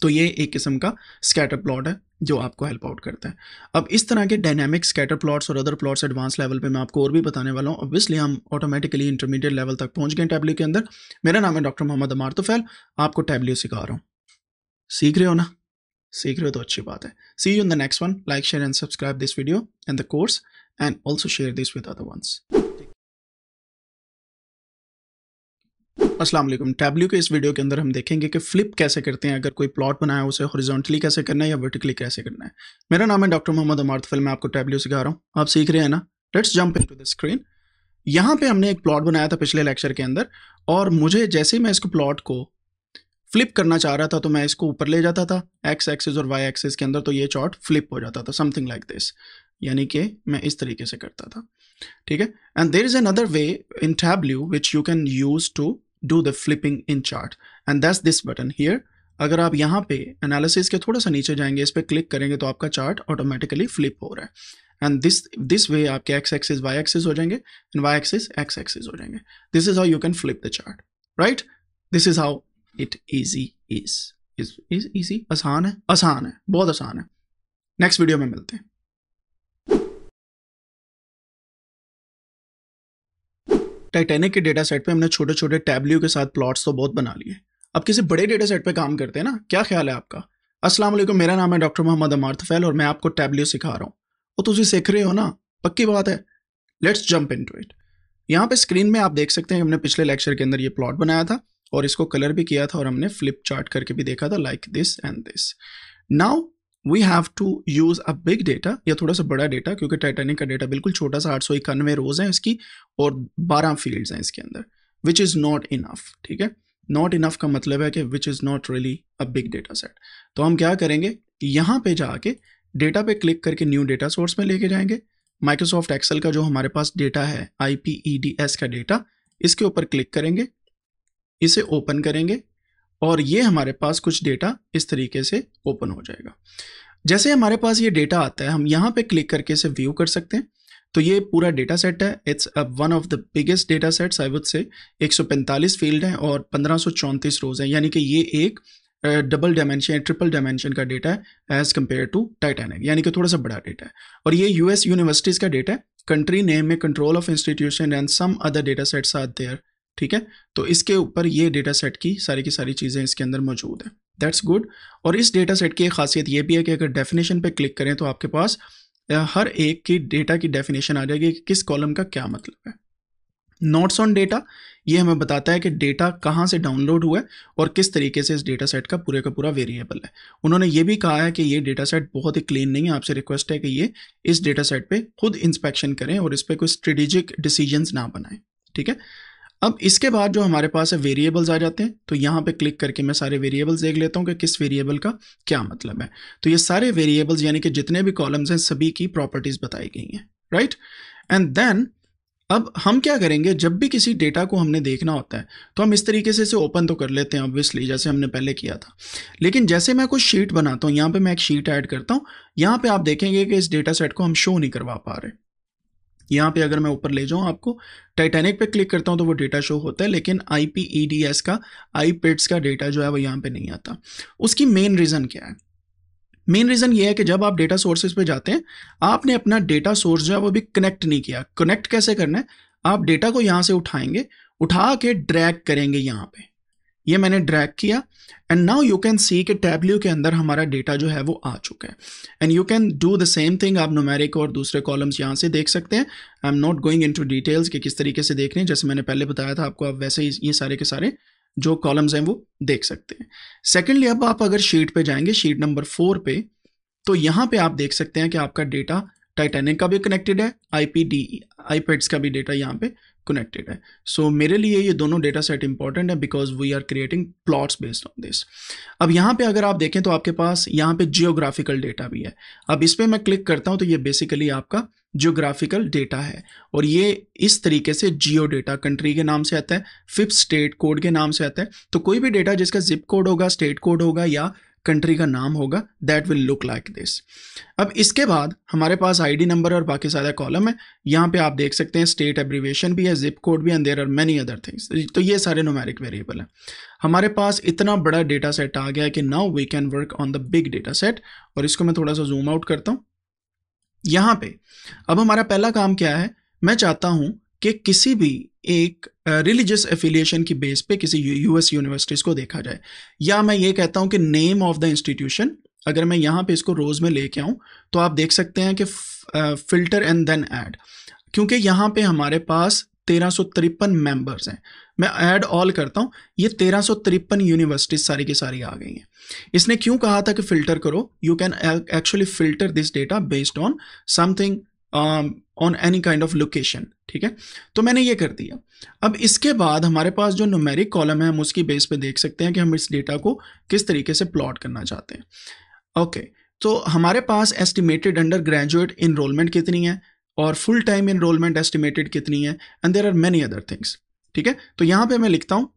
तो ये एक किस्म का स्कैटर प्लॉट है जो आपको हेल्प आउट करता है अब इस तरह के डायनेमिक स्कैटर प्लॉट्स और अदर प्लॉट्स एडवांस लेवल पे मैं आपको और भी बताने वाला हूँ ऑब्वियसली हम ऑटोमेटिकली इंटरमीडिएट लेवल तक पहुँच गए टैबली के अंदर मेरा नाम है डॉक्टर मोहम्मद अमार तो फैल आपको टैबली सिखा रहा हूँ सीख रहे हो ना सीख रहे हो तो अच्छी बात है see you in the next one like share and subscribe this video and the course and also share this with other ones असलम टैबल्यू के इस वीडियो के अंदर हम देखेंगे कि फ्लिप कैसे करते हैं अगर कोई प्लॉट बनाया उसे हॉरिजॉन्टली कैसे करना है या वर्टिकली कैसे करना है मेरा नाम है डॉक्टर मोहम्मद अमारतफिल मैं आपको टैबल्यू सिखा रहा हूँ आप सीख रहे हैं ना let's jump in to the screen यहाँ पे हमने एक प्लॉट बनाया था पिछले लेक्चर के अंदर और मुझे जैसे ही मैं इसको प्लॉट को फ्लिप करना चाह रहा था तो मैं इसको ऊपर ले जाता था एक्स एक्सिस और वाई एक्सिस के अंदर तो ये चार्ट फ्लिप हो जाता था समथिंग लाइक दिस यानी कि मैं इस तरीके से करता था ठीक है and there is another way in Tableau which you can use to do the flipping in chart and that's this button here अगर आप यहाँ पे एनालिसिस के थोड़ा सा नीचे जाएंगे इस पर क्लिक करेंगे तो आपका चार्ट ऑटोमेटिकली फ्लिप हो रहा है एंड दिस दिस वे आपके एक्स एक्सिस वाई एक्सिस हो जाएंगे and Y axis X axis हो जाएंगे this is how you can flip the chart right this is how it easy is is easy आसान है आसान है बहुत आसान है नेक्स्ट वीडियो में मिलते हैं टाइटेनिक के डेटा सेट पे हमने छोटे छोटे टैबल्यू के साथ प्लॉट्स तो बहुत बना लिए अब किसी बड़े डेटा सेट पर काम करते हैं ना क्या ख्याल है आपका अस्सलाम वालेकुम मेरा नाम है डॉक्टर मोहम्मद अमार तफैल और मैं आपको टैबलियो सिखा रहा हूँ और तुम सीख रहे हो ना पक्की बात है let's jump in to it यहाँ पे स्क्रीन में आप देख सकते हैं हमने पिछले लेक्चर के अंदर ये प्लॉट बनाया था और इसको कलर भी किया था और हमने फ्लिप चार्ट करके भी देखा था like this and this now we have to use a big data या थोड़ा सा बड़ा डेटा क्योंकि टाइटेनिक का डेटा बिल्कुल छोटा सा आठ सौ इक्यानवे रोज है इसकी और बारह फील्ड हैं इसके अंदर विच इज़ नॉट इनफ ठीक है नॉट इनफ का मतलब है कि which is not really a big data set तो हम क्या करेंगे यहाँ पे जाके डेटा पे क्लिक करके न्यू डेटा सोर्स में लेके जाएंगे माइक्रोसॉफ्ट एक्सेल का जो हमारे पास डेटा है आई e का डेटा इसके ऊपर क्लिक करेंगे इसे ओपन करेंगे और ये हमारे पास कुछ डेटा इस तरीके से ओपन हो जाएगा जैसे हमारे पास ये डेटा आता है हम यहाँ पे क्लिक करके इसे व्यू कर सकते हैं तो ये पूरा डेटा सेट है it's one of the biggest data sets I would say 145 field हैं और पंद्रह रोज हैं यानी कि ये एक डबल डायमेंशन ट्रिपल डायमेंशन का डेटा है एज कम्पेयर टू टाइटैनिक यानी कि थोड़ा सा बड़ा डेटा है और ये यूएस यूनिवर्सिटीज़ का डेटा है कंट्री नेम में control of institution and some other data sets are there ठीक है तो इसके ऊपर ये डेटा सेट की सारी की सारी चीज़ें इसके अंदर मौजूद हैं दैट्स गुड और इस डेटा सेट की एक खासियत ये भी है कि अगर डेफिनेशन पे क्लिक करें तो आपके पास हर एक की डेटा की डेफिनेशन आ जाएगी कि किस कॉलम का क्या मतलब है नोट्स ऑन डेटा ये हमें बताता है कि डेटा कहाँ से डाउनलोड हुआ है और किस तरीके से इस डेटा सेट का पूरे का पूरा वेरिएबल है उन्होंने ये भी कहा है कि ये डेटा सेट बहुत ही क्लीन नहीं है आपसे रिक्वेस्ट है कि ये इस डेटा सेट पर खुद इंस्पेक्शन करें और इस पर कोई स्ट्रेटेजिक डिसीजन ना बनाएं ठीक है अब इसके बाद जो हमारे पास है वेरिएबल्स आ जाते हैं तो यहाँ पे क्लिक करके मैं सारे वेरिएबल्स देख लेता हूँ कि किस वेरिएबल का क्या मतलब है तो ये सारे वेरिएबल्स यानी कि जितने भी कॉलम्स हैं सभी की प्रॉपर्टीज़ बताई गई हैं राइट एंड देन अब हम क्या करेंगे जब भी किसी डेटा को हमने देखना होता है तो हम इस तरीके से इसे ओपन तो कर लेते हैं ऑब्वियसली जैसे हमने पहले किया था लेकिन जैसे मैं कुछ शीट बनाता हूँ यहाँ पे मैं एक शीट ऐड करता हूँ यहाँ पे आप देखेंगे कि इस डेटा सेट को हम शो नहीं करवा पा रहे यहाँ पे अगर मैं ऊपर ले जाऊँ आपको टाइटैनिक पे क्लिक करता हूँ तो वो डेटा शो होता है लेकिन I P E D S का आई का डेटा जो है वो यहाँ पे नहीं आता उसकी मेन रीज़न क्या है मेन रीज़न ये है कि जब आप डेटा सोर्सेज पे जाते हैं आपने अपना डेटा सोर्स जो है वो भी कनेक्ट नहीं किया कनेक्ट कैसे करना है आप डेटा को यहाँ से उठाएंगे उठा के ड्रैग करेंगे यहाँ पे ये मैंने ड्रैग किया and now you can see के टैबल्यू के अंदर हमारा डेटा जो है वो आ चुका है and you can do the same thing आप नोमेरिक और दूसरे कॉलम्स यहाँ से देख सकते हैं I am not going into details कि किस तरीके से देख रहे हैं जैसे मैंने पहले बताया था आपको आप वैसे ही ये सारे के सारे जो कॉलम्स हैं वो देख सकते हैं सेकेंडली अब आप अगर शीट पे जाएंगे शीट नंबर फोर पे तो यहाँ पर आप देख सकते हैं कि आपका डेटा टाइटेनिक का भी कनेक्टेड है I P D iPads का भी डेटा यहाँ पे कनेक्टेड है सो so, मेरे लिए ये दोनों डेटा सेट इंपॉर्टेंट है because we are creating plots based on this अब यहाँ पे अगर आप देखें तो आपके पास यहाँ पे जियोग्राफिकल डेटा भी है अब इस पर मैं क्लिक करता हूँ तो ये बेसिकली आपका जियोग्राफिकल डेटा है और ये इस तरीके से जियो डेटा कंट्री के नाम से आता है फिफ्थ स्टेट कोड के नाम से आता है तो कोई भी डेटा जिसका जिप कोड होगा स्टेट कोड होगा या कंट्री का नाम होगा that will look like this अब इसके बाद हमारे पास आईडी नंबर और बाकी सारा कॉलम है यहाँ पे आप देख सकते हैं स्टेट एब्रीवेशन भी है जिप कोड भी है there are many other things तो ये सारे नोमैरिक वेरिएबल हैं हमारे पास इतना बड़ा डेटा सेट आ गया है कि now we can work on the big data set और इसको मैं थोड़ा सा जूम आउट करता हूँ यहाँ पे अब हमारा पहला काम क्या है मैं चाहता हूँ कि किसी भी एक रिलीजियस एफिलिएशन की बेस पे किसी यूएस यूनिवर्सिटीज़ को देखा जाए या मैं ये कहता हूँ कि नेम ऑफ द इंस्टीट्यूशन अगर मैं यहाँ पे इसको रोज़ में लेके आऊँ तो आप देख सकते हैं कि फिल्टर एंड देन ऐड क्योंकि यहाँ पे हमारे पास तेरह सौ तिरपन मेम्बर्स हैं मैं ऐड ऑल करता हूँ ये तेरह सौ तिरपन यूनिवर्सिटीज सारी की सारी आ गई हैं इसने क्यों कहा था कि फ़िल्टर करो you can actually filter this data based on something on any kind of location ठीक है तो मैंने ये कर दिया अब इसके बाद हमारे पास जो नोमेरिक कॉलम है हम उसकी बेस पे देख सकते हैं कि हम इस डेटा को किस तरीके से प्लॉट करना चाहते हैं ओके तो हमारे पास एस्टिमेटेड अंडर ग्रेजुएट इनरोलमेंट कितनी है और फुल टाइम इनरोलमेंट एस्टिमेटेड कितनी है and there are many other things ठीक है तो यहाँ पर मैं लिखता हूँ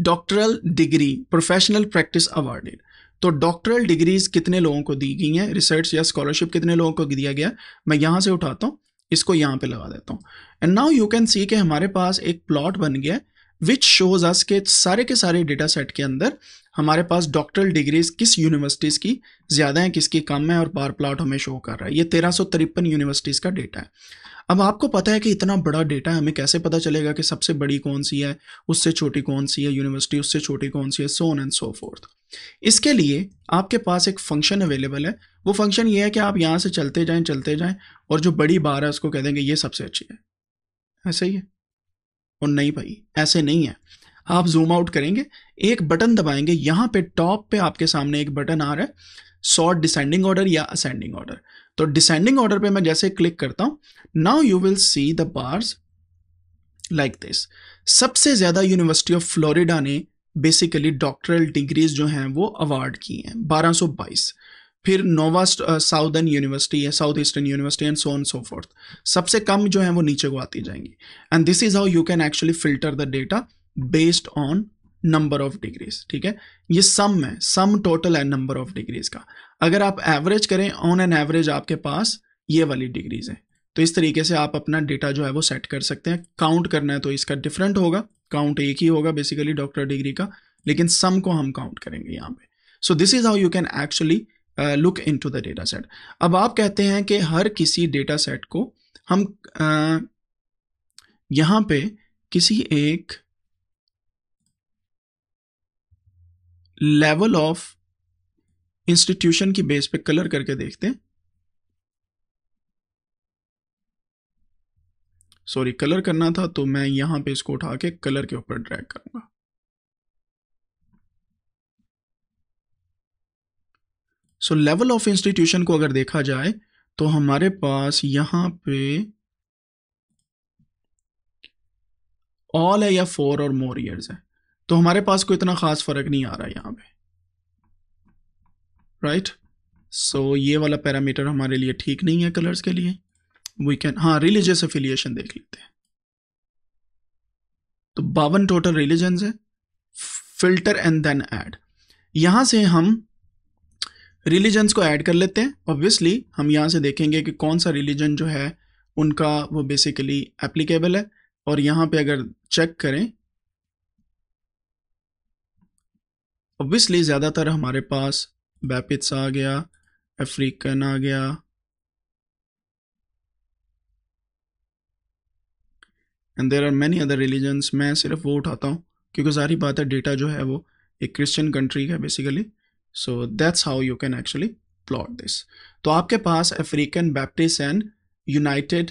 doctoral degree professional practice awarded तो डॉक्टरल डिग्रीज कितने लोगों को दी गई हैं रिसर्च या स्कॉलरशिप कितने लोगों को दिया गया मैं यहाँ से उठाता हूँ इसको यहाँ पे लगा देता हूँ and now you can see कि हमारे पास एक प्लॉट बन गया विच शोज अस के सारे के सारे डेटा सेट के अंदर हमारे पास डॉक्टरल डिग्रीज किस यूनिवर्सिटीज़ की ज़्यादा हैं किसकी कम है और बार प्लाट हमें शो कर रहा है ये तेरह सौ तिरपन यूनिवर्सिटीज़ का डेटा है अब आपको पता है कि इतना बड़ा डेटा है हमें कैसे पता चलेगा कि सबसे बड़ी कौन सी है उससे छोटी कौन सी है यूनिवर्सिटी उससे छोटी कौन सी है सोन एंड सो फोर्थ इसके लिए आपके पास एक फंक्शन अवेलेबल है वो फंक्शन ये है कि आप यहाँ से चलते जाएं चलते जाएं और जो बड़ी बार है उसको कह देंगे ये सबसे अच्छी है ऐसे हाँ, ही है और नहीं भाई ऐसे नहीं है आप जूम आउट करेंगे एक बटन दबाएंगे यहाँ पे टॉप पे आपके सामने एक बटन आ रहा है सॉर्ट डिसेंडिंग ऑर्डर या असेंडिंग ऑर्डर तो डिसेंडिंग ऑर्डर पे मैं जैसे क्लिक करता हूँ now you will see the bars like this सबसे ज़्यादा यूनिवर्सिटी ऑफ फ्लोरिडा ने बेसिकली डॉक्टरल डिग्रीज जो हैं वो अवार्ड की हैं 1222 फिर नोवा साउदर्न यूनिवर्सिटी है South Eastern University and so on so forth सबसे कम जो है वो नीचे को आती जाएंगी and this is how you can actually filter the data based on number of degrees ठीक है ये सम है सम टोटल है नंबर ऑफ डिग्रीज का अगर आप एवरेज करें ऑन एन एवरेज आपके पास ये वाली डिग्रीज हैं तो इस तरीके से आप अपना डेटा जो है वो सेट कर सकते हैं काउंट करना है तो इसका डिफरेंट होगा काउंट एक ही होगा बेसिकली डॉक्टर डिग्री का लेकिन सम को हम काउंट करेंगे यहाँ पे so this is how you can actually look in to the data set अब आप कहते हैं कि हर किसी डेटा सेट को हम uh, यहाँ पे किसी एक लेवल ऑफ इंस्टीट्यूशन की बेस पे कलर करके देखते हैं सॉरी कलर करना था तो मैं यहां पे इसको उठा के कलर के ऊपर ड्रैग करूंगा सो लेवल ऑफ इंस्टीट्यूशन को अगर देखा जाए तो हमारे पास यहां पे ऑल है या फोर और मोर ईयर्स है तो हमारे पास कोई इतना खास फर्क नहीं आ रहा है यहां पे राइट right? सो so, ये वाला पैरामीटर हमारे लिए ठीक नहीं है कलर्स के लिए वी कैन हाँ रिलीजियस एफिलिएशन देख लेते हैं तो बावन टोटल रिलीजन है फिल्टर एंड देन ऐड यहां से हम रिलीजन्स को ऐड कर लेते हैं ऑब्वियसली हम यहां से देखेंगे कि कौन सा रिलीजन जो है उनका वो बेसिकली एप्लीकेबल है और यहां पे अगर चेक करें ऑब्वियसली ज़्यादातर हमारे पास बैपिट्स आ गया अफ्रीकन आ गया and there are many other religions मैं सिर्फ वो उठाता हूँ क्योंकि सारी बात है डेटा जो है वो एक क्रिश्चियन कंट्री है basically so that's how you can actually plot this तो आपके पास African Baptist and United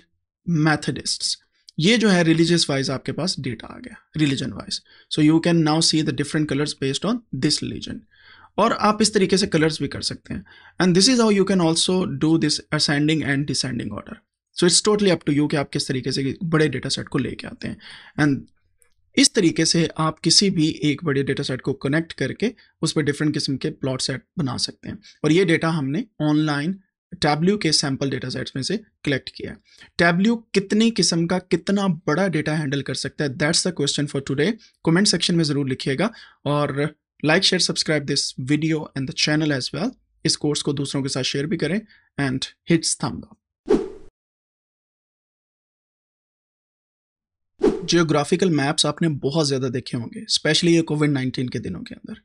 Methodist ये जो है रिलीजियस वाइज आपके पास डेटा आ गया religion wise so you can now see the different colours based on this religion और आप इस तरीके से कलर्स भी कर सकते हैं and this is how you can also do this ascending and descending order so it's totally up to you कि आप किस तरीके से बड़े डेटा सेट को लेके आते हैं एंड इस तरीके से आप किसी भी एक बड़े डेटा सेट को कनेक्ट करके उस पर डिफरेंट किस्म के प्लॉट सेट बना सकते हैं और ये डेटा हमने ऑनलाइन टैबल्यू के सैम्पल डेटा सेट्स में से कलेक्ट किया है टैबल्यू कितनी किस्म का कितना बड़ा डेटा हैंडल कर सकता है that's the question for today comment section में ज़रूर लिखिएगा और like share subscribe this video and the channel as well इस कोर्स को दूसरों के साथ शेयर भी करें and hits thumb up geographical maps आपने बहुत ज़्यादा देखे होंगे स्पेशली ये कोविड नाइन्टीन के दिनों के अंदर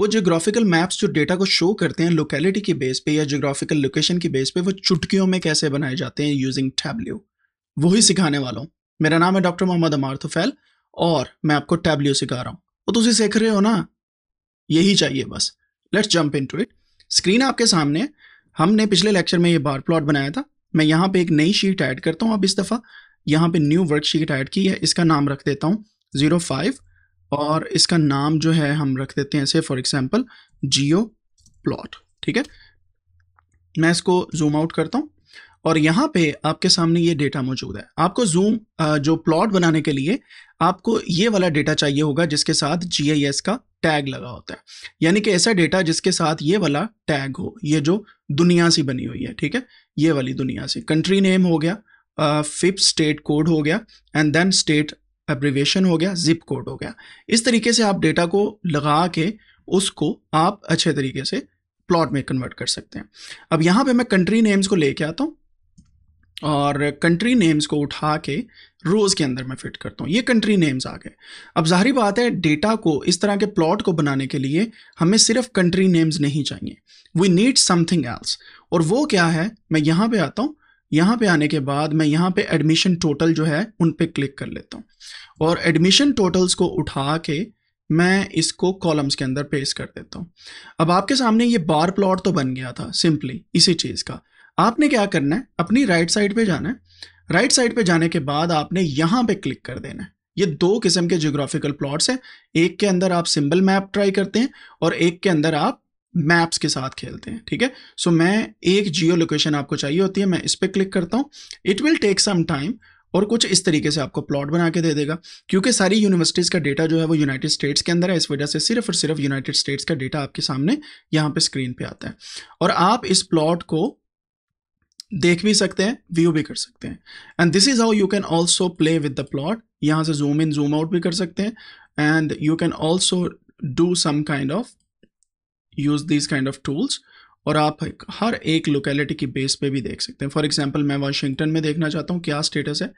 वो जियोग्राफिकल मैप्स जो डेटा को शो करते हैं लोकेलिटी के बेस पे या जियोग्राफिकल लोकेशन की बेस पे वो चुटकियों में कैसे बनाए जाते हैं यूजिंग टैबल्यू वही सिखाने वाला हूँ मेरा नाम है डॉक्टर मोहम्मद अमार तुफैल और मैं आपको टैबल्यू सिखा रहा हूँ तो तुम सीख रहे हो ना यही चाहिए बस let's jump in to it screen आपके सामने हमने पिछले लेक्चर में ये बार प्लॉट बनाया था मैं यहाँ पे एक नई शीट ऐड करता हूँ अब इस दफ़ा यहाँ पे न्यू वर्कशीट ऐड की है इसका नाम रख देता हूँ ज़ीरो फाइव और इसका नाम जो है हम रख देते हैं ऐसे फॉर एग्जांपल जियो प्लॉट ठीक है मैं इसको जूम आउट करता हूँ और यहाँ पे आपके सामने ये डेटा मौजूद है आपको जूम जो प्लॉट बनाने के लिए आपको ये वाला डेटा चाहिए होगा जिसके साथ जी का टैग लगा होता है यानी कि ऐसा डेटा जिसके साथ ये वाला टैग हो ये जो दुनिया सी बनी हुई है ठीक है ये वाली दुनिया सी कंट्री नेम हो गया फिप स्टेट कोड हो गया एंड देन स्टेट एब्रिवेशन हो गया जिप कोड हो गया इस तरीके से आप डेटा को लगा के उसको आप अच्छे तरीके से प्लॉट में कन्वर्ट कर सकते हैं अब यहाँ पे मैं कंट्री नेम्स को लेके आता हूँ और कंट्री नेम्स को उठा के रोज़ के अंदर मैं फिट करता हूँ ये कंट्री नेम्स आ गए अब जाहरी बात है डेटा को इस तरह के प्लॉट को बनाने के लिए हमें सिर्फ कंट्री नेम्स नहीं चाहिए वी नीड समथिंग एल्स और वो क्या है मैं यहाँ पे आता हूँ यहाँ पे आने के बाद मैं यहाँ पे एडमिशन टोटल जो है उन पर क्लिक कर लेता हूँ और एडमिशन टोटल्स को उठा के मैं इसको कॉलम्स के अंदर पेस्ट कर देता हूँ अब आपके सामने ये बार प्लॉट तो बन गया था सिंपली इसी चीज़ का आपने क्या करना है अपनी राइट साइड पे जाना है राइट साइड पे जाने के बाद आपने यहाँ पे क्लिक कर देना है ये दो किस्म के जोग्राफिकल प्लॉट्स हैं एक के अंदर आप सिंबल मैप ट्राई करते हैं और एक के अंदर आप मैप्स के साथ खेलते हैं ठीक है सो so, मैं एक जियो लोकेशन आपको चाहिए होती है मैं इस पर क्लिक करता हूँ it will take some time और कुछ इस तरीके से आपको प्लॉट बना के दे देगा क्योंकि सारी यूनिवर्सिटीज़ का डेटा जो है वो यूनाइटेड स्टेट्स के अंदर है इस वजह से सिर्फ और सिर्फ यूनाइटेड स्टेट्स का डेटा आपके सामने यहाँ पे स्क्रीन पे आता है और आप इस प्लॉट को देख भी सकते हैं व्यू भी कर सकते हैं and this is how you can also play with the plot यहाँ से जूम इन जूम आउट भी कर सकते हैं and you can also do some kind of use these kind of tools और आप हर एक लोकेलिटी की बेस पे भी देख सकते हैं फॉर एग्जाम्पल मैं वाशिंगटन में देखना चाहता हूँ क्या स्टेटस है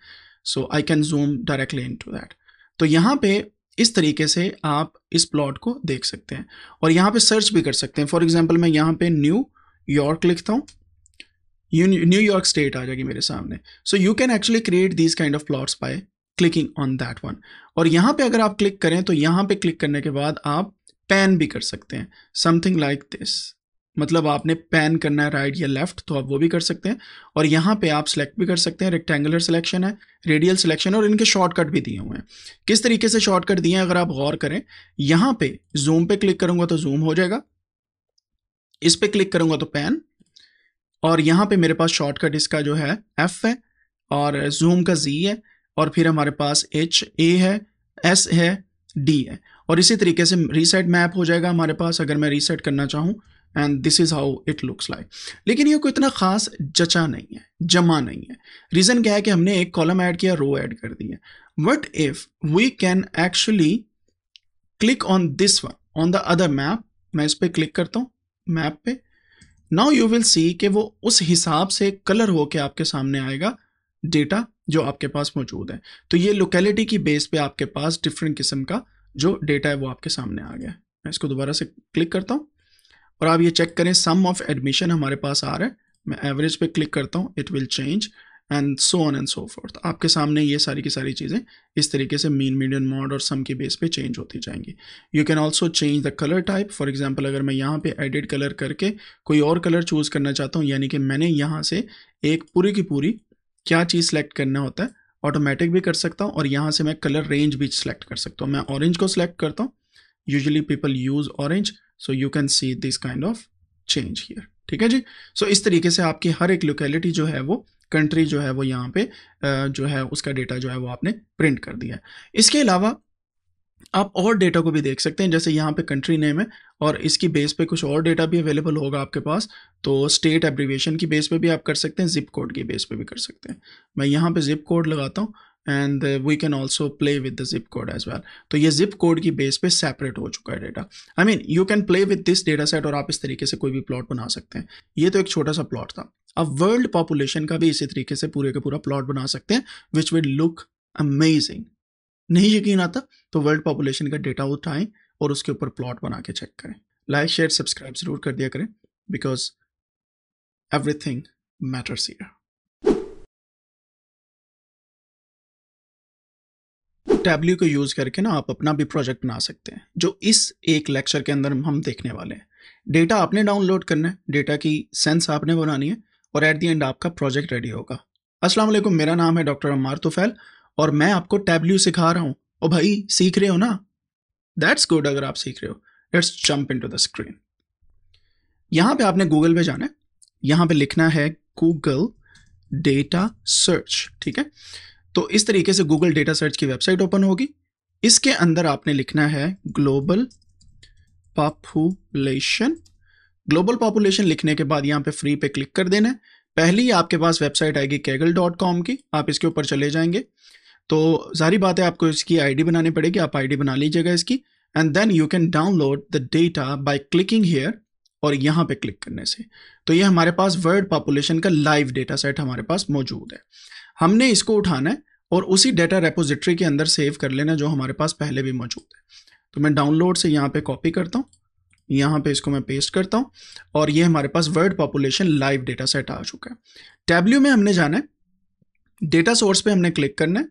so I can zoom directly into that तो यहाँ पे इस तरीके से आप इस प्लॉट को देख सकते हैं और यहाँ पे सर्च भी कर सकते हैं फॉर एग्जाम्पल मैं यहाँ पे न्यू यॉर्क लिखता हूँ न्यू यॉर्क स्टेट आ जाएगी मेरे सामने so you can actually create these kind of plots by clicking on that one और यहाँ पे अगर आप क्लिक करें तो यहाँ पे क्लिक करने के बाद आप पैन भी कर सकते हैं समथिंग लाइक दिस मतलब आपने पैन करना है राइट या लेफ्ट तो आप वो भी कर सकते हैं और यहाँ पे आप सेलेक्ट भी कर सकते हैं रेक्टेंगुलर सिलेक्शन है रेडियल सिलेक्शन और इनके शॉर्टकट भी दिए हुए हैं किस तरीके से शॉर्टकट दिए हैं अगर आप गौर करें यहाँ पे जूम पे क्लिक करूंगा तो जूम हो जाएगा इस पर क्लिक करूंगा तो पैन और यहाँ पे मेरे पास शॉर्टकट इसका जो है एफ है और जूम का जी है और फिर हमारे पास एच ए है एस है डी है और इसी तरीके से रीसेट मैप हो जाएगा हमारे पास अगर मैं रीसेट करना चाहूँ and this is how it looks like लेकिन ये कोई इतना खास जचा नहीं है जमा नहीं है रीज़न क्या है कि हमने एक कॉलम ऐड किया रो ऐड कर दी है what if we can actually click on this one on the other map मैं इस पर क्लिक करता हूँ मैप पे नाउ यू विल सी कि वो उस हिसाब से कलर के आपके सामने आएगा डेटा जो आपके पास मौजूद है तो ये लोकेलिटी की बेस पे आपके पास डिफरेंट किस्म का जो डेटा है वो आपके सामने आ गया मैं इसको दोबारा से क्लिक करता हूँ और आप ये चेक करें सम ऑफ एडमिशन हमारे पास आ रहा है मैं एवरेज पे क्लिक करता हूँ it will change and so on and so forth आपके सामने ये सारी की सारी चीज़ें इस तरीके से मीन मीडियन मॉड और सम के बेस पे चेंज होती जाएंगी you can also change the colour type for example अगर मैं यहाँ पे एडिट कलर करके कोई और कलर चूज़ करना चाहता हूँ यानी कि मैंने यहाँ से एक पूरी की पूरी क्या चीज़ सेलेक्ट करना होता है ऑटोमेटिक भी कर सकता हूँ और यहाँ से मैं कलर रेंज भी सिलेक्ट कर सकता हूँ मैं ऑरेंज को सिलेक्ट करता हूँ usually people use orange so you can see this kind of change here ठीक है जी सो so, इस तरीके से आपकी हर एक लोकेलिटी जो है वो कंट्री जो है वो यहाँ पे जो है उसका डेटा जो है वो आपने प्रिंट कर दिया है इसके अलावा आप और डेटा को भी देख सकते हैं जैसे यहाँ पे कंट्री नेम है और इसकी बेस पे कुछ और डेटा भी अवेलेबल होगा आपके पास तो स्टेट एब्रीवेशन की बेस पे भी आप कर सकते हैं जिप कोड की बेस पे भी कर सकते हैं मैं यहाँ पे जिप कोड लगाता हूँ and we can also play with the zip code as well तो ये जिप कोड की बेस पे सेपरेट हो चुका है data I mean you can play with this data set और आप इस तरीके से कोई भी प्लॉट बना सकते हैं ये तो एक छोटा सा प्लॉट था अब वर्ल्ड पॉपुलेशन का भी इसी तरीके से पूरे का पूरा प्लॉट बना सकते हैं विच विल लुक अमेजिंग नहीं यकीन आता तो वर्ल्ड पॉपुलेशन का डेटा उठाएं और उसके ऊपर प्लॉट बना के चेक करें लाइक शेयर सब्सक्राइब जरूर कर दिया करें because everything matters here Tableau को यूज़ करके ना आप अपना भी प्रोजेक्ट बना सकते हैं जो इस एक लेक्चर के अंदर हम देखने वाले हैं डेटा आपने डाउनलोड करना है डेटा की सेंस आपने बनानी है और एट दी एंड आपका प्रोजेक्ट रेडी होगा असलम मेरा नाम है डॉक्टर अमार तुफैल और मैं आपको टैबल्यू सिखा रहा हूं और भाई सीख रहे हो ना दैट्स गुड अगर आप सीख रहे हो let's jump in to the screen यहां पे आपने गूगल पे जाना है यहां पे लिखना है गूगल डेटा सर्च ठीक है तो इस तरीके से गूगल डेटा सर्च की वेबसाइट ओपन होगी इसके अंदर आपने लिखना है ग्लोबल पॉपुलेशन ग्लोबल पॉपुलेशन लिखने के बाद यहां पे फ्री पे क्लिक कर देना है पहली आपके पास वेबसाइट आएगी कैगल डॉट कॉम की आप इसके ऊपर चले जाएंगे तो सारी बात है आपको इसकी आईडी बनानी पड़ेगी आप आईडी बना लीजिएगा इसकी and then you can download the data by clicking here और यहाँ पे क्लिक करने से तो ये हमारे पास वर्ल्ड पॉपुलेशन का लाइव डेटा सेट हमारे पास मौजूद है हमने इसको उठाना है और उसी डेटा रेपोजिट्री के अंदर सेव कर लेना जो हमारे पास पहले भी मौजूद है तो मैं डाउनलोड से यहाँ पे कॉपी करता हूँ यहाँ पे इसको मैं पेस्ट करता हूँ और ये हमारे पास world population live data set आ चुका है टैबल्यू में हमने जाना है डेटा सोर्स पे हमने क्लिक करना है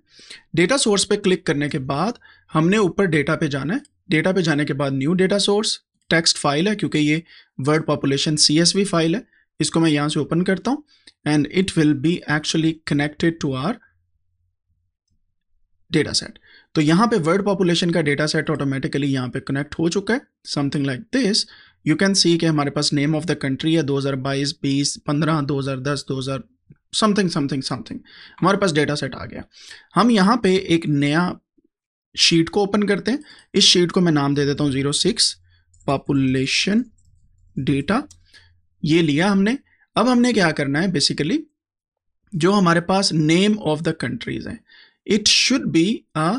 डेटा सोर्स पे क्लिक करने के बाद हमने ऊपर डेटा पे जाना है डेटा पे जाने के बाद new data source text file है क्योंकि ये वर्ड पॉपुलेशन सी फाइल है इसको मैं यहाँ से ओपन करता हूँ and it will be actually connected to our data set तो यहाँ पे वर्ड पॉपुलेशन का डेटा सेट ऑटोमेटिकली यहाँ पे कनेक्ट हो चुका है something like this you can see कि हमारे पास नेम ऑफ द कंट्री है 2022, 20, 15, 2010, समथिंग समथिंग समथिंग हमारे पास डेटा सेट आ गया हम यहाँ पे एक नया शीट को ओपन करते हैं इस शीट को मैं नाम दे देता हूँ जीरो सिक्स पॉपुलेशन डेटा ये लिया हमने अब हमने क्या करना है बेसिकली जो हमारे पास नेम ऑफ द कंट्रीज हैं it should be a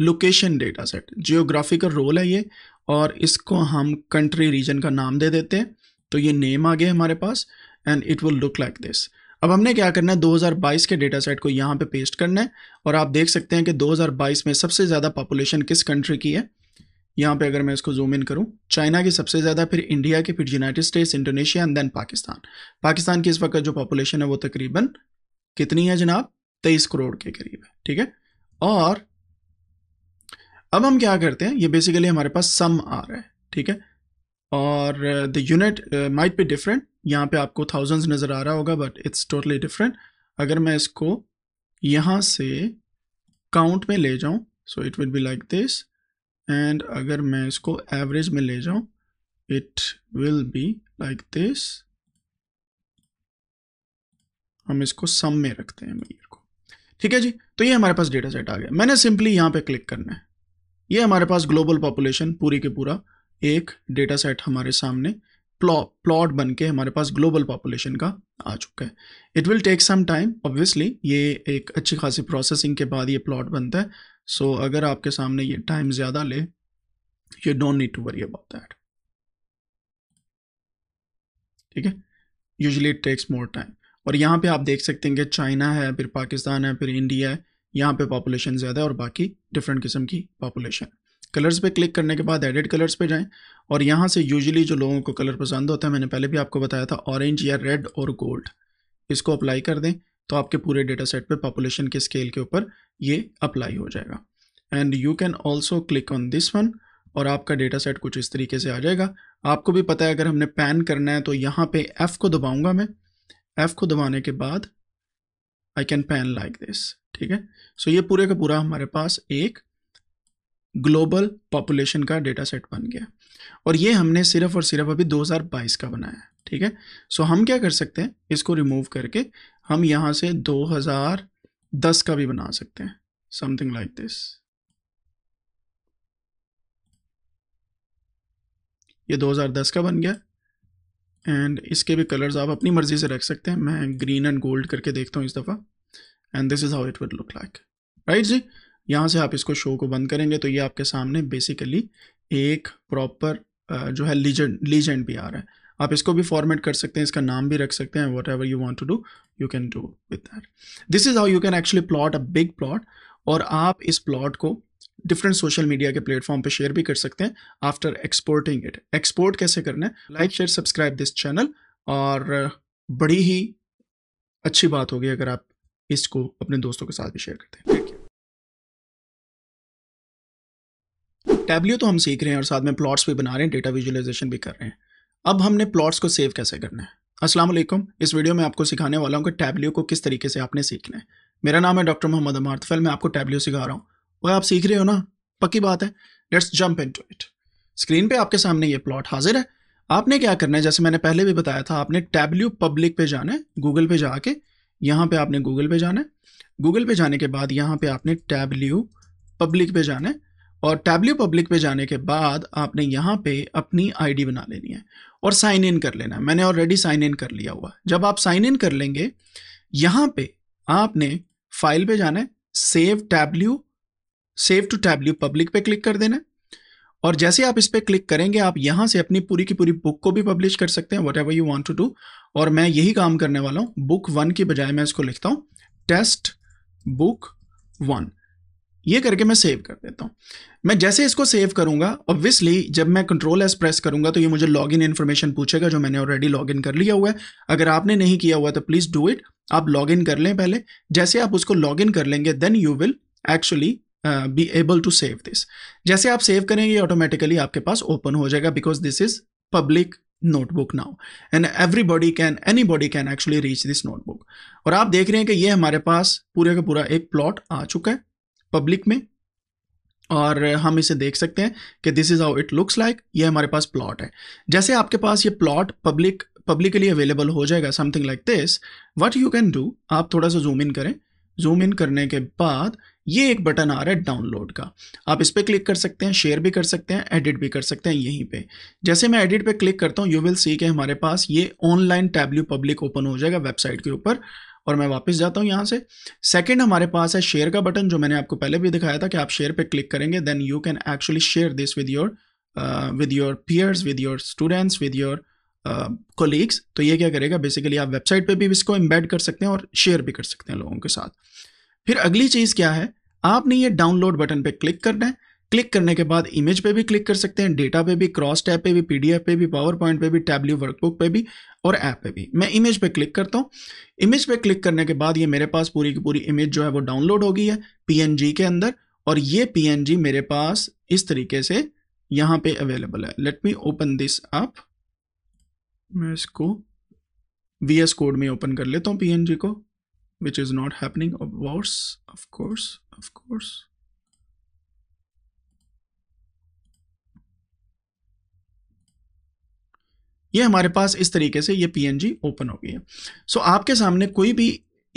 location data set geographical role है ये और इसको हम कंट्री रीजन का नाम दे देते हैं तो ये नेम आ गया हमारे पास and it will look like this अब हमने क्या करना है 2022 के डेटा सेट को यहाँ पे पेस्ट करना है और आप देख सकते हैं कि 2022 में सबसे ज़्यादा पॉपुलेशन किस कंट्री की है यहाँ पे अगर मैं इसको जूम इन करूँ चाइना की सबसे ज़्यादा फिर इंडिया की फिर United States Indonesia and then Pakistan Pakistan की इस वक्त जो पॉपुलेशन है वो तकरीबन कितनी है जनाब तेईस करोड़ के करीब है ठीक है और अब हम क्या करते हैं ये बेसिकली हमारे पास सम आ रहा है ठीक है और the unit might be different यहाँ पे आपको थाउजेंड्स नज़र आ रहा होगा बट इट्स टोटली डिफरेंट अगर मैं इसको यहाँ से काउंट में ले जाऊँ so it will be like this and अगर मैं इसको एवरेज में ले जाऊँ it will be like this हम इसको सम में रखते हैं मीर को ठीक है जी तो ये हमारे पास डेटा सेट आ गया मैंने सिंपली यहाँ पे क्लिक करना है ये हमारे पास ग्लोबल पॉपुलेशन पूरी के पूरा एक डेटा सेट हमारे सामने प्लॉट बन के हमारे पास ग्लोबल पॉपुलेशन का आ चुका है it will take some time obviously ये एक अच्छी खासी प्रोसेसिंग के बाद ये प्लॉट बनता है सो so, अगर आपके सामने ये टाइम ज़्यादा ले you don't need to worry about that ठीक है usually it takes more time और यहाँ पे आप देख सकते हैं कि चाइना है फिर पाकिस्तान है फिर इंडिया है यहाँ पे पॉपुलेशन ज़्यादा है और बाकी डिफरेंट किस्म की पॉपुलेशन है कलर्स पे क्लिक करने के बाद एडिट कलर्स पे जाएं और यहाँ से यूजुअली जो लोगों को कलर पसंद होता है मैंने पहले भी आपको बताया था ऑरेंज या रेड और गोल्ड इसको अप्लाई कर दें तो आपके पूरे डेटा सेट पर पॉपुलेशन के स्केल के ऊपर ये अप्लाई हो जाएगा and you can also click on this one और आपका डेटा सेट कुछ इस तरीके से आ जाएगा आपको भी पता है अगर हमने पैन करना है तो यहाँ पे F को दबाऊंगा मैं F को दबाने के बाद I can pan like this ठीक है सो so ये पूरे का पूरा हमारे पास एक ग्लोबल पॉपुलेशन का डेटा सेट बन गया और ये हमने सिर्फ और सिर्फ अभी 2022 का बनाया है ठीक है सो हम क्या कर सकते हैं इसको रिमूव करके हम यहाँ से 2010 का भी बना सकते हैं समथिंग लाइक दिस ये 2010 का बन गया एंड इसके भी कलर्स आप अपनी मर्ज़ी से रख सकते हैं मैं ग्रीन एंड गोल्ड करके देखता हूँ इस दफ़ा and this is how it would look like right जी यहाँ से आप इसको शो को बंद करेंगे तो ये आपके सामने बेसिकली एक प्रॉपर जो है लीजेंड लीजेंड भी आ रहा है आप इसको भी फॉर्मेट कर सकते हैं इसका नाम भी रख सकते हैं whatever you want to do you can do with that this is how you can actually plot a big plot और आप इस प्लॉट को डिफरेंट सोशल मीडिया के प्लेटफॉर्म पे शेयर भी कर सकते हैं आफ्टर एक्सपोर्टिंग इट एक्सपोर्ट कैसे करना है like share subscribe this channel और बड़ी ही अच्छी बात होगी अगर आप इसको अपने दोस्तों के साथ भी शेयर करते हैं थैंक यू टैबलियो तो हम सीख रहे हैं और साथ में प्लॉट्स भी बना रहे हैं डेटा विजुअलाइजेशन भी कर रहे हैं अब हमने प्लॉट्स को सेव कैसे करना है असल इस वीडियो में आपको सिखाने वाला हूँ कि टैबलियो को किस तरीके से आपने सीखना है मेरा नाम है डॉक्टर मोहम्मद अमार मैं आपको टैबलियो सिखा रहा हूँ वह आप सीख रहे हो ना पक्की बात है let's jump in to it screen पर आपके सामने ये प्लॉट हाजिर है आपने क्या करना है जैसे मैंने पहले भी बताया था आपने टैबल्यू पब्लिक पे जाना है गूगल पे जाके यहाँ पे आपने गूगल पे जाना है गूगल पे जाने के बाद यहाँ पे आपने टैबल्यू पब्लिक पे जाना है और टैबल्यू पब्लिक पे जाने के बाद आपने यहाँ पे अपनी आईडी बना लेनी है और साइन इन कर लेना है मैंने ऑलरेडी साइन इन कर लिया हुआ जब आप साइन इन कर लेंगे यहाँ पे आपने फाइल पे जाना है save Tableau save to Tableau public पे क्लिक कर देना है और जैसे आप इस पर क्लिक करेंगे आप यहाँ से अपनी पूरी की पूरी बुक को भी पब्लिश कर सकते हैं whatever you want to do और मैं यही काम करने वाला हूँ बुक वन की बजाय मैं इसको लिखता हूँ टेस्ट बुक वन ये करके मैं सेव कर देता हूँ मैं जैसे इसको सेव करूँगा ऑब्वियसली जब मैं कंट्रोल एस प्रेस करूंगा तो ये मुझे लॉग इन इन्फॉर्मेशन पूछेगा जो मैंने ऑलरेडी लॉग इन कर लिया हुआ है अगर आपने नहीं किया हुआ तो प्लीज़ डू इट आप लॉग इन कर लें पहले जैसे आप उसको लॉग इन कर लेंगे then you will actually be able to save this जैसे आप सेव करेंगे ऑटोमेटिकली आपके पास ओपन हो जाएगा because this is public notebook now and everybody can anybody can actually reach this notebook और आप देख रहे हैं कि ये हमारे पास पूरे का पूरा एक प्लॉट आ चुका है पब्लिक में और हम इसे देख सकते हैं कि this is how it looks like ये हमारे पास प्लॉट है जैसे आपके पास ये प्लॉट पब्लिक पब्लिकली अवेलेबल हो जाएगा something like this what you can do आप थोड़ा सा जूम इन करें जूम इन करने के बाद ये एक बटन आ रहा है डाउनलोड का आप इस पर क्लिक कर सकते हैं शेयर भी कर सकते हैं एडिट भी कर सकते हैं यहीं पे जैसे मैं एडिट पे क्लिक करता हूँ यू विल सी के हमारे पास ये ऑनलाइन टैबल्यू पब्लिक ओपन हो जाएगा वेबसाइट के ऊपर और मैं वापस जाता हूँ यहाँ से सेकंड हमारे पास है शेयर का बटन जो मैंने आपको पहले भी दिखाया था कि आप शेयर पे क्लिक करेंगे then you can actually share this with your with your peers with your students with your colleagues तो ये क्या करेगा बेसिकली आप वेबसाइट पे भी इसको एम्बेड कर सकते हैं और शेयर भी कर सकते हैं लोगों के साथ फिर अगली चीज़ क्या है आपने ये डाउनलोड बटन पे क्लिक करना है क्लिक करने के बाद इमेज पे भी क्लिक कर सकते हैं डेटा पे भी क्रॉस टैप पे भी पीडीएफ पे भी पावर पॉइंट पे भी टैबली वर्कबुक पे भी और ऐप पे भी मैं इमेज पे क्लिक करता हूँ इमेज पे क्लिक करने के बाद ये मेरे पास पूरी की पूरी इमेज जो है वो डाउनलोड हो गई है पीएनजी के अंदर और ये पीएनजी मेरे पास इस तरीके से यहाँ पे अवेलेबल है let me open this up मैं इसको वी एस कोड में ओपन कर लेता हूँ पी को which is not happening of of course of course ये हमारे पास इस तरीके से ये पी ओपन हो गई है सो so, आपके सामने कोई भी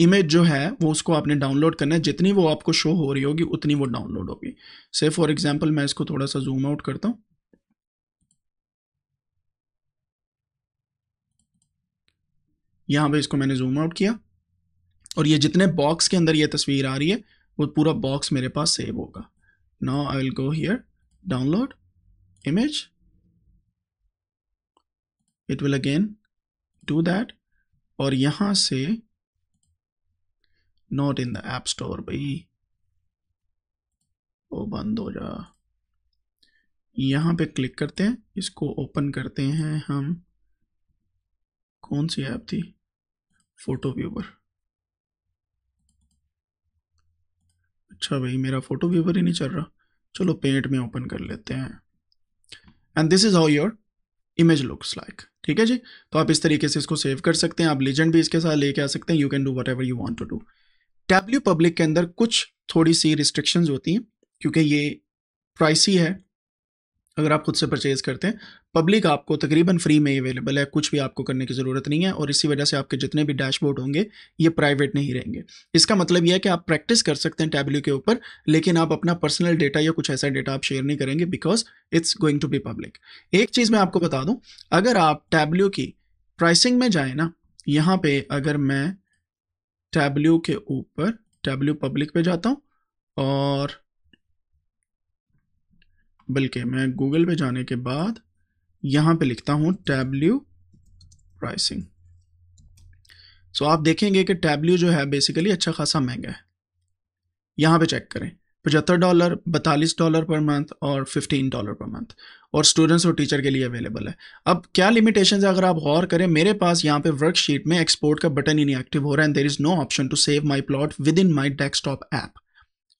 इमेज जो है वो उसको आपने डाउनलोड करना है जितनी वो आपको शो हो रही होगी उतनी वो डाउनलोड होगी से फॉर एग्जांपल मैं इसको थोड़ा सा जूम आउट करता हूँ यहाँ पे इसको मैंने जूम आउट किया और ये जितने बॉक्स के अंदर ये तस्वीर आ रही है वो पूरा बॉक्स मेरे पास सेव होगा now I will go here download image it will again do that और यहां से not in the app store भाई ओ बंद हो जा यहाँ पे क्लिक करते हैं इसको ओपन करते हैं हम कौन सी ऐप थी फोटो व्यूवर अच्छा भाई मेरा फोटो व्यूवर ही नहीं चल रहा चलो पेंट में ओपन कर लेते हैं and this is how your image looks like ठीक है जी तो आप इस तरीके से इसको सेव कर सकते हैं आप लेजेंड भी इसके साथ लेके आ सकते हैं you can do whatever you want to do Tableau public के अंदर कुछ थोड़ी सी रिस्ट्रिक्शंस होती हैं क्योंकि ये प्राइसी है अगर आप खुद से परचेज़ करते हैं पब्लिक आपको तकरीबन फ्री में अवेलेबल है कुछ भी आपको करने की ज़रूरत नहीं है और इसी वजह से आपके जितने भी डैशबोर्ड होंगे ये प्राइवेट नहीं रहेंगे इसका मतलब यह है कि आप प्रैक्टिस कर सकते हैं टैबल्यू के ऊपर लेकिन आप अपना पर्सनल डेटा या कुछ ऐसा डेटा आप शेयर नहीं करेंगे because it's going to be public एक चीज़ मैं आपको बता दूँ अगर आप टैबल्यू की प्राइसिंग में जाए ना यहाँ पर अगर मैं टैबल्यू के ऊपर टैबल्यू पब्लिक पर जाता हूँ और बल्कि मैं गूगल पे जाने के बाद यहाँ पे लिखता हूँ टैबल्यू प्राइसिंग सो आप देखेंगे कि टैबल्यू जो है बेसिकली अच्छा खासा महंगा है यहाँ पे चेक करें पचहत्तर डॉलर बतालीस डॉलर पर मंथ और फिफ्टीन डॉलर पर मंथ और स्टूडेंट्स और टीचर के लिए अवेलेबल है अब क्या लिमिटेशन है अगर आप गौर करें मेरे पास यहाँ पे वर्कशीट में एक्सपोर्ट का बटन ही नहीं एक्टिव हो रहा है and there is no option to save my plot within my desktop app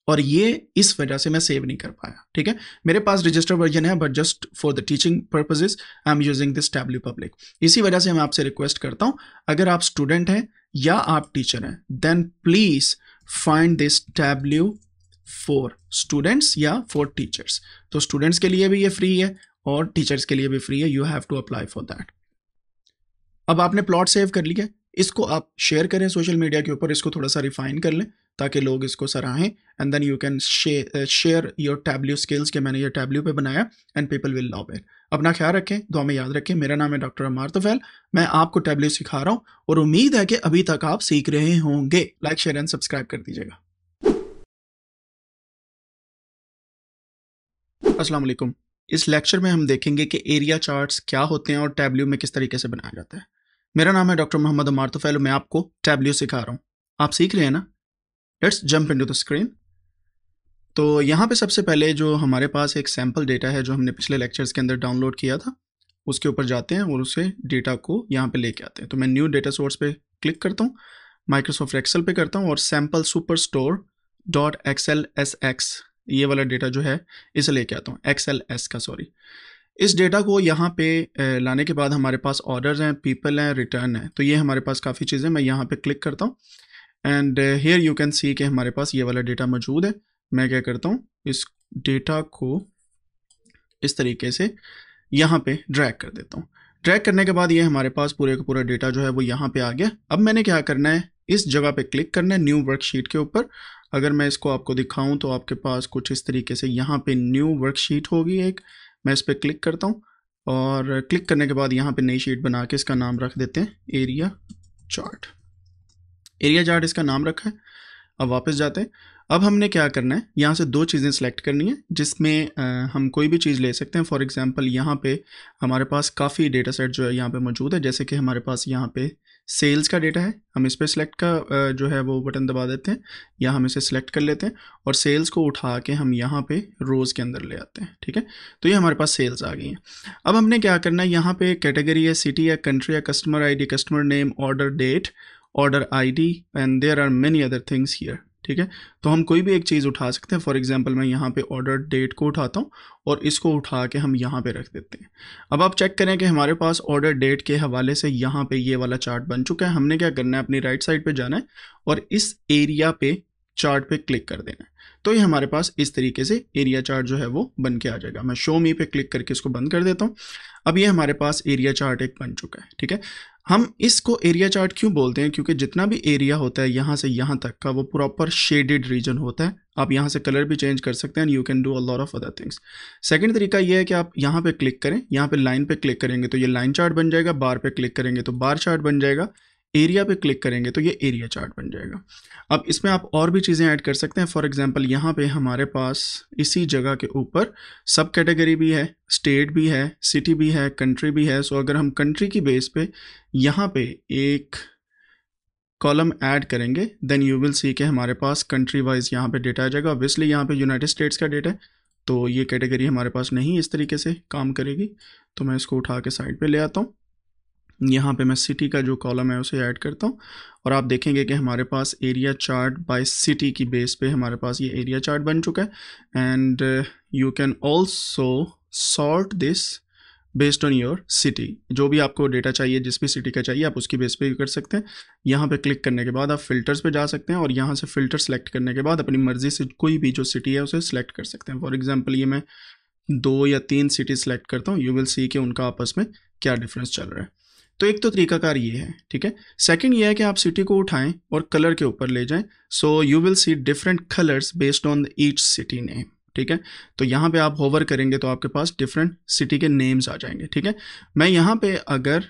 और ये इस वजह से मैं सेव नहीं कर पाया ठीक है मेरे पास रजिस्टर वर्जन है but just for the teaching purposes I am using this Tableau public इसी वजह से मैं आपसे रिक्वेस्ट करता हूँ अगर आप स्टूडेंट हैं या आप टीचर हैं then please find this Tableau for students या फॉर टीचर्स तो स्टूडेंट्स के लिए भी ये फ्री है और टीचर्स के लिए भी फ्री है you have to apply for that अब आपने प्लॉट सेव कर लिया इसको आप शेयर करें सोशल मीडिया के ऊपर इसको थोड़ा सा रिफाइन कर लें ताकि लोग इसको सराहें and then you can share your Tableau skills के मैंने ये टैबल्यू पे बनाया and people will love it अपना ख्याल रखें दुआ में याद रखें मेरा नाम है डॉक्टर अमार तफैल मैं आपको टैबल्यू सिखा रहा हूँ और उम्मीद है कि अभी तक आप सीख रहे होंगे लाइक शेयर एंड सब्सक्राइब कर दीजिएगा असलम इस लेक्चर में हम देखेंगे कि एरिया चार्ट्स क्या होते हैं और टैबल्यू में किस तरीके से बनाया जाता है मेरा नाम है डॉक्टर मोहम्मद अमार तफैल मैं आपको टैबल्यू सिखा रहा हूँ आप सीख रहे हैं ना let's jump in the screen तो यहाँ पे सबसे पहले जो हमारे पास एक सैम्पल डेटा है जो हमने पिछले लेक्चर्स के अंदर डाउनलोड किया था उसके ऊपर जाते हैं और उसे डेटा को यहाँ पे लेके आते हैं तो मैं न्यू डेटा सोर्स पे क्लिक करता हूँ माइक्रोसॉफ्ट एक्सेल पे करता हूँ और sample super store dot XL S X ये वाला डेटा जो है इसे लेके आता हूँ एक्सएल एस का सॉरी इस डेटा को यहाँ पे लाने के बाद हमारे पास ऑर्डर्स हैं पीपल हैं रिटर्न हैं तो ये हमारे पास काफ़ी चीज़ें मैं यहाँ पे क्लिक करता हूँ and here you can see कि हमारे पास ये वाला डेटा मौजूद है मैं क्या करता हूँ इस डेटा को इस तरीके से यहाँ पे ड्रैग कर देता हूँ ड्रैग करने के बाद ये हमारे पास पूरे का पूरा डेटा जो है वो यहाँ पे आ गया अब मैंने क्या करना है इस जगह पे क्लिक करना है न्यू वर्कशीट के ऊपर अगर मैं इसको आपको दिखाऊं तो आपके पास कुछ इस तरीके से यहाँ पे न्यू वर्कशीट होगी एक मैं इस पर क्लिक करता हूँ और क्लिक करने के बाद यहाँ पे नई शीट बना के इसका नाम रख देते हैं एरिया चार्ट एरिया चार्ट इसका नाम रखा है अब वापस जाते हैं अब हमने क्या करना है यहाँ से दो चीज़ें सेलेक्ट करनी है जिसमें हम कोई भी चीज़ ले सकते हैं फॉर एग्जांपल यहाँ पे हमारे पास काफ़ी डेटा सेट जो है यहाँ पे मौजूद है जैसे कि हमारे पास यहाँ पे सेल्स का डेटा है हम इस पर सेलेक्ट का जो है वो बटन दबा देते हैं या हम इसे सिलेक्ट कर लेते हैं और सेल्स को उठा के हम यहाँ पे रोज़ के अंदर ले आते हैं ठीक है तो ये हमारे पास सेल्स आ गई हैं अब हमने क्या करना है यहाँ पे कैटेगरी है सिटी या कंट्री या customer ID customer name order date order ID and there are many other things here ठीक है तो हम कोई भी एक चीज़ उठा सकते हैं फॉर एग्जाम्पल मैं यहाँ पे ऑर्डर डेट को उठाता हूँ और इसको उठा के हम यहाँ पे रख देते हैं अब आप चेक करें कि हमारे पास ऑर्डर डेट के हवाले से यहाँ पे ये वाला चार्ट बन चुका है हमने क्या करना है अपनी राइट साइड पे जाना है और इस एरिया पे चार्ट पे क्लिक कर देना है तो ये हमारे पास इस तरीके से एरिया चार्ट जो है वो बन के आ जाएगा मैं शो मी पे क्लिक करके इसको बंद कर देता हूँ अब ये हमारे पास एरिया चार्ट एक बन चुका है ठीक है हम इसको एरिया चार्ट क्यों बोलते हैं क्योंकि जितना भी एरिया होता है यहाँ से यहाँ तक का वो प्रॉपर शेडेड रीजन होता है आप यहाँ से कलर भी चेंज कर सकते हैं and you can do a lot of other things second तरीका ये है कि आप यहाँ पे क्लिक करें यहाँ पे लाइन पे क्लिक करेंगे तो ये लाइन चार्ट बन जाएगा बार पे क्लिक करेंगे तो बार चार्ट बन जाएगा एरिया पे क्लिक करेंगे तो ये एरिया चार्ट बन जाएगा अब इसमें आप और भी चीज़ें ऐड कर सकते हैं फॉर एग्जांपल यहाँ पे हमारे पास इसी जगह के ऊपर सब कैटेगरी भी है स्टेट भी है सिटी भी है कंट्री भी है सो अगर हम कंट्री की बेस पे यहाँ पे एक कॉलम ऐड करेंगे देन यू विल सी के हमारे पास कंट्री वाइज यहाँ पर डेटा आ जाएगा ऑब्वियसली यहाँ पर यूनाइटेड स्टेट्स का डेटा है तो ये कैटेगरी हमारे पास नहीं इस तरीके से काम करेगी तो मैं इसको उठा के साइड पर ले आता हूँ यहाँ पे मैं सिटी का जो कॉलम है उसे ऐड करता हूँ और आप देखेंगे कि हमारे पास एरिया चार्ट बाय सिटी की बेस पे हमारे पास ये एरिया चार्ट बन चुका है and you can also sort this based on your city जो भी आपको डेटा चाहिए जिस भी सिटी का चाहिए आप उसकी बेस पे कर सकते हैं यहाँ पे क्लिक करने के बाद आप फिल्टर्स पे जा सकते हैं और यहाँ से फिल्टर सेलेक्ट करने के बाद अपनी मर्ज़ी से कोई भी जो सिटी है उसे सेलेक्ट कर सकते हैं फॉर एग्जांपल ये मैं दो या तीन सिटी सेलेक्ट करता हूँ यू विल सी कि उनका आपस में क्या डिफरेंस चल रहा है तो एक तो तरीकाकार ये है ठीक है सेकंड ये है कि आप सिटी को उठाएं और कलर के ऊपर ले जाएं so you will see different colours based on each city name ठीक है तो यहाँ पे आप होवर करेंगे तो आपके पास डिफरेंट सिटी के नेम्स आ जाएंगे ठीक है मैं यहाँ पे अगर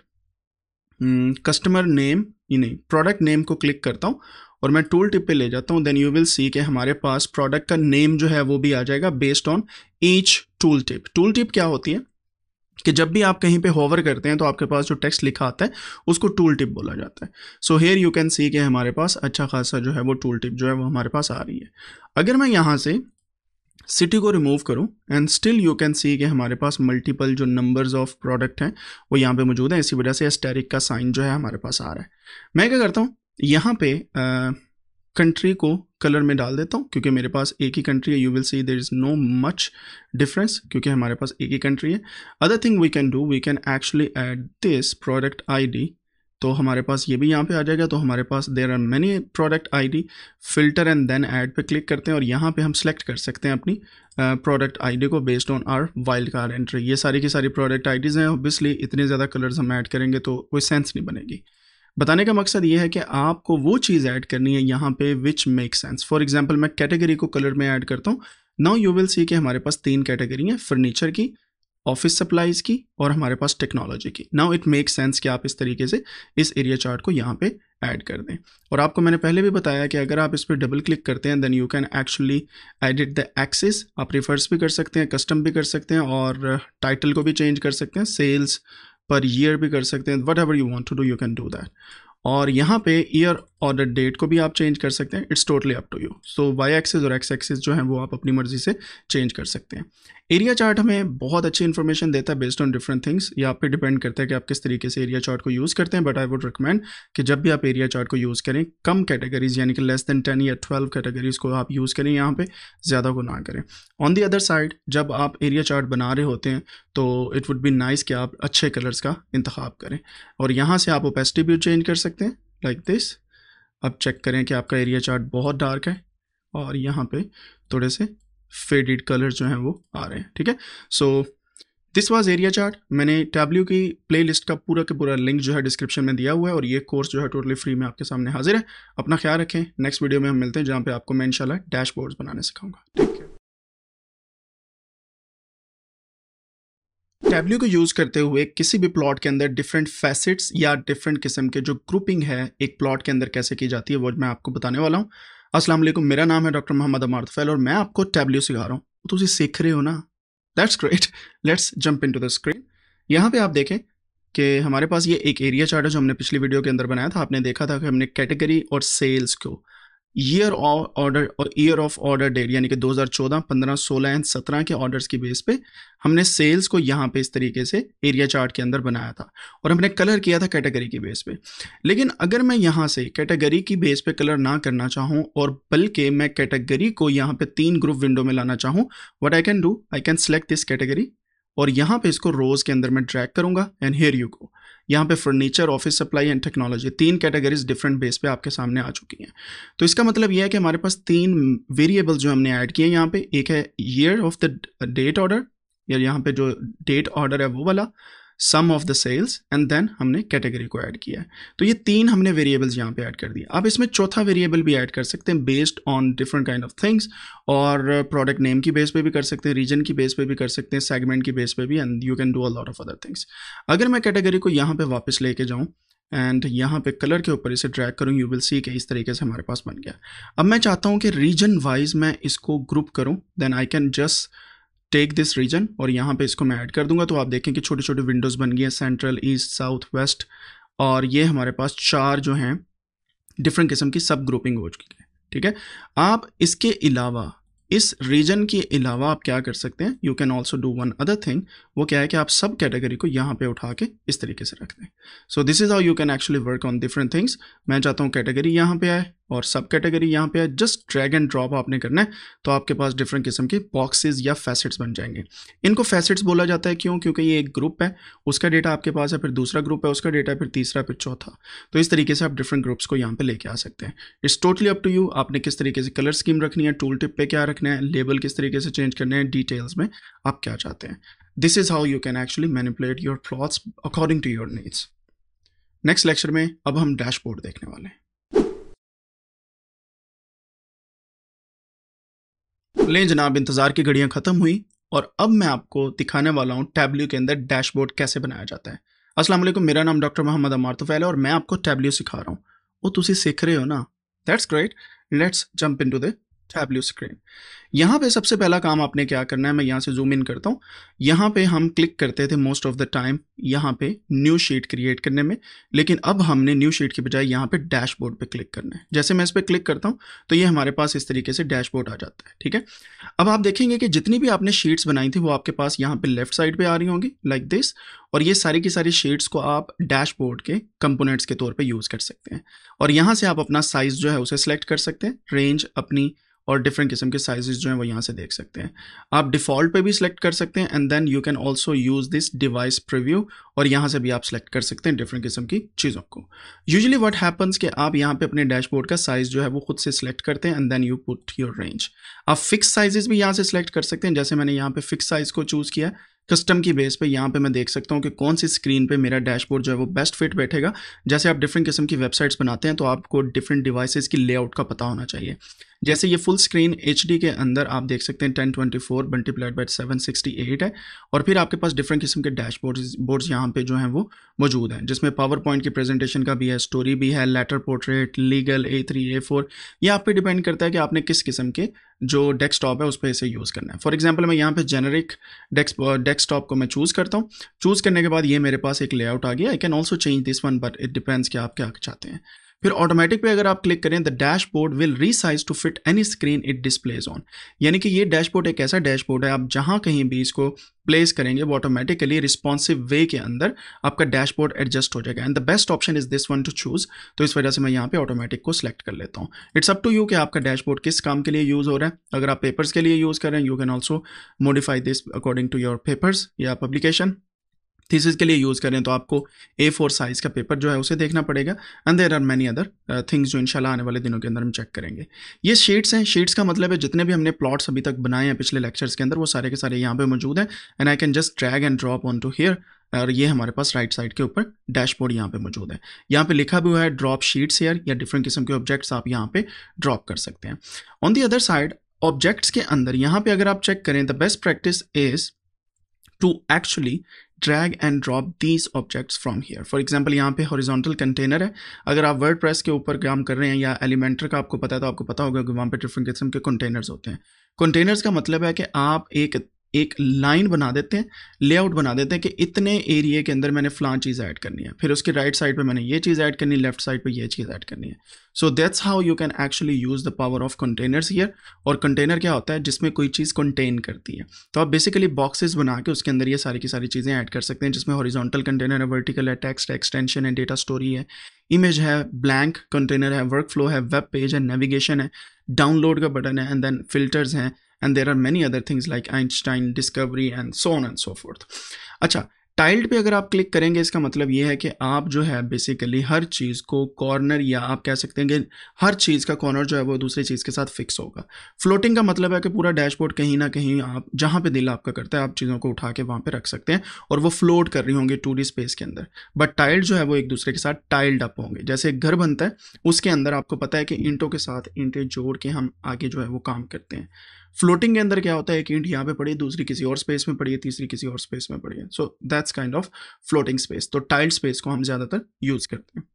कस्टमर नेम ही नहीं प्रोडक्ट नेम को क्लिक करता हूँ और मैं टूल टिप पे ले जाता हूँ देन यू विल सी के हमारे पास प्रोडक्ट का नेम जो है वो भी आ जाएगा based on each tool tip tool tip क्या होती है कि जब भी आप कहीं पे होवर करते हैं तो आपके पास जो टेक्स्ट लिखा आता है उसको टूल टिप बोला जाता है so here you can see कि हमारे पास अच्छा खासा जो है वो टूल टिप जो है वो हमारे पास आ रही है अगर मैं यहाँ से सिटी को रिमूव करूं and still you can see कि हमारे पास मल्टीपल जो नंबर्स ऑफ प्रोडक्ट हैं वो यहाँ पे मौजूद हैं इसी वजह से एस्टेरिक का साइन जो है हमारे पास आ रहा है मैं क्या करता हूँ यहाँ पे कंट्री को कलर में डाल देता हूँ क्योंकि मेरे पास एक ही कंट्री है you will see there is no much difference क्योंकि हमारे पास एक ही कंट्री है other thing we can do we can actually add this product ID तो हमारे पास ये भी यहाँ पे आ जाएगा तो हमारे पास there are many product ID filter and then add पे क्लिक करते हैं और यहाँ पे हम सेलेक्ट कर सकते हैं अपनी प्रोडक्ट uh, आईडी को based on are wild card entry ये सारी की सारी प्रोडक्ट आईडीज़ हैं ऑब्वियसली इतने ज़्यादा कलर्स हम ऐड करेंगे तो कोई सेंस नहीं बनेगी बताने का मकसद ये है कि आपको वो चीज़ ऐड करनी है यहाँ पे which make sense for example मैं कैटेगरी को कलर में ऐड करता हूँ नाउ यू विल सी कि हमारे पास तीन कैटेगरी हैं फर्नीचर की ऑफिस सप्लाईज की और हमारे पास टेक्नोलॉजी की नाउ इट मेक सेंस कि आप इस तरीके से इस एरिया चार्ट को यहाँ पे ऐड कर दें और आपको मैंने पहले भी बताया कि अगर आप इस पर डबल क्लिक करते हैं then you can actually edit the axes आप रिफर्स भी कर सकते हैं कस्टम भी कर सकते हैं और टाइटल को भी चेंज कर सकते हैं सेल्स पर ईयर भी कर सकते हैं whatever you want to do you can do that और यहाँ पे ईयर ऑर्डर डेट को भी आप चेंज कर सकते हैं it's totally up to you so Y axis और एक्स एक्सेस जो है वो आप अपनी मर्जी से चेंज कर सकते हैं एरिया चार्ट हमें बहुत अच्छी इन्फॉर्मेशन देता है बेस्ड ऑन डिफरेंट थिंग्स ये आप पे डिपेंड करता है कि आप किस तरीके से एरिया चार्ट को यूज़ करते हैं बट आई वुड रिकमेंड कि जब भी आप एरिया चार्ट को यूज़ करें कम कैटेगरीज यानी कि लेस देन टेन या ट्वेल्व कैटेगरीज को आप यूज़ करें यहाँ पे ज़्यादा को ना करें ऑन दी अदर साइड जब आप एरिया चार्ट बना रहे होते हैं तो इट वुड बी नाइस कि आप अच्छे कलर्स का इंतखब करें और यहाँ से आप ओपेसिटी भी चेंज कर सकते हैं लाइक like दिस अब चेक करें कि आपका एरिया चार्ट बहुत डार्क है और यहाँ पे थोड़े से फेडेड कलर जो हैं वो आ रहे हैं ठीक है so this was area chart मैंने टैब्ल्यू की प्लेलिस्ट का पूरा के पूरा लिंक जो है डिस्क्रिप्शन में दिया हुआ है और ये कोर्स जो है टोटली फ्री में आपके सामने हाजिर है अपना ख्याल रखें नेक्स्ट वीडियो में हम मिलते हैं जहाँ पे आपको मैं इनशाला डैशबोर्ड्स बनाने सिखाऊंगा ठीक है टैब्ल्यू को यूज़ करते हुए किसी भी प्लॉट के अंदर डिफरेंट फैसेट्स या डिफरेंट किस्म के जो ग्रुपिंग है एक प्लॉट के अंदर कैसे की जाती है वो मैं आपको बताने वाला हूँ अस्सलाम वालेकुम मेरा नाम है डॉक्टर मोहम्मद अमार फैल और मैं आपको टैबलियो सिखा रहा हूँ तो उसे सीख रहे हो ना that's great let's jump in to the screen यहाँ पे आप देखें कि हमारे पास ये एक एरिया चार्ट है जो हमने पिछली वीडियो के अंदर बनाया था आपने देखा था कि हमने कैटेगरी और सेल्स को ईयर ऑफ ऑर्डर और ईयर ऑफ ऑर्डर डेट यानी कि 2014, 15, 16 एंड 17 के ऑर्डर्स की बेस पे हमने सेल्स को यहाँ पे इस तरीके से एरिया चार्ट के अंदर बनाया था और हमने कलर किया था कैटेगरी की बेस पे लेकिन अगर मैं यहाँ से कैटेगरी की बेस पे कलर ना करना चाहूँ और बल्कि मैं कैटेगरी को यहाँ पे तीन ग्रुप विंडो में लाना चाहूँ what I can do I can select this category और यहाँ पे इसको रोज़ के अंदर मैं ट्रैक करूँगा एंड हेयर यू को यहाँ पे furniture office supply and technology तीन कैटेगरीज डिफरेंट बेस पे आपके सामने आ चुकी हैं तो इसका मतलब यह है कि हमारे पास तीन वेरिएबल जो हमने ऐड किए हैं यहाँ पे एक है year of the date order या यहाँ पे जो डेट ऑर्डर है वो वाला sum of the sales and then हमने कैटेगरी को ऐड किया है तो ये तीन हमने वेरिएबल्स यहाँ पे ऐड कर दिए आप इसमें चौथा वेरिएबल भी ऐड कर सकते हैं based on different kind of things और प्रोडक्ट नेम की बेस पे भी कर सकते हैं रीजन की बेस पे भी कर सकते हैं सेगमेंट की बेस पे भी and you can do a lot of other things अगर मैं कैटेगरी को यहाँ पर वापस लेके जाऊँ एंड यहाँ पे कलर के ऊपर इसे ड्रैग करूँ यू विल सी के इस तरीके से हमारे पास बन गया अब मैं चाहता हूँ कि रीजन वाइज मैं इसको ग्रुप करूँ then I can just take this region और यहाँ पे इसको मैं ऐड कर दूंगा तो आप देखें कि छोटे छोटे विंडोज़ बन गए हैं सेंट्रल ईस्ट साउथ वेस्ट और ये हमारे पास चार जो हैं डिफरेंट किस्म की सब ग्रुपिंग हो चुकी है ठीक है आप इसके अलावा इस रीजन के अलावा आप क्या कर सकते हैं you can also do one other thing वो क्या है कि आप सब कैटेगरी को यहाँ पे उठा के इस तरीके से रख दें so this is how you can actually work on different things मैं चाहता हूँ कैटेगरी यहाँ पे आए और सब कैटेगरी यहाँ पे है जस्ट ड्रैग एंड ड्रॉप आपने करना है तो आपके पास डिफरेंट किस्म के बॉक्सेस या फैसेट्स बन जाएंगे इनको फैसेट्स बोला जाता है क्यों क्योंकि ये एक ग्रुप है उसका डेटा आपके पास है फिर दूसरा ग्रुप है उसका डेटा फिर तीसरा फिर चौथा तो इस तरीके से आप डिफरेंट ग्रुप्स को यहाँ पर लेके आ सकते हैं it's totally up to you आपने किस तरीके से कलर स्कीम रखनी है टूल टिप पर क्या रखना है लेबल किस तरीके से चेंज करना है डिटेल्स में आप क्या चाहते हैं this is how you can actually manipulate your plots according to your needs next lecture में अब हम डैशबोर्ड देखने वाले हैं लें जनाब इंतज़ार की घड़ियाँ ख़त्म हुई और अब मैं आपको दिखाने वाला हूँ टैबल्यू के अंदर डैशबोर्ड कैसे बनाया जाता है असलम मेरा नाम डॉक्टर मोहम्मद अमार तो है और मैं आपको टैबल्यू सिखा रहा हूँ वो तुम सीख रहे हो ना that's great let's jump in to the Tableau screen यहाँ पे सबसे पहला काम आपने क्या करना है मैं यहाँ से जूम इन करता हूँ यहाँ पे हम क्लिक करते थे मोस्ट ऑफ द टाइम यहाँ पे न्यू शीट क्रिएट करने में लेकिन अब हमने न्यू शीट के बजाय यहाँ पे डैशबोर्ड पे क्लिक करना है जैसे मैं इस पर क्लिक करता हूँ तो ये हमारे पास इस तरीके से डैशबोर्ड आ जाता है ठीक है अब आप देखेंगे कि जितनी भी आपने शीट्स बनाई थी वो आपके पास यहाँ पे लेफ्ट साइड पे आ रही होंगी लाइक दिस और ये सारी की सारी शीट्स को आप डैशबोर्ड के कंपोनेंट्स के तौर पर यूज़ कर सकते हैं और यहाँ से आप अपना साइज़ जो है उसे सेलेक्ट कर सकते हैं रेंज अपनी और डिफरेंट किस्म के साइजेस जो हैं वो यहाँ से देख सकते हैं आप डिफ़ॉल्ट पे भी सिलेक्ट कर सकते हैं and then you can also use this device preview और यहाँ से भी आप सिलेक्ट कर सकते हैं डिफरेंट किस्म की चीज़ों को यूजली वट हैपन्स कि आप यहाँ पे अपने डैशबोर्ड का साइज़ जो है वो खुद से सिलेक्ट करते हैं and then you put your range आप फिक्स साइजेस भी यहाँ से सिलेक्ट कर सकते हैं जैसे मैंने यहाँ पे फिक्स साइज़ को चूज़ किया कस्टम की बेस पे यहाँ पे मैं देख सकता हूँ कि कौन सी स्क्रीन पे मेरा डैशबोर्ड जो है वो बेस्ट फिट बैठेगा जैसे आप डिफरेंट किस्म की वेबसाइट्स बनाते हैं तो आपको डिफरेंट डिवाइसेस की लेआउट का पता होना चाहिए जैसे ये फुल स्क्रीन एच के अंदर आप देख सकते हैं ten twenty four multiplied by seven sixty eight है और फिर आपके पास डिफरेंट किस्म के डैशबोर्ड बोर्ड्स यहाँ पे जो हैं वो मौजूद हैं जिसमें पावर पॉइंट की प्रेजेंटेशन का भी है स्टोरी भी है letter portrait legal A three A four ये आप पे डिपेंड करता है कि आपने किस किस्म के जो डेस्कटॉप है उस पर इसे यूज़ करना है फॉर एग्जाम्पल मैं यहाँ पे जेनरिक डेस्क डेस्कटॉप को मैं चूज़ करता हूँ चूज़ करने के बाद ये मेरे पास एक लेआउट आ गया I can also change this one but it depends कि आप क्या चाहते हैं फिर ऑटोमेटिक पे अगर आप क्लिक करें the dashboard will resize to fit any screen it displays on यानी कि ये डैशबोर्ड एक ऐसा डैशबोर्ड है आप जहाँ कहीं भी इसको प्लेस करेंगे वो ऑटोमेटिकली रिस्पॉन्सिव वे के अंदर आपका डैशबोर्ड एडजस्ट हो जाएगा and the best option is this one to choose तो इस वजह से मैं यहाँ पे ऑटोमेटिक को सिलेक्ट कर लेता हूँ इट्स अप टू यू कि आपका डैशबोर्ड किस काम के लिए यूज़ हो रहा है अगर आप पेपर्स के लिए यूज़ करें you can also modify this according to your papers या पब्लिकेशन थीसिस के लिए यूज़ करें तो आपको ए फोर साइज़ का पेपर जो है उसे देखना पड़ेगा and there are many other things जो इंशाल्लाह आने वाले दिनों के अंदर हम चेक करेंगे ये शीट्स हैं शीट्स का मतलब है जितने भी हमने प्लॉट्स अभी तक बनाए हैं पिछले लेक्चर्स के अंदर वो सारे के सारे यहाँ पे मौजूद हैं and I can just drag and drop onto here और ये हमारे पास राइट साइड के ऊपर डैशबोर्ड यहाँ पे मौजूद है यहाँ पे लिखा भी हुआ है ड्रॉप शीट्स हेयर या डिफरेंट किस्म के ऑब्जेक्ट्स आप यहाँ पे ड्रॉप कर सकते हैं on the other side objects के अंदर यहाँ पे अगर आप चेक करें the best practice is to actually drag and drop these objects from here. For example यहाँ पे हॉरिजॉन्टल कंटेनर है अगर आप वर्ड प्रेस के ऊपर काम कर रहे हैं या एलिमेंटर का आपको पता है तो आपको पता होगा कि वहाँ पे डिफरेंट किस्म के कंटेनर्स होते हैं कंटेनर्स का मतलब है कि आप एक एक लाइन बना देते हैं लेआउट बना देते हैं कि इतने एरिए के अंदर मैंने फ्लान चीज़ ऐड करनी है फिर उसके राइट साइड पे मैंने ये चीज़ ऐड करनी है लेफ्ट साइड पे ये चीज़ ऐड करनी है so that's how you can actually use the power of containers here और कंटेनर क्या होता है जिसमें कोई चीज़ कंटेन करती है तो आप बेसिकली बॉक्सेज बना के उसके अंदर ये सारी की सारी चीज़ें ऐड कर सकते हैं जिसमें हॉरिजॉन्टल कंटेनर है वर्टिकल है टेक्स्ट एक्सटेंशन है डेटा स्टोरी है इमेज है ब्लैंक कंटेनर है वर्क फ्लो है वेब पेज है नेविगेशन है डाउनलोड का बटन है एंड देन फिल्टर्स हैं and there are many other things like Einstein discovery and so on and so forth अच्छा टाइल्ड पे अगर आप क्लिक करेंगे इसका मतलब ये है कि आप जो है बेसिकली हर चीज़ को कॉर्नर या आप कह सकते हैं कि हर चीज़ का कॉर्नर जो है वो दूसरी चीज़ के साथ फिक्स होगा फ्लोटिंग का मतलब है कि पूरा डैशबोर्ड कहीं ना कहीं आप जहाँ पे दिल आपका करता है आप चीज़ों को उठा के वहाँ पे रख सकते हैं और वो फ्लोट कर रही होंगी टू स्पेस के अंदर बट टाइल्ड जो है वो एक दूसरे के साथ टाइल्ड अप होंगे जैसे एक घर बनता है उसके अंदर आपको पता है कि ईंटों के साथ ईंटें जोड़ के हम आगे जो है वो काम करते हैं फ्लोटिंग के अंदर क्या होता है एक ईंट यहाँ पे पड़ी दूसरी किसी और स्पेस में पड़ी है तीसरी किसी और स्पेस में पड़ी है so that's kind of floating space तो टाइल्ड स्पेस को हम ज़्यादातर यूज़ करते हैं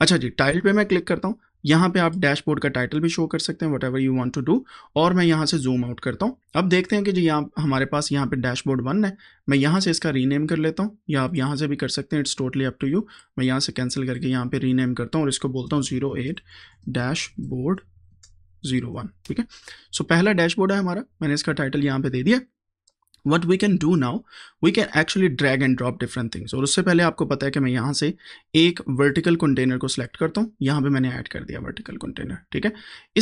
अच्छा जी टाइल पे मैं क्लिक करता हूँ यहाँ पे आप डैशबोर्ड का टाइटल भी शो कर सकते हैं whatever you want to do और मैं यहाँ से जूम आउट करता हूँ अब देखते हैं कि जी यहाँ हमारे पास यहाँ पे डैशबोर्ड वन है मैं यहाँ से इसका रीनेम कर लेता हूँ या आप यहाँ से भी कर सकते हैं it's totally up to you मैं यहाँ से कैंसिल करके यहाँ पे रीनेम करता हूँ और इसको बोलता हूँ zero eight dashboard zero one ठीक है सो पहला डैशबोर्ड है हमारा मैंने इसका टाइटल यहाँ पे दे दिया what we can do now we can actually drag and drop different things और उससे पहले आपको पता है कि मैं यहाँ से एक वर्टिकल कंटेनर को सिलेक्ट करता हूँ यहाँ पे मैंने ऐड कर दिया वर्टिकल कंटेनर ठीक है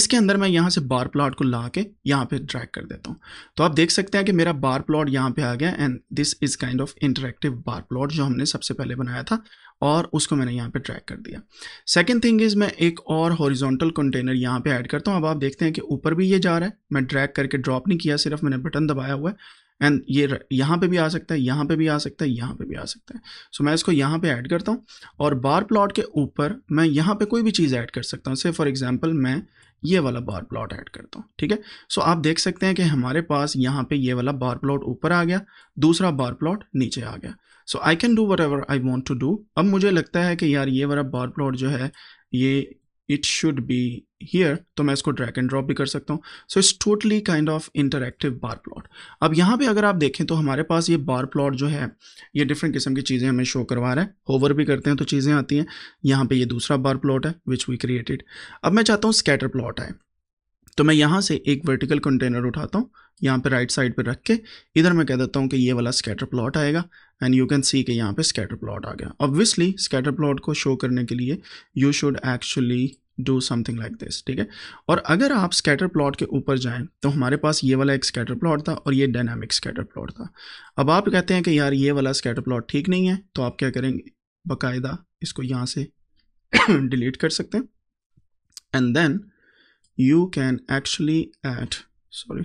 इसके अंदर मैं यहाँ से बार प्लॉट को ला के यहाँ पे ड्रैग कर देता हूँ तो आप देख सकते हैं कि मेरा बार प्लॉट यहाँ पे आ गया and this is kind of interactive bar plot जो हमने सबसे पहले बनाया था और उसको मैंने यहाँ पे ट्रैक कर दिया सेकंड थिंग इज़ मैं एक और हॉरिजॉन्टल कंटेनर यहाँ पे ऐड करता हूँ अब आप देखते हैं कि ऊपर भी ये जा रहा है मैं ड्रैग करके ड्रॉप नहीं किया सिर्फ मैंने बटन दबाया हुआ है एंड ये यहाँ पे भी आ सकता है यहाँ पे भी आ सकता है यहाँ पे भी आ सकता है सो so, मैं इसको यहाँ पे ऐड करता हूँ और बार प्लॉट के ऊपर मैं यहाँ पे कोई भी चीज़ ऐड कर सकता हूँ से फॉर एग्जांपल मैं ये वाला बार प्लॉट ऐड करता हूँ ठीक है सो आप देख सकते हैं कि हमारे पास यहाँ पे ये वाला बार प्लॉट ऊपर आ गया दूसरा बार प्लॉट नीचे आ गया so I can do whatever I want to do अब मुझे लगता है कि यार ये वाला बार प्लॉट जो है ये इट शुड बी हियर तो मैं इसको ड्रैग एंड ड्रॉप भी कर सकता हूँ so it's totally kind of interactive bar plot अब यहाँ पे अगर आप देखें तो हमारे पास ये बार प्लॉट जो है ये डिफरेंट किस्म की चीज़ें हमें शो करवा रहा है होवर भी करते हैं तो चीज़ें आती हैं यहाँ पे ये दूसरा बार प्लॉट है विच वी क्रिएटेड अब मैं चाहता हूँ स्कैटर प्लॉट आए तो मैं यहाँ से एक वर्टिकल कंटेनर उठाता हूँ यहाँ पे राइट साइड पे रख के इधर मैं कह देता हूँ कि ये वाला स्कैटर प्लॉट आएगा एंड यू कैन सी कि यहाँ पे स्कैटर प्लॉट आ गया ऑब्वियसली स्कैटर प्लॉट को शो करने के लिए you should actually do something like this ठीक है और अगर आप स्कैटर प्लॉट के ऊपर जाएं तो हमारे पास ये वाला एक स्कैटर प्लॉट था और ये डायनामिक स्कैटर प्लॉट था अब आप कहते हैं कि यार ये वाला स्कैटर प्लॉट ठीक नहीं है तो आप क्या करेंगे बाकायदा इसको यहाँ से डिलीट कर सकते हैं and then you can actually at sorry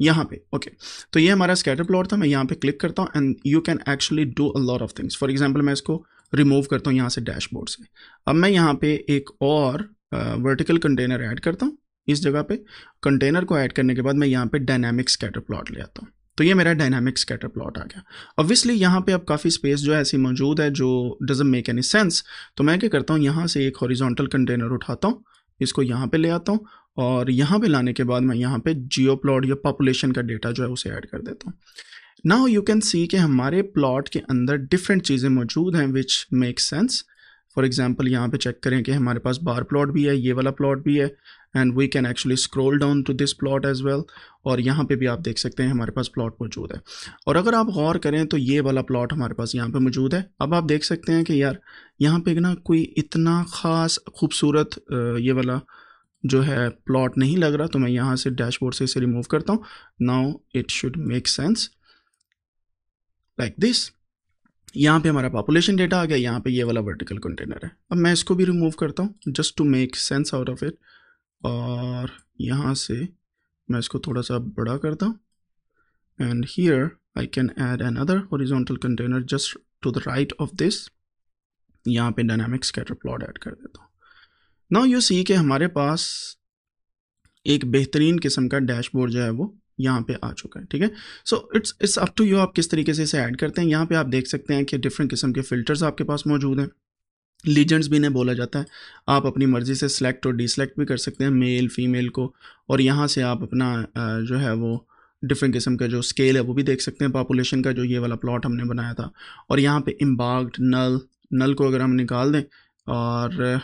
यहाँ पे ओके okay. तो ये हमारा स्कैटर प्लॉट था मैं यहाँ पे क्लिक करता हूँ and you can actually do a lot of things for example मैं इसको रिमूव करता हूँ यहाँ से डैशबोर्ड से अब मैं यहाँ पे एक और वर्टिकल कंटेनर ऐड करता हूँ इस जगह पे कंटेनर को ऐड करने के बाद मैं यहाँ पे डायनामिक स्कैटर प्लॉट ले आता हूँ तो ये मेरा डायनामिक स्कैटर प्लॉट आ गया ऑब्वियसली यहाँ पे अब काफ़ी स्पेस जो है ऐसी मौजूद है जो डजेंट मेक एनी सेंस तो मैं क्या करता हूँ यहाँ से एक हॉरिजोंटल कंटेनर उठाता हूँ इसको यहाँ पे ले आता हूँ और यहाँ पे लाने के बाद मैं यहाँ पे जियो प्लॉट या पॉपुलेशन का डेटा जो है उसे ऐड कर देता हूँ नाउ यू कैन सी कि हमारे प्लॉट के अंदर डिफरेंट चीज़ें मौजूद हैं which make sense for example यहाँ पे चेक करें कि हमारे पास बार प्लॉट भी है ये वाला प्लॉट भी है and we can actually scroll down to this plot as well और यहाँ पे भी आप देख सकते हैं हमारे पास प्लॉट मौजूद है और अगर आप गौर करें तो ये वाला प्लॉट हमारे पास यहाँ पे मौजूद है अब आप देख सकते हैं कि यार यहाँ पे ना कोई इतना ख़ास खूबसूरत ये वाला जो है प्लॉट नहीं लग रहा तो मैं यहाँ से डैशबोर्ड से इसे रिमूव करता हूँ now it should make sense like this यहाँ पे हमारा पॉपुलेशन डेटा आ गया यहाँ पे ये वाला वर्टिकल कंटेनर है अब मैं इसको भी रिमूव करता हूँ just to make sense out of it और यहाँ से मैं इसको थोड़ा सा बड़ा करता हूँ and here I can add an other horizontal container just to the right of this यहाँ पे डायनामिक स्कैटर प्लॉट ऐड कर देता हूँ नाउ यू सी कि हमारे पास एक बेहतरीन किस्म का डैशबोर्ड जो है वो यहाँ पे आ चुका है ठीक है so it's it's up to you आप किस तरीके से इसे ऐड करते हैं यहाँ पे आप देख सकते हैं कि डिफरेंट किस्म के फिल्टर्स आपके पास मौजूद हैं लीजेंड्स भी इन्हें बोला जाता है आप अपनी मर्ज़ी से सिलेक्ट और डिसलेक्ट भी कर सकते हैं मेल फीमेल को और यहाँ से आप अपना जो है वो डिफरेंट किस्म का जो स्केल है वो भी देख सकते हैं पॉपुलेशन का जो ये वाला प्लॉट हमने बनाया था और यहाँ पर इम्बाग्ड नल नल को अगर हम निकाल दें और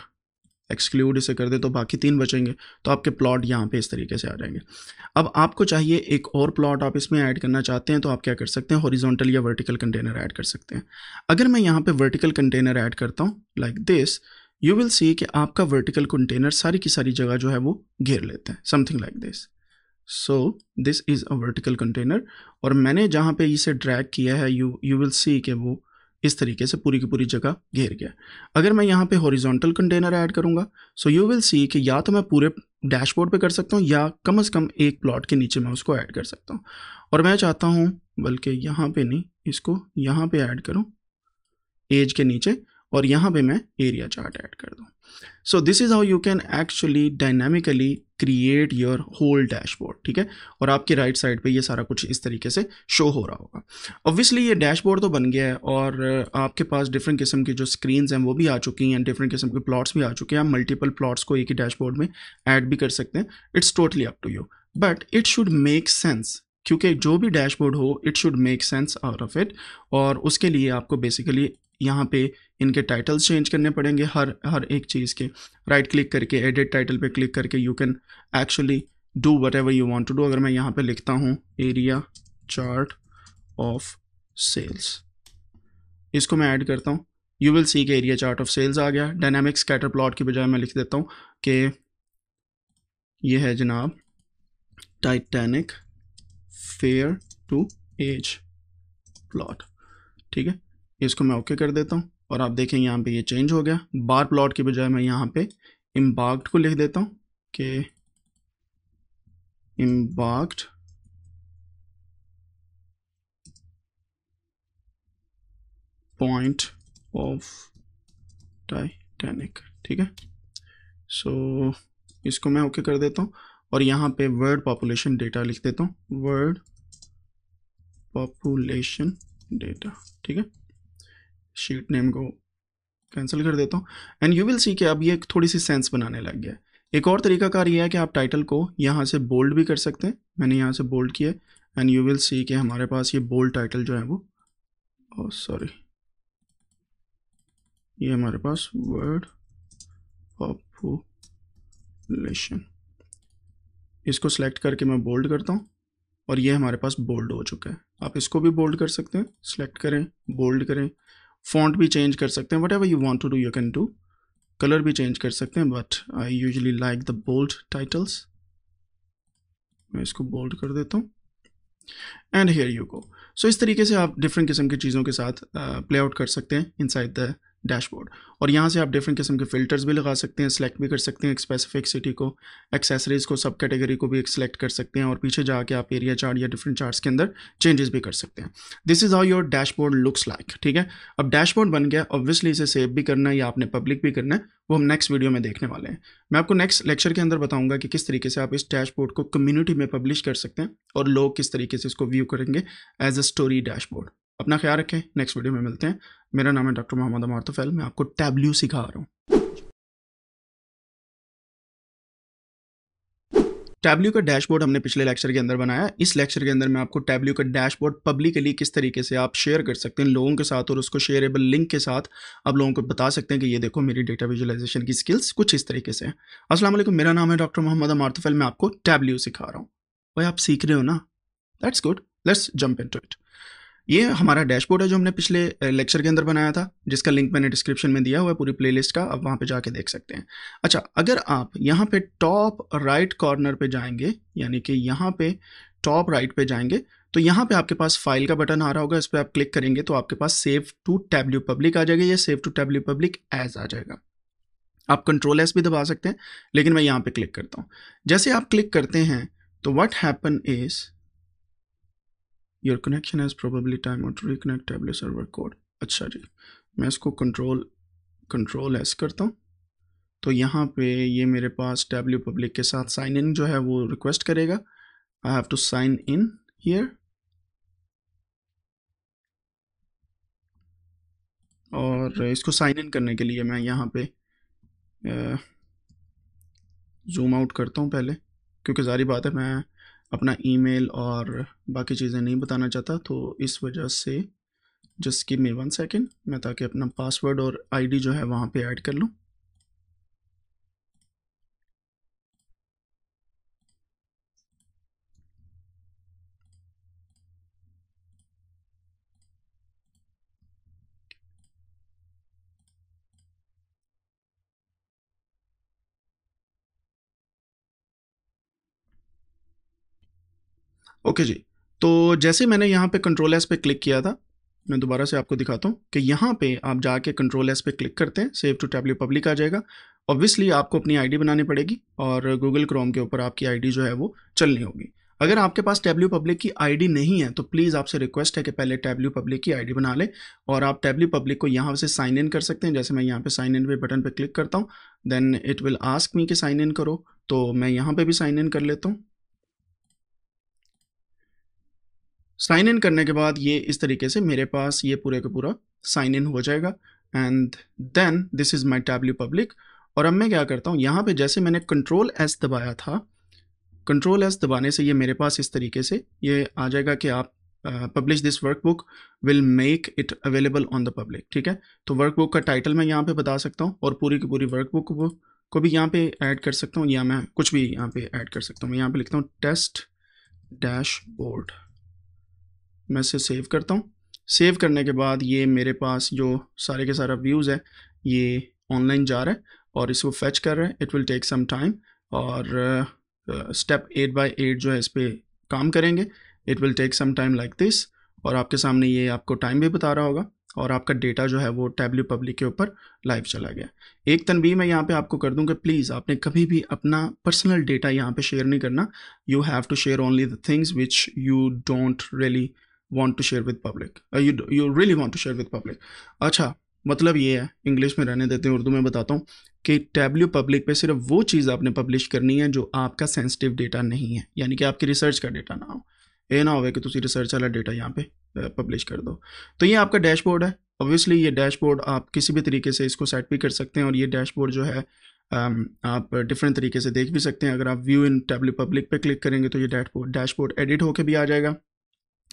एक्सक्लूड इसे कर दे तो बाकी तीन बचेंगे तो आपके प्लॉट यहाँ पे इस तरीके से आ जाएंगे अब आपको चाहिए एक और प्लॉट आप इसमें ऐड करना चाहते हैं तो आप क्या कर सकते हैं हॉरिजॉन्टल या वर्टिकल कंटेनर ऐड कर सकते हैं अगर मैं यहाँ पे वर्टिकल कंटेनर ऐड करता हूँ like this you will see कि आपका वर्टिकल कंटेनर सारी की सारी जगह जो है वो घेर लेते हैं something like this so this is a vertical container और मैंने जहाँ पर इसे ड्रैक किया है यू यू विल सी कि वो इस तरीके से पूरी की पूरी जगह घेर गया अगर मैं यहाँ पे हॉरिजॉन्टल कंटेनर ऐड करूँगा सो यू विल सी कि या तो मैं पूरे डैशबोर्ड पे कर सकता हूँ या कम से कम एक प्लॉट के नीचे मैं उसको ऐड कर सकता हूँ और मैं चाहता हूँ बल्कि यहाँ पे नहीं इसको यहाँ पे ऐड करूँ एज के नीचे और यहाँ पे मैं एरिया चार्ट ऐड कर दूँ so this is how you can actually dynamically create your whole dashboard ठीक है और आपके राइट साइड पे ये सारा कुछ इस तरीके से शो हो रहा होगा ऑब्वियसली ये डैशबोर्ड तो बन गया है और आपके पास डिफरेंट किस्म की जो स्क्रीन्स हैं वो भी आ चुकी हैं डिफरेंट किस्म के प्लॉट्स भी आ चुके हैं आप मल्टीपल प्लॉट्स को एक ही डैशबोर्ड में ऐड भी कर सकते हैं it's totally up to you but it should make sense क्योंकि जो भी डैशबोर्ड हो it should make sense out of it और उसके लिए आपको बेसिकली यहाँ पे इनके टाइटल्स चेंज करने पड़ेंगे हर हर एक चीज़ के राइट क्लिक करके एडिट टाइटल पे क्लिक करके you can actually do whatever you want to do अगर मैं यहाँ पे लिखता हूँ एरिया चार्ट ऑफ सेल्स इसको मैं ऐड करता हूँ यू विल सी के एरिया चार्ट ऑफ सेल्स आ गया डायनामिक स्कैटर प्लॉट की बजाय मैं लिख देता हूँ कि ये है जनाब Titanic fare to age plot ठीक है इसको मैं ओके कर देता हूँ और आप देखें यहाँ पे ये चेंज हो गया बार प्लॉट की बजाय मैं यहाँ पे इम्बाक्ट को लिख देता हूँ कि इम्बाक्ट पॉइंट ऑफ टाइटैनिक ठीक है सो so, इसको मैं ओके कर देता हूँ और यहाँ पे वर्ड पॉपुलेशन डेटा लिख देता हूँ वर्ड पॉपुलेशन डेटा ठीक है शीट नेम को कैंसिल कर देता हूँ एंड यू विल सी कि अब ये थोड़ी सी सेंस बनाने लग गया है एक और तरीका कार ये है कि आप टाइटल को यहाँ से बोल्ड भी कर सकते हैं मैंने यहाँ से बोल्ड किया एंड यू विल सी कि हमारे पास ये बोल्ड टाइटल जो है वो सॉरी oh, ये हमारे पास वर्ड पॉपुलेशन इसको सेलेक्ट करके मैं बोल्ड करता हूँ और ये हमारे पास बोल्ड हो चुका है आप इसको भी बोल्ड कर सकते हैं सेलेक्ट करें बोल्ड करें फॉन्ट भी चेंज कर सकते हैं whatever you want to do you can do colour भी चेंज कर सकते हैं but I usually like the bold titles मैं इसको बोल्ड कर देता हूँ and here you go so इस तरीके से आप डिफरेंट किस्म की चीज़ों के साथ प्ले uh, आउट कर सकते हैं इनसाइड द डैशबोर्ड और यहाँ से आप डिफरेंट किस्म के फिल्टर्स भी लगा सकते हैं सेलेक्ट भी कर सकते हैं एक स्पेसिफिक सिटी को एक्सेसरीज़ को सब कैटेगरी को भी एक सेलेक्ट कर सकते हैं और पीछे जाके आप एरिया चार्ट या डिफरेंट चार्ट्स के अंदर चेंजेस भी कर सकते हैं this is how your dashboard looks like ठीक है अब डैशबोर्ड बन गया ऑब्वियसली इसे सेव भी करना है या आपने पब्लिक भी करना है वो हम नेक्स्ट वीडियो में देखने वाले हैं मैं आपको नेक्स्ट लेक्चर के अंदर बताऊंगा कि किस तरीके से आप इस डैशबोर्ड को कम्युनिटी में पब्लिश कर सकते हैं और लोग किस तरीके से इसको व्यू करेंगे एज अ स्टोरी डैशबोर्ड अपना ख्याल रखें नेक्स्ट वीडियो में मिलते हैं मेरा नाम है डॉक्टर मोहम्मद अमार तोफैल मैं आपको टैबल्यू सिखा रहा हूँ टैबल्यू का डैशबोर्ड हमने पिछले लेक्चर के अंदर बनाया इस लेक्चर के अंदर मैं आपको टैबल्यू का डैशबोर्ड पब्लिकली किस तरीके से आप शेयर कर सकते हैं लोगों के साथ और उसको शेयरेबल लिंक के साथ आप लोगों को बता सकते हैं कि ये देखो मेरी डेटा विजुलाइजेशन की स्किल्स कुछ इस तरीके से असलम मेरा नाम है डॉक्टर मोहम्मद अमारतफल मैं आपको टैबल्यू सिखा रहा हूँ भाई आप सीख रहे हो ना that's good let's jump in to it ये हमारा डैशबोर्ड है जो हमने पिछले लेक्चर के अंदर बनाया था जिसका लिंक मैंने डिस्क्रिप्शन में दिया हुआ है पूरी प्लेलिस्ट का आप वहाँ पे जाके देख सकते हैं अच्छा अगर आप यहाँ पे टॉप राइट कॉर्नर पे जाएंगे यानी कि यहाँ पे टॉप राइट पे जाएंगे तो यहाँ पे आपके पास फाइल का बटन आ रहा होगा इस पर आप क्लिक करेंगे तो आपके पास सेव टू टैब्ल्यू पब्लिक आ जाएगा या save to Tableau public as आ जाएगा आप कंट्रोल एस भी दबा सकते हैं लेकिन मैं यहाँ पे क्लिक करता हूँ जैसे आप क्लिक करते हैं तो what happen is your connection has probably time out reconnect Tableau server code अच्छा जी मैं इसको कंट्रोल कंट्रोल एस करता हूँ तो यहाँ पे ये मेरे पास डब्ल्यू पब्लिक के साथ साइन इन जो है वो रिक्वेस्ट करेगा I have to sign in here और इसको साइन इन करने के लिए मैं यहाँ पे जूम आउट करता हूँ पहले क्योंकि जारी बात है मैं अपना ईमेल और बाकी चीज़ें नहीं बताना चाहता तो इस वजह से just give me one second मैं ताकि अपना पासवर्ड और आईडी जो है वहाँ पे ऐड कर लूँ ओके जी तो जैसे मैंने यहाँ पे कंट्रोल एस पे क्लिक किया था मैं दोबारा से आपको दिखाता हूँ कि यहाँ पे आप जाके कंट्रोल एस पे क्लिक करते हैं सेव टू टैबलेट पब्लिक आ जाएगा ऑब्वियसली आपको अपनी आईडी बनानी पड़ेगी और गूगल क्रोम के ऊपर आपकी आईडी जो है वो चलनी होगी अगर आपके पास टैबल्यू पब्लिक की आईडी नहीं है तो प्लीज़ आपसे रिक्वेस्ट है कि पहले टैबल्यू पब्लिक की आईडी बना लें और आप टैबल्यू पब्लिक को यहाँ से साइन इन कर सकते हैं जैसे मैं यहाँ पे साइन इन पे बटन पे क्लिक करता हूँ then it will ask me कि साइन इन करो तो मैं यहाँ पे भी साइन इन कर लेता हूँ साइन इन करने के बाद ये इस तरीके से मेरे पास ये पूरे का पूरा साइन इन हो जाएगा and then this is my Tableau public और अब मैं क्या करता हूँ यहाँ पे जैसे मैंने कंट्रोल एस दबाया था कंट्रोल एस दबाने से ये मेरे पास इस तरीके से ये आ जाएगा कि आप publish this workbook will make it available on the public ठीक है तो वर्कबुक का टाइटल मैं यहाँ पे बता सकता हूँ और पूरी की पूरी वर्कबुक को, को भी यहाँ पे ऐड कर सकता हूँ या मैं कुछ भी यहाँ पे ऐड कर सकता हूँ मैं यहाँ पे लिखता हूँ टेस्ट डैशबोर्ड मैं इसे सेव करता हूँ सेव करने के बाद ये मेरे पास जो सारे के सारा व्यूज़ है ये ऑनलाइन जा रहा है और इसको फैच कर रहा है it will take some time और स्टेप एट बाई एट जो है इस पर काम करेंगे it will take some time like this और आपके सामने ये आपको टाइम भी बता रहा होगा और आपका डेटा जो है वो टैबलेट पब्लिक के ऊपर लाइव चला गया एक तनबी मैं यहाँ पे आपको कर दूँ कि प्लीज़ आपने कभी भी अपना पर्सनल डेटा यहाँ पे शेयर नहीं करना you have to share only the things which you don't really want to share with public you really want to share with public अच्छा मतलब ये है इंग्लिश में रहने देते हैं उर्दू में बताता हूँ कि टैबल्यू पब्लिक पे सिर्फ वो चीज़ आपने पब्लिश करनी है जो आपका सेंसिटिव डेटा नहीं है यानी कि आपकी रिसर्च का डेटा ना हो ये ना हो कि तुम रिसर्च वाला डेटा यहाँ पे पब्लिश uh, कर दो तो ये आपका डैशबोर्ड है ऑब्वियसली ये डैशबोर्ड आप किसी भी तरीके से इसको सेट भी कर सकते हैं और ये डैशबोर्ड जो है um, आप डिफरेंट तरीके से देख भी सकते हैं अगर आप व्यू इन टैब्ल्यू पब्लिक पर क्लिक करेंगे तो ये डैशबोर्ड डैशबोर्ड एडिट होकर भी आ जाएगा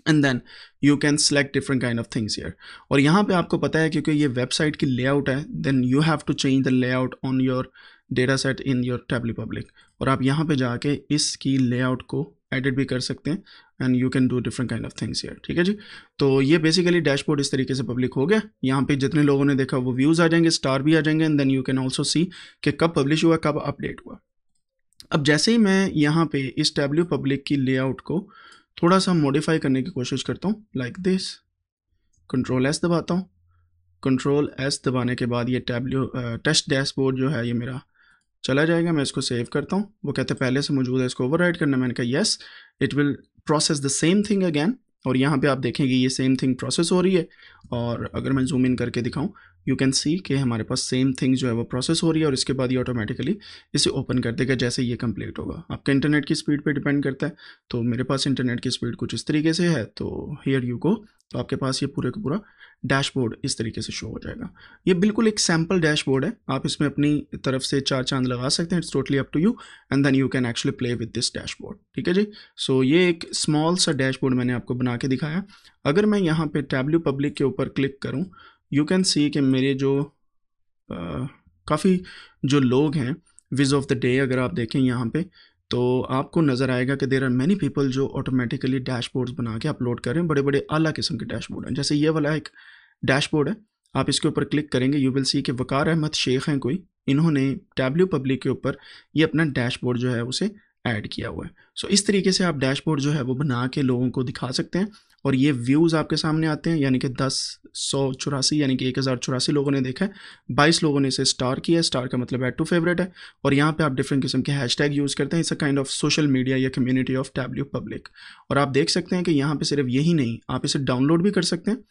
and then you can select different kind of things here और यहाँ पे आपको पता है क्योंकि ये वेबसाइट की लेआउट है then you have to change the layout on your data set in your Tableau public और आप यहाँ पे जाके इसकी लेआउट को एडिट भी कर सकते हैं and you can do different kind of things here ठीक है जी तो ये बेसिकली डैशबोर्ड इस तरीके से पब्लिक हो गया यहाँ पे जितने लोगों ने देखा वो व्यूज़ आ जाएंगे स्टार भी आ जाएंगे and then you can also see कि कब पब्लिश हुआ कब अपडेट हुआ अब जैसे ही मैं यहाँ पे इस टैबली पब्लिक की लेआउट को थोड़ा सा मॉडिफाई करने की कोशिश करता हूँ लाइक दिस कंट्रोल एस दबाता हूँ कंट्रोल एस दबाने के बाद ये टैबल्यू टेस्ट डैशबोर्ड जो है ये मेरा चला जाएगा मैं इसको सेव करता हूँ वो कहते हैं पहले से मौजूद है इसको ओवर करना मैंने कहा yes it will process the same thing again और यहाँ पे आप देखेंगे ये सेम थिंग प्रोसेस हो रही है और अगर मैं जूम इन करके दिखाऊं यू कैन सी कि हमारे पास सेम थिंग जो है वो प्रोसेस हो रही है और इसके बाद ये ऑटोमेटिकली इसे ओपन कर देगा जैसे ये कंप्लीट होगा आपका इंटरनेट की स्पीड पे डिपेंड करता है तो मेरे पास इंटरनेट की स्पीड कुछ इस तरीके से है तो हेयर यू को तो आपके पास ये पूरे का पूरा डैशबोर्ड इस तरीके से शो हो जाएगा ये बिल्कुल एक सैम्पल डैशबोर्ड है आप इसमें अपनी तरफ से चार चांद लगा सकते हैं it's totally up to you and then you can actually play with this dashboard ठीक है जी सो so, ये एक स्मॉल सा डैशबोर्ड मैंने आपको बना के दिखाया अगर मैं यहाँ पे टैबल्यू पब्लिक के ऊपर क्लिक करूँ यू कैन सी कि मेरे जो काफ़ी जो लोग हैं विज ऑफ द डे अगर आप देखें यहाँ पे तो आपको नज़र आएगा कि देर आर मैनी पीपल जो ऑटोमेटिकली डैशबोर्ड्स बना के अपलोड करें बड़े बड़े अला किस्म के डैशबोर्ड हैं जैसे ये वाला एक डैशबोर्ड है आप इसके ऊपर क्लिक करेंगे यू विल सी कि वकार अहमद शेख हैं कोई इन्होंने टैबल्यू पब्लिक के ऊपर ये अपना डैशबोर्ड जो है उसे ऐड किया हुआ है सो so, इस तरीके से आप डैशबोर्ड जो है वो बना के लोगों को दिखा सकते हैं और ये व्यूज़ आपके सामने आते हैं यानी कि दस सौ चौरासी यानी कि एक हज़ार चौरासी लोगों ने देखा है बाईस लोगों ने इसे स्टार किया है स्टार का मतलब एड टू फेवरेट है और यहाँ पे आप डिफरेंट किस्म के टैग यूज़ करते हैं इस a kind of social media या कम्युनिटी ऑफ टैबल्यू पब्लिक और आप देख सकते हैं कि यहाँ पर सिर्फ यही नहीं आप इसे डाउनलोड भी कर सकते हैं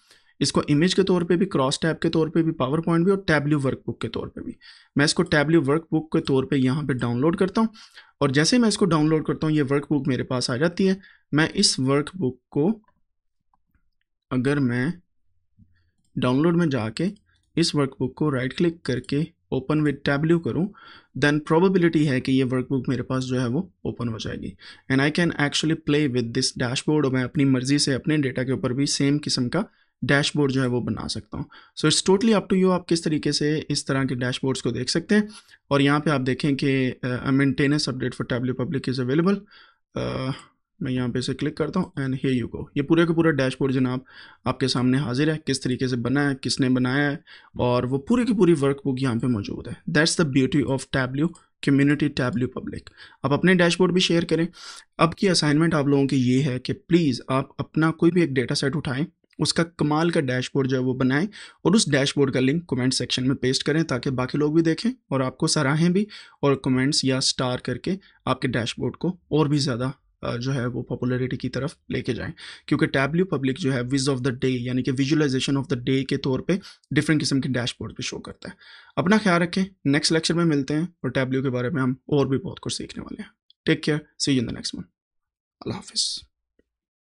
इसको इमेज के तौर पे भी क्रॉस टैब के तौर पे भी पावर पॉइंट भी और टैबल्यू वर्कबुक के तौर पे भी मैं इसको टैबल्यू वर्कबुक के तौर पे यहाँ पे डाउनलोड करता हूँ और जैसे मैं इसको डाउनलोड करता हूँ ये वर्कबुक मेरे पास आ जाती है मैं इस वर्कबुक को अगर मैं डाउनलोड में जाके इस वर्कबुक को राइट क्लिक करके ओपन विद टैबल्यू करूं देन प्रोबेबिलिटी है कि ये वर्कबुक मेरे पास जो है वो ओपन हो जाएगी and I can actually play with this dashboard और मैं अपनी मर्जी से अपने डेटा के ऊपर भी सेम किस्म का डैशबोर्ड जो है वो बना सकता हूँ so it's totally up to you आप किस तरीके से इस तरह के डैशबोर्ड्स को देख सकते हैं और यहाँ पे आप देखें कि maintenance update for Tableau public is available मैं यहाँ पे से क्लिक करता हूँ एंड हे यू को ये पूरे का पूरा डैशबोर्ड जनाब आपके सामने हाजिर है किस तरीके से बना है किसने बनाया है और वो पूरी की पूरी वर्कबुक यहाँ पे मौजूद है that's the beauty of Tableau community Tableau public आप अपने डैशबोर्ड भी शेयर करें अब की असाइनमेंट आप लोगों की ये है कि प्लीज़ आप अपना कोई भी एक डेटा सेट उठाएं उसका कमाल का डैशबोर्ड जो है वो बनाएं और उस डैशबोर्ड का लिंक कमेंट सेक्शन में पेस्ट करें ताकि बाकी लोग भी देखें और आपको सराहें भी और कमेंट्स या स्टार करके आपके डैशबोर्ड को और भी ज़्यादा जो है वो पॉपुलरिटी की तरफ लेके जाएं क्योंकि टैबल्यू पब्लिक जो है विज ऑफ द डे यानी कि विजुअलाइजेशन ऑफ द डे के तौर पे डिफरेंट किस्म के डैशबोर्ड पे शो करता है अपना ख्याल रखें नेक्स्ट लेक्चर में मिलते हैं और टैबल्यू के बारे में हम और भी बहुत कुछ सीखने वाले हैं take care see you in the next month अल्लाह हाफिज़